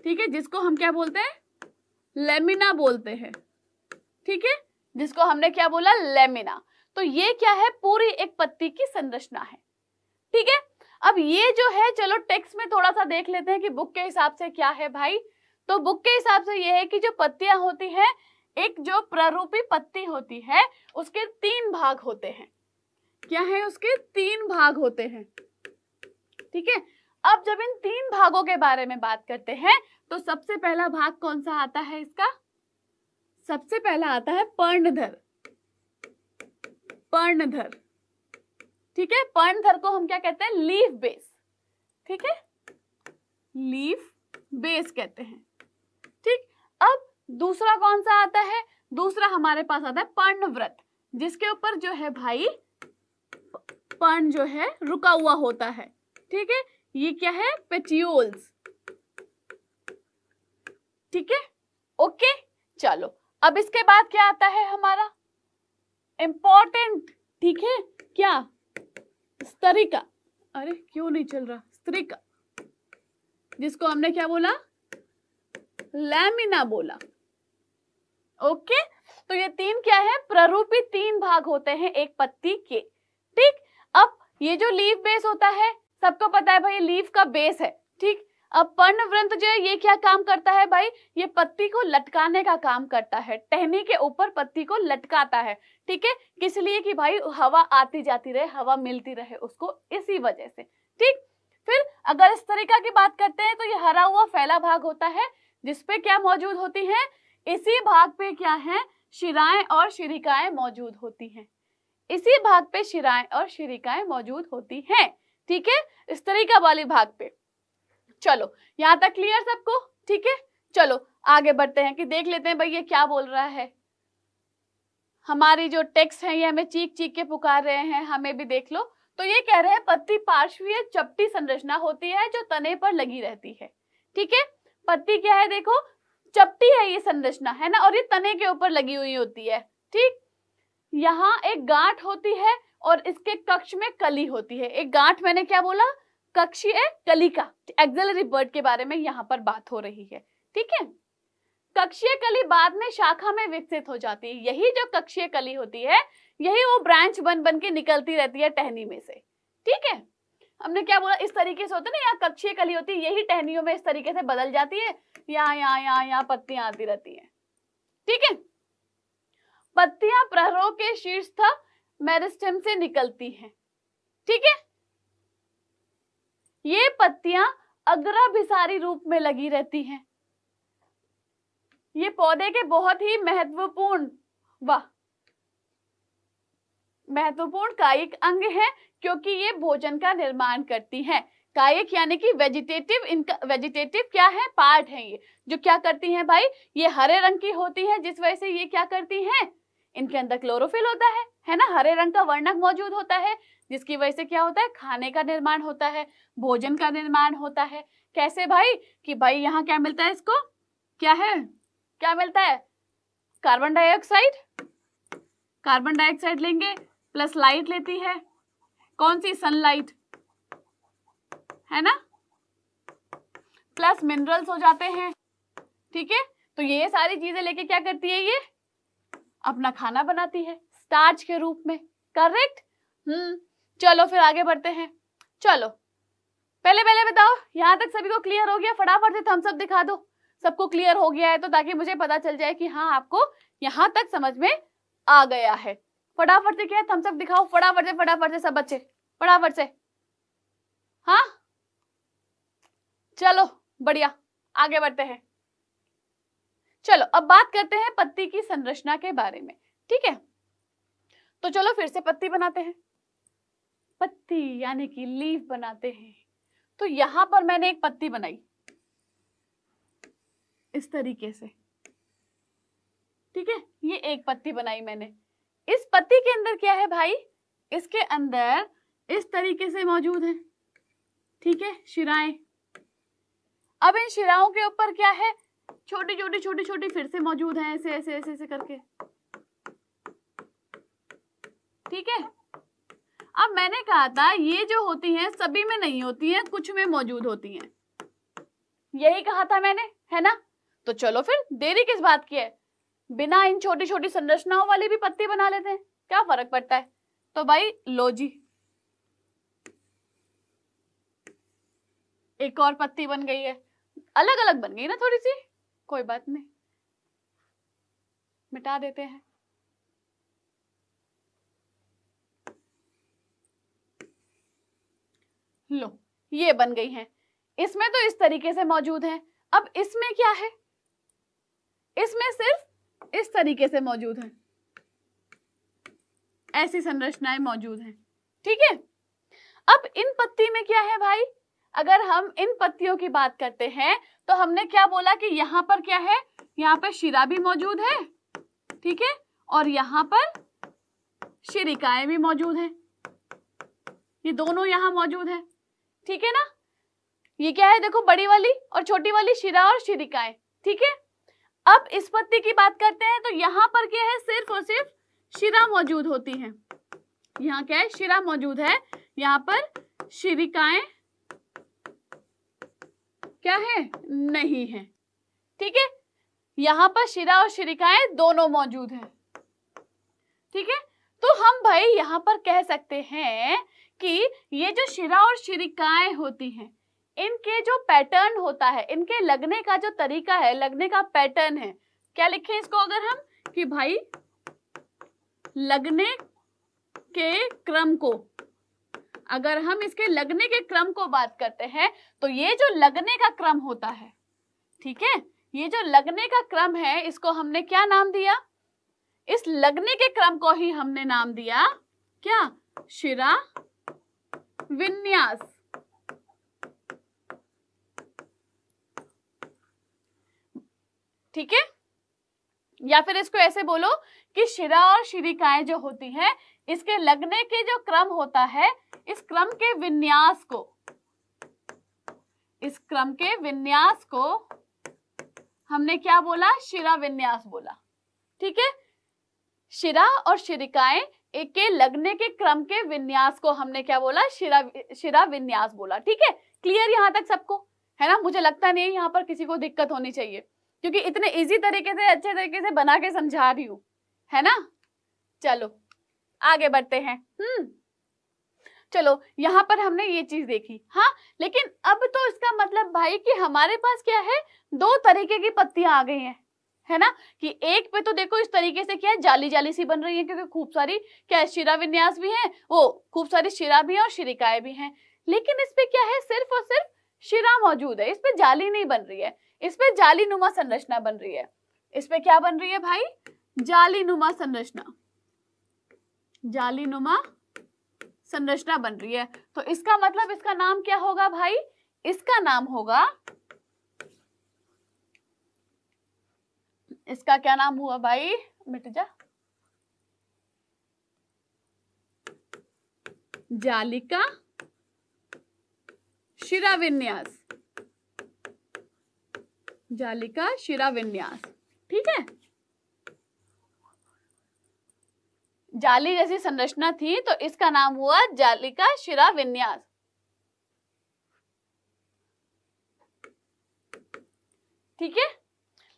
ठीक है जिसको हम क्या बोलते हैं लेमिना बोलते हैं ठीक है जिसको हमने क्या बोला लेमिना तो ये क्या है पूरी एक पत्ती की संरचना है ठीक है अब ये जो है चलो टेक्स्ट में थोड़ा सा देख लेते हैं कि बुक के हिसाब से क्या है भाई तो बुक के हिसाब से ये है कि जो पत्तियां होती हैं एक जो प्ररूपी पत्ती होती है उसके तीन भाग होते हैं क्या है उसके तीन भाग होते हैं ठीक है अब जब इन तीन भागों के बारे में बात करते हैं तो सबसे पहला भाग कौन सा आता है इसका सबसे पहला आता है पर्णधर पर्णधर ठीक है पर्णधर को हम क्या कहते हैं लीफ बेस ठीक है लीफ बेस कहते हैं ठीक अब दूसरा कौन सा आता है दूसरा हमारे पास आता है पर्ण व्रत जिसके ऊपर जो है भाई पर्ण जो है रुका हुआ होता है ठीक है ये क्या है पेटियोल्स ठीक है ओके चलो अब इसके बाद क्या आता है हमारा इंपॉर्टेंट ठीक है क्या स्तरिका अरे क्यों नहीं चल रहा स्त्रिका जिसको हमने क्या बोला लैमिना बोला ओके तो ये तीन क्या है प्ररूपी तीन भाग होते हैं एक पत्ती के ठीक अब ये जो लीव बेस होता है सबको पता है भाई लीव का बेस है ठीक अब पर्णव्रंत जो है ये क्या काम करता है भाई ये पत्ती को लटकाने का काम करता है टहनी के ऊपर पत्ती को लटकाता है ठीक है किस लिए कि भाई हवा आती जाती रहे हवा मिलती रहे उसको इसी वजह से ठीक फिर अगर इस तरीका की बात करते हैं तो ये हरा हुआ फैला भाग होता है जिसपे क्या मौजूद होती है इसी भाग पे क्या है शिराएं और शिरिकाएं मौजूद होती हैं इसी भाग पे शिराएं और शिरिकाएं मौजूद होती हैं ठीक है तरीके वाले भाग पे चलो यहाँ तक क्लियर सबको ठीक है चलो आगे बढ़ते हैं कि देख लेते हैं भाई ये क्या बोल रहा है हमारी जो टेक्स्ट है ये हमें चीख चीख के पुकार रहे हैं हमें भी देख लो तो ये कह रहे हैं पत्ती पार्श्वीय चपटी संरचना होती है जो तने पर लगी रहती है ठीक है पत्ती क्या है देखो चपटी है ये संरचना है ना और ये तने के ऊपर लगी हुई होती है ठीक यहाँ एक गांठ होती है और इसके कक्ष में कली होती है एक गांठ मैंने क्या बोला कक्षीय कली का एक्सेलरी बर्ड के बारे में यहाँ पर बात हो रही है ठीक है कक्षीय कली बाद में शाखा में विकसित हो जाती है यही जो कक्षीय कली होती है यही वो ब्रांच बन बन के निकलती रहती है टहनी में से ठीक है हमने क्या बोला इस तरीके से होते ना यहाँ कक्षीय कली होती है यही टहनियों में इस तरीके से बदल जाती है यहाँ यहाँ यहाँ यहाँ पत्तियां आती रहती है ठीक है पत्तियां प्रहरों के शीर्ष था मेरिस्टेम से निकलती हैं ठीक है ये पत्तियां अग्रभिसारी रूप में लगी रहती हैं ये पौधे के बहुत ही महत्वपूर्ण वाह महत्वपूर्ण कायिक अंग है क्योंकि ये भोजन का निर्माण करती हैं कायक यानी कि वेजिटेटिव इनका वेजिटेटिव क्या है पार्ट है ये जो क्या करती हैं भाई ये हरे रंग की होती है जिस वजह से ये क्या करती हैं इनके अंदर क्लोरोफिल होता है है ना हरे रंग का वर्णक मौजूद होता है जिसकी वजह से क्या होता है खाने का निर्माण होता है भोजन का निर्माण होता है कैसे भाई कि भाई यहाँ क्या मिलता है इसको क्या है क्या मिलता है कार्बन डाइऑक्साइड कार्बन डाइऑक्साइड लेंगे प्लस लाइट लेती है कौन सी सनलाइट है ना प्लस मिनरल्स हो जाते हैं ठीक है तो ये सारी चीजें लेके क्या करती है ये अपना खाना बनाती है स्टार्च के रूप में करेक्ट हम्म चलो फिर आगे बढ़ते हैं चलो पहले पहले बताओ यहाँ तक सभी को क्लियर हो गया फटाफट से थम्स अप दिखा दो सबको क्लियर हो गया है तो ताकि मुझे पता चल जाए कि हाँ आपको यहां तक समझ में आ गया है फटाफट से क्या थम्सअप दिखाओ फटाफट से फटाफट से सब बच्चे फटाफट से हाँ चलो बढ़िया आगे बढ़ते हैं चलो अब बात करते हैं पत्ती की संरचना के बारे में ठीक है तो चलो फिर से पत्ती बनाते हैं पत्ती यानी कि लीफ बनाते हैं तो यहां पर मैंने एक पत्ती बनाई इस तरीके से ठीक है ये एक पत्ती बनाई मैंने इस पत्ती के अंदर क्या है भाई इसके अंदर इस तरीके से मौजूद है ठीक है शिराएं अब इन शिराओं के ऊपर क्या है छोटी छोटी छोटी छोटी फिर से मौजूद हैं ऐसे ऐसे ऐसे ऐसे करके ठीक है अब मैंने कहा था ये जो होती हैं सभी में नहीं होती हैं कुछ में मौजूद होती हैं यही कहा था मैंने है ना तो चलो फिर देरी किस बात की है बिना इन छोटी छोटी संरचनाओं वाली भी पत्ती बना लेते हैं क्या फर्क पड़ता है तो भाई लो जी एक और पत्ती बन गई है अलग अलग बन गई ना थोड़ी सी कोई बात नहीं मिटा देते हैं लो ये बन गई हैं इसमें तो इस तरीके से मौजूद है अब इसमें क्या है इसमें सिर्फ इस तरीके से मौजूद हैं ऐसी संरचनाएं मौजूद हैं ठीक है अब इन पत्ती में क्या है भाई अगर हम इन पत्तियों की बात करते हैं तो हमने क्या बोला कि यहां पर क्या है यहां पर शिरा भी मौजूद है ठीक है और यहाँ पर शिरिकाएं भी मौजूद हैं ये दोनों यहाँ मौजूद हैं ठीक है ना ये क्या है देखो बड़ी वाली और छोटी वाली शिरा और शिरिकाएं ठीक है अब इस पत्ती की बात करते हैं तो यहाँ पर क्या है सिर्फ और सिर्फ शिरा मौजूद होती है यहाँ क्या है शिरा मौजूद है यहाँ पर शिरिकाएं क्या है नहीं है ठीक है यहाँ पर शिरा और शिरिकाएं दोनों मौजूद हैं ठीक है तो हम भाई यहाँ पर कह सकते हैं कि ये जो शिरा और शिरिकाएं होती हैं इनके जो पैटर्न होता है इनके लगने का जो तरीका है लगने का पैटर्न है क्या लिखे इसको अगर हम कि भाई लगने के क्रम को अगर हम इसके लगने के क्रम को बात करते हैं तो ये जो लगने का क्रम होता है ठीक है ये जो लगने का क्रम है इसको हमने क्या नाम दिया इस लगने के क्रम को ही हमने नाम दिया क्या शिरा विन्यास ठीक है या फिर इसको ऐसे बोलो कि शिरा और शिरिकाएं जो होती हैं इसके लगने के जो क्रम होता है इस क्रम के विन्यास को इस क्रम के विन्यास को हमने क्या बोला शिरा विन्यास बोला ठीक है शिरा और शिरिकाएं एक के लगने के क्रम के विन्यास को हमने क्या बोला शिरा शिरा विन्यास बोला ठीक है क्लियर यहां तक सबको है ना मुझे लगता नहीं है यहाँ पर किसी को दिक्कत होनी चाहिए क्योंकि इतने इजी तरीके से अच्छे तरीके से बना के समझा रही हूँ है ना चलो आगे बढ़ते हैं हम्म चलो यहाँ पर हमने ये चीज देखी हाँ लेकिन अब तो इसका मतलब भाई कि हमारे पास क्या है दो तरीके की पत्तियां आ गई हैं है ना कि एक पे तो देखो इस तरीके से क्या है जाली जाली सी बन रही है क्योंकि खूब सारी क्या शिरा विन्यास भी है वो खूब सारी शिरा भी है और शिरिकाएं भी हैं लेकिन इस पे क्या है सिर्फ और सिर्फ शिरा मौजूद है इस पे जाली नहीं बन रही है इस पे जाली नुमा संरचना बन रही है इस पे क्या बन रही है भाई जाली नुमा संरचना जाली नुमा संरचना बन रही है तो इसका मतलब इसका नाम क्या होगा भाई इसका नाम होगा इसका क्या नाम हुआ भाई मिट जा जालिका शिरा विन्यास जाली का शिरा विन्यास ठीक है जाली जैसी संरचना थी तो इसका नाम हुआ जाली का शिरा विन्यास ठीक है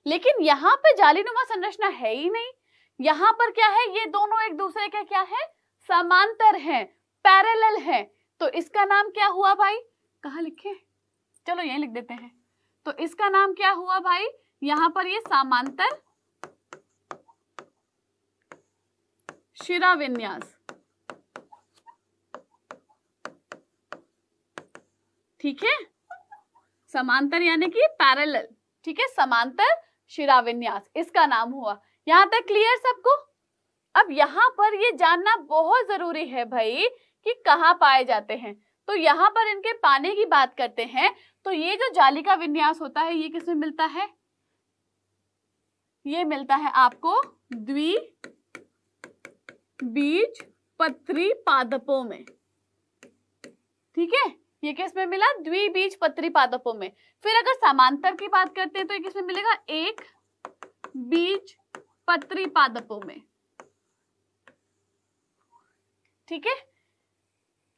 लेकिन यहां पे जाली नुमा संरचना है ही नहीं यहां पर क्या है ये दोनों एक दूसरे के क्या है समांतर हैं पैरेलल हैं तो इसका नाम क्या हुआ भाई कहा लिखे चलो यही लिख देते हैं तो इसका नाम क्या हुआ भाई यहां पर ये सामांतर शिरा विन्यास ठीक है समांतर यानी कि पैरेलल ठीक है समांतर शिराविन्यास इसका नाम हुआ यहां तक क्लियर सबको अब यहां पर ये जानना बहुत जरूरी है भाई कि कहा पाए जाते हैं तो यहाँ पर इनके पाने की बात करते हैं तो ये जो जाली का विन्यास होता है ये किसमें मिलता है ये मिलता है आपको द्वि बीज पत्री पादपों में ठीक है ये किसमें मिला द्विबीज पत्री पादपों में फिर अगर समांतर की बात करते हैं तो ये किसमें मिलेगा एक बीज पत्री पादपों में ठीक है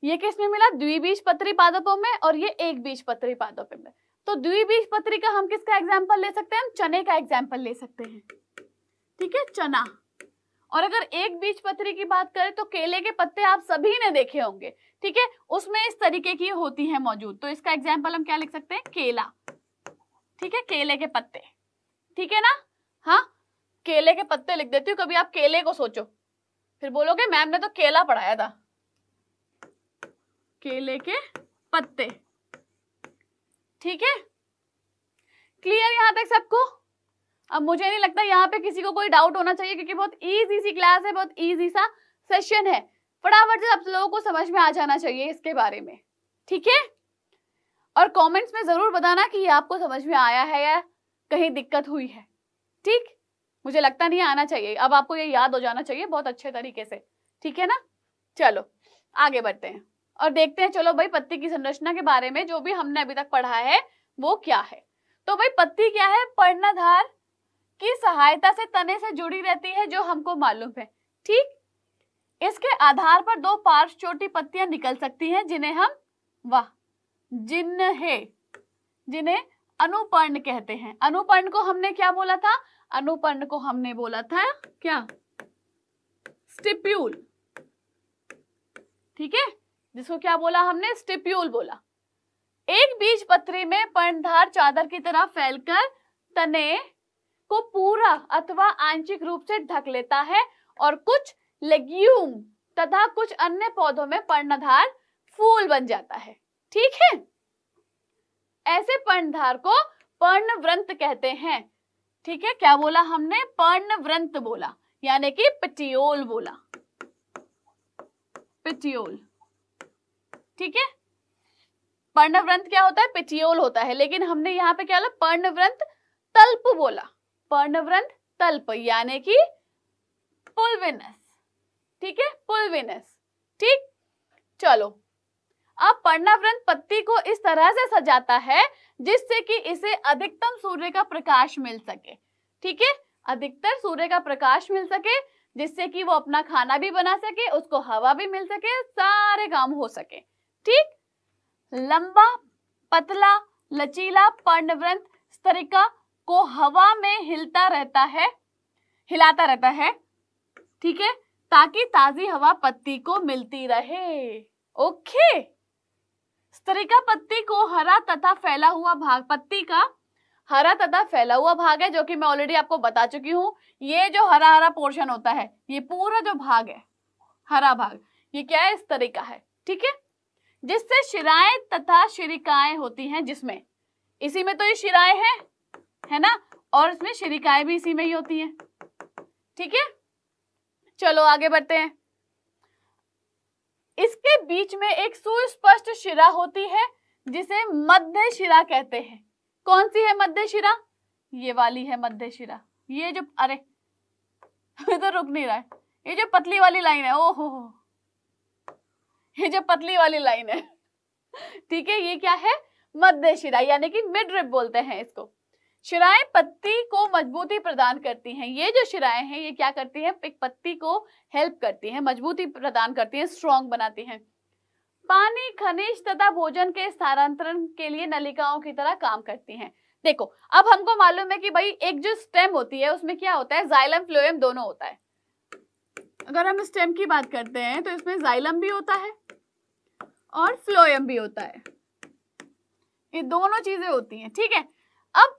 ये किसमें मिला द्विबीज पत्री पादपों में और ये एक बीज पत्री पादपों में तो द्विबीज पत्री का हम किसका एग्जाम्पल ले सकते हैं हम चने का एग्जाम्पल ले सकते हैं ठीक है चना और अगर एक बीज पत्री की बात करें तो केले के पत्ते आप सभी ने देखे होंगे ठीक है उसमें इस तरीके की होती है मौजूद तो इसका एग्जाम्पल हम क्या लिख सकते हैं केला ठीक है केले के पत्ते ठीक है ना हाँ केले के पत्ते लिख देती हूँ कभी आप केले को सोचो फिर बोलोगे मैम ने तो केला पढ़ाया था केले के पत्ते ठीक है क्लियर यहां तक सबको अब मुझे नहीं लगता यहाँ पे किसी को कोई डाउट होना चाहिए क्योंकि बहुत ईजी सी क्लास है बहुत इजी सा सेशन है फटाफट से आप लोगों को समझ में आ जाना चाहिए इसके बारे में ठीक है और कमेंट्स में ज़रूर बताना कि ये आपको समझ में आया है या कहीं दिक्कत हुई है ठीक मुझे लगता नहीं आना चाहिए अब आपको ये याद हो जाना चाहिए बहुत अच्छे तरीके से ठीक है ना चलो आगे बढ़ते हैं और देखते हैं चलो भाई पत्ती की संरचना के बारे में जो भी हमने अभी तक पढ़ा है वो क्या है तो भाई पत्ती क्या है पर्णधार की सहायता से तने से जुड़ी रहती है जो हमको मालूम है ठीक इसके आधार पर दो पार्श्व छोटी पत्तियां निकल सकती हैं जिन्हें हम वाह जिन्हें जिन्हें अनुपर्ण कहते हैं अनुपर्ण को हमने क्या बोला था अनुपर्ण को हमने बोला था क्या स्टिप्यूल ठीक है जिसको क्या बोला हमने स्टिप्यूल बोला एक बीज पत्री में पर्णधार चादर की तरह फैलकर तने को पूरा अथवा आंशिक रूप से ढक लेता है और कुछ लेग्यूम तथा कुछ अन्य पौधों में पर्णधार फूल बन जाता है ठीक है ऐसे पर्णधार को पर्णव्रंत कहते हैं ठीक है क्या बोला हमने पर्णव्रंत बोला यानी कि पिटियोल बोला पिटियोल ठीक है पर्णव्रंथ क्या होता है पिटियोल होता है लेकिन हमने यहाँ पे क्या बोला पर्णव्रंथ तल्प बोला पर्णव्रंथ तल्प यानी कि पुलविनस ठीक है पुलविनस ठीक चलो अब पर्णव्रंत पत्ती को इस तरह से सजाता है जिससे कि इसे अधिकतम सूर्य का प्रकाश मिल सके ठीक है अधिकतर सूर्य का प्रकाश मिल सके जिससे कि वो अपना खाना भी बना सके उसको हवा भी मिल सके सारे काम हो सके ठीक लंबा पतला लचीला पर्णव्रंत स्तरिका को हवा में हिलता रहता है हिलाता रहता है ठीक है ताकि ताजी हवा पत्ती को मिलती रहे ओके स्तरिका पत्ती को हरा तथा फैला हुआ भाग पत्ती का हरा तथा फैला हुआ भाग है जो कि मैं ऑलरेडी आपको बता चुकी हूं ये जो हरा हरा पोर्शन होता है ये पूरा जो भाग है हरा भाग ये क्या है स्तरिका है ठीक है जिससे शिराएं तथा शिरिकाएं होती हैं जिसमें इसी में तो ये शिराएं हैं है ना और इसमें शिरिकाएं भी इसी में ही होती हैं ठीक है चलो आगे बढ़ते हैं इसके बीच में एक सुस्पष्ट शिरा होती है जिसे मध्य शिरा कहते हैं कौन सी है मध्य शिरा ये वाली है मध्य शिरा ये जो अरे तो रुक नहीं रहा है ये जो पतली वाली लाइन है ओ हो, हो ये जो पतली वाली लाइन है ठीक है ये क्या है मध्य शिरा यानी कि मिड रिप बोलते हैं इसको शिराएं पत्ती को मजबूती प्रदान करती हैं ये जो शिराएं हैं ये क्या करती हैं एक पत्ती को हेल्प करती हैं मजबूती प्रदान करती हैं स्ट्रॉन्ग बनाती हैं पानी खनिज तथा भोजन के स्थानांतरण के लिए नलिकाओं की तरह काम करती हैं देखो अब हमको मालूम है कि भाई एक जो स्टेम होती है उसमें क्या होता है जाइलम फ्लोएम दोनों होता है अगर हम स्टेम की बात करते हैं तो इसमें जाइलम भी होता है और फ्लोएम भी होता है ये दोनों चीजें होती हैं ठीक है अब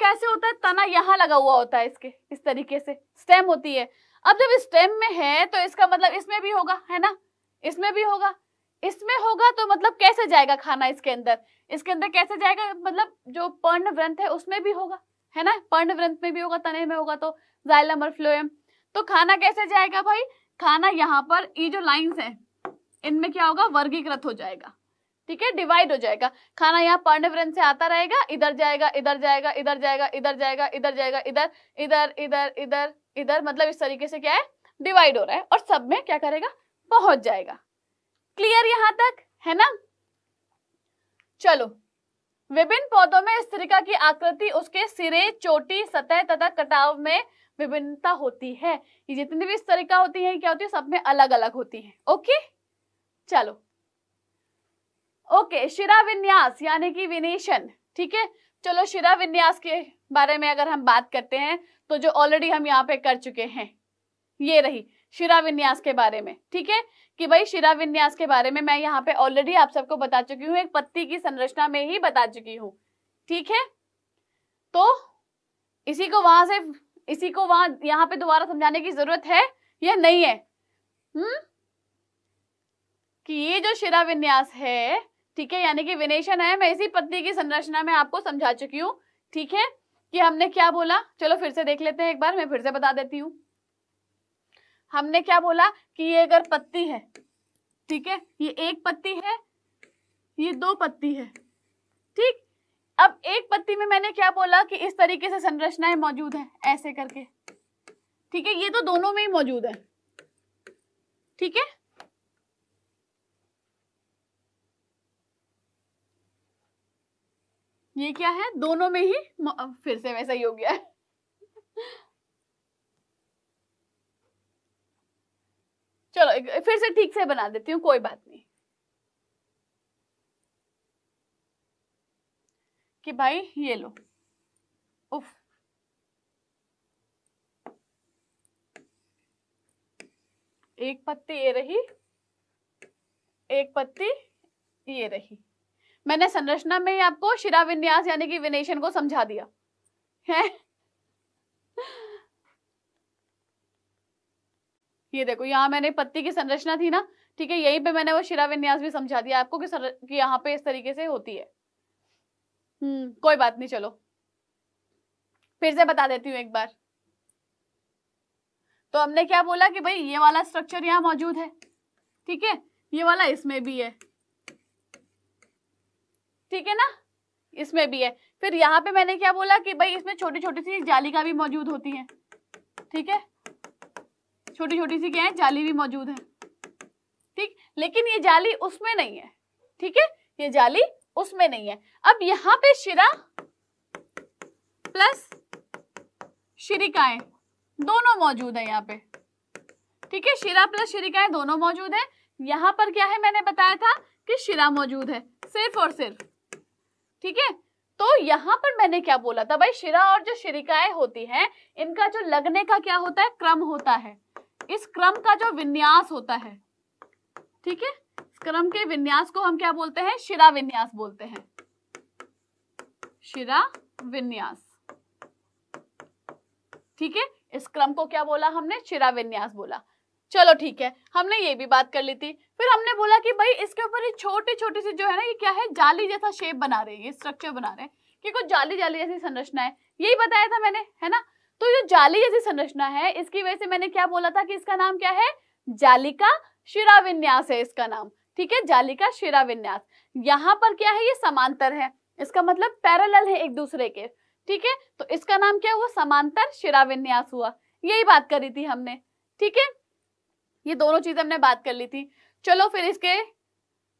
कैसे होता है तना यहाँ लगा हुआ होता है इसके इस तरीके से स्टेम होती है अब जब स्टेम में है तो इसका मतलब इसमें भी होगा है ना इसमें भी होगा इसमें होगा तो मतलब कैसे जाएगा खाना इसके अंदर इसके अंदर कैसे जाएगा मतलब जो पर्ण व्रंथ है उसमें भी होगा है ना पर्ण व्रंथ में भी होगा तने में होगा तो जाइलम और फ्लोएम तो खाना कैसे जाएगा भाई खाना यहाँ पर ये जो लाइंस हैं इनमें क्या होगा वर्गीकृत हो जाएगा ठीक है डिवाइड हो जाएगा खाना यहाँ पांडवरन से आता रहेगा इधर जाएगा इधर जाएगा इधर जाएगा इधर जाएगा इधर जाएगा इधर इधर इधर इधर इधर मतलब इस तरीके से क्या है डिवाइड हो रहा है और सब में क्या करेगा पहुंच जाएगा क्लियर यहां तक है ना चलो विभिन्न पौधों में स्त्रिका की आकृति उसके सिरे चोटी सतह तथा कटाव में विभिन्नता होती है ये जितनी भी स्त्रिका होती है क्या होती है सब में अलग अलग होती है ओके चलो ओके शिरा विन्यास यानी कि विनेशन ठीक है चलो शिरा विन्यास के बारे में अगर हम बात करते हैं तो जो ऑलरेडी हम यहाँ पे कर चुके हैं ये रही शिरा विन्यास के बारे में ठीक है कि भाई शिरा विन्यास के बारे में मैं यहाँ पे ऑलरेडी आप सबको बता चुकी हूँ एक पत्ती की संरचना में ही बता चुकी हूँ ठीक है तो इसी को वहां से इसी को वहां यहाँ पे दोबारा समझाने की जरूरत है या नहीं है हम्म कि ये जो शिरा विन्यास है ठीक है यानी कि विनेशन है मैं इसी पत्नी की संरचना में आपको समझा चुकी हूँ ठीक है कि हमने क्या बोला चलो फिर से देख लेते हैं एक बार मैं फिर से बता देती हूँ हमने क्या बोला कि ये अगर पत्ती है ठीक है ये एक पत्ती है ये दो पत्ती है ठीक अब एक पत्ती में मैंने क्या बोला कि इस तरीके से संरचनाएं मौजूद है ऐसे करके ठीक है ये तो दोनों में ही मौजूद है ठीक है ये क्या है दोनों में ही फिर से वैसा ही हो गया है चलो फिर से ठीक से बना देती हूँ कोई बात नहीं कि भाई ये लो उफ एक पत्ती ये रही एक पत्ती ये रही मैंने संरचना में आपको शिरा विन्यास यानी कि विनेशन को समझा दिया है ये देखो यहाँ मैंने पत्ती की संरचना थी ना ठीक है यहीं पे मैंने वो शिरा विन्यास भी समझा दिया आपको कि, सर, कि यहाँ पे इस तरीके से होती है हम्म कोई बात नहीं चलो फिर से बता देती हूँ एक बार तो हमने क्या बोला कि भाई ये वाला स्ट्रक्चर यहाँ मौजूद है ठीक है ये वाला इसमें भी है ठीक है ना इसमें भी है फिर यहाँ पे मैंने क्या बोला कि भाई इसमें छोटी छोटी सी जालिका भी मौजूद होती है ठीक है छोटी छोटी सी क्या है जाली भी मौजूद है ठीक लेकिन ये जाली उसमें नहीं है ठीक है ये जाली उसमें नहीं है अब यहाँ पे शिरा प्लस शिरिकाएं दोनों मौजूद है यहाँ पे ठीक है शिरा प्लस शिरिकाएं दोनों मौजूद है यहाँ पर क्या है मैंने बताया था कि शिरा मौजूद है सिर्फ और सिर्फ ठीक है तो यहाँ पर मैंने क्या बोला था भाई शिरा और जो शिरिकाएं होती हैं इनका जो लगने का क्या होता है क्रम होता है इस क्रम का जो विन्यास होता है ठीक है क्रम के विन्यास को हम क्या बोलते हैं शिरा विन्यास बोलते हैं शिरा विन्यास ठीक है इस क्रम को क्या बोला हमने शिरा विन्यास बोला चलो ठीक है हमने ये भी बात कर ली थी फिर हमने बोला कि भाई इसके ऊपर ये छोटी छोटी सी जो है ना ये क्या है जाली जैसा शेप बना रहे हैं ये स्ट्रक्चर बना रहे हैं कि कुछ जाली जाली जैसी संरचना है यही बताया था मैंने है ना तो ये जाली जैसी संरचना है इसकी वजह से मैंने क्या बोला था कि इसका नाम क्या है जालिका शिरा विन्यास है इसका नाम ठीक है जालिका शिरा विन्यास यहाँ पर क्या है ये समांतर है इसका मतलब पैरल है एक दूसरे के ठीक है तो इसका नाम क्या हुआ समांतर शिरा विन्यास हुआ यही बात करी थी हमने ठीक है ये दोनों चीज हमने बात कर ली थी चलो फिर इसके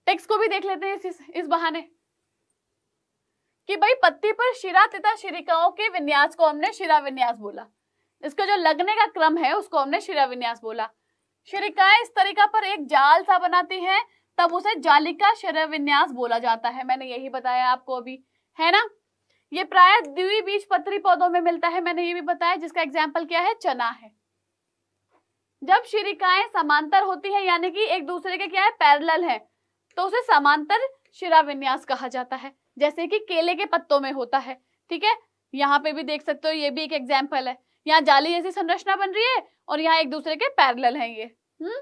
टेक्स को भी देख लेते हैं इस, इस बहाने कि भाई पत्ती पर शिरा तथा शिरिकाओं के विन्यास को हमने शिरा विन्यास बोला इसका जो लगने का क्रम है उसको हमने शिरा विन्यास बोला शिरिकाएं इस तरीका पर एक जाल सा बनाती हैं तब उसे जालिका शिरा विन्यास बोला जाता है मैंने यही बताया आपको अभी है ना ये प्राय द्वि बीज पत्री पौधों में मिलता है मैंने ये भी बताया जिसका एग्जाम्पल क्या है चना है जब शिरिकाएं समांतर होती है यानी कि एक दूसरे के क्या है पैरेलल है तो उसे समांतर शिरा विन्यास कहा जाता है जैसे कि केले के पत्तों में होता है ठीक है यहाँ पे भी देख सकते हो ये भी एक एग्जाम्पल है यहाँ जाली जैसी संरचना बन रही है और यहाँ एक दूसरे के पैरेलल है ये हम्म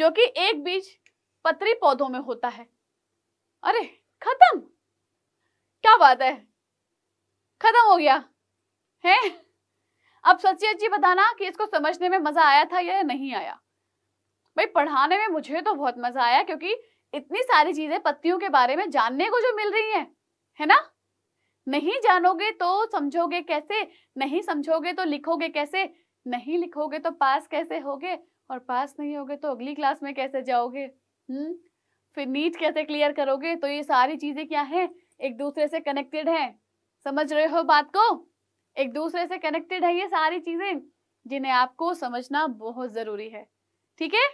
जो कि एक बीज पत्री पौधों में होता है अरे खत्म क्या बात है खत्म हो गया है अब सच्ची जी बताना कि इसको समझने में मजा आया था या नहीं आया भाई पढ़ाने में मुझे तो बहुत मजा आया क्योंकि इतनी सारी चीजें पत्तियों के बारे में जानने को जो मिल रही हैं है ना नहीं जानोगे तो समझोगे कैसे नहीं समझोगे तो लिखोगे कैसे नहीं लिखोगे तो पास कैसे होगे और पास नहीं होगे तो अगली क्लास में कैसे जाओगे हम्म फिर नीट कैसे क्लियर करोगे तो ये सारी चीजें क्या है एक दूसरे से कनेक्टेड है समझ रहे हो बात को एक दूसरे से कनेक्टेड है ये सारी चीजें जिन्हें आपको समझना बहुत जरूरी है ठीक है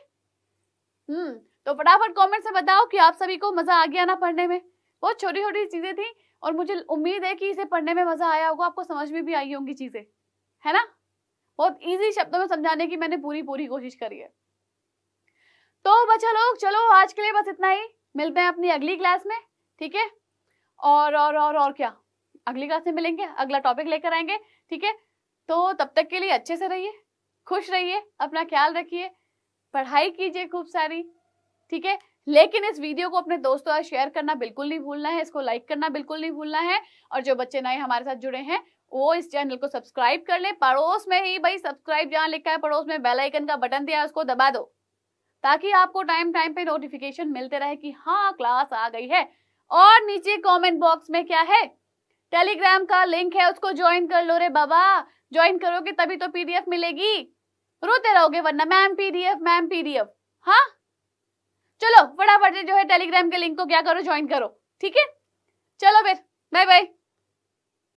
हम्म तो फटाफट कमेंट से बताओ कि आप सभी को मजा आ गया ना पढ़ने में बहुत छोटी छोटी चीजें थी और मुझे उम्मीद है कि इसे पढ़ने में मजा आया होगा आपको समझ में भी आई होंगी चीजें है ना बहुत इजी शब्दों में समझाने की मैंने पूरी पूरी कोशिश करी है तो बच्चा लोग चलो आज के लिए बस इतना ही मिलते हैं अपनी अगली क्लास में ठीक है और और और और क्या अगली क्लास में मिलेंगे अगला टॉपिक लेकर आएंगे ठीक है तो तब तक के लिए अच्छे से रहिए खुश रहिए अपना ख्याल रखिए पढ़ाई कीजिए खूब सारी ठीक है लेकिन इस वीडियो को अपने दोस्तों और शेयर करना बिल्कुल नहीं भूलना है इसको लाइक करना बिल्कुल नहीं भूलना है और जो बच्चे नए हमारे साथ जुड़े हैं वो इस चैनल को सब्सक्राइब कर ले पड़ोस में ही भाई सब्सक्राइब जहाँ लिखा है पड़ोस में बेल आइकन का बटन दिया है उसको दबा दो ताकि आपको टाइम टाइम पे नोटिफिकेशन मिलते रहे कि हाँ क्लास आ गई है और नीचे कमेंट बॉक्स में क्या है टेलीग्राम का लिंक है उसको ज्वाइन कर लो रे बाबा ज्वाइन करोगे तभी तो पीडीएफ मिलेगी रोते रहोगे वरना मैम पीडीएफ मैम पीडीएफ हाँ चलो फटाफट से जो है टेलीग्राम के लिंक को क्या करो ज्वाइन करो ठीक है चलो फिर बाय बाय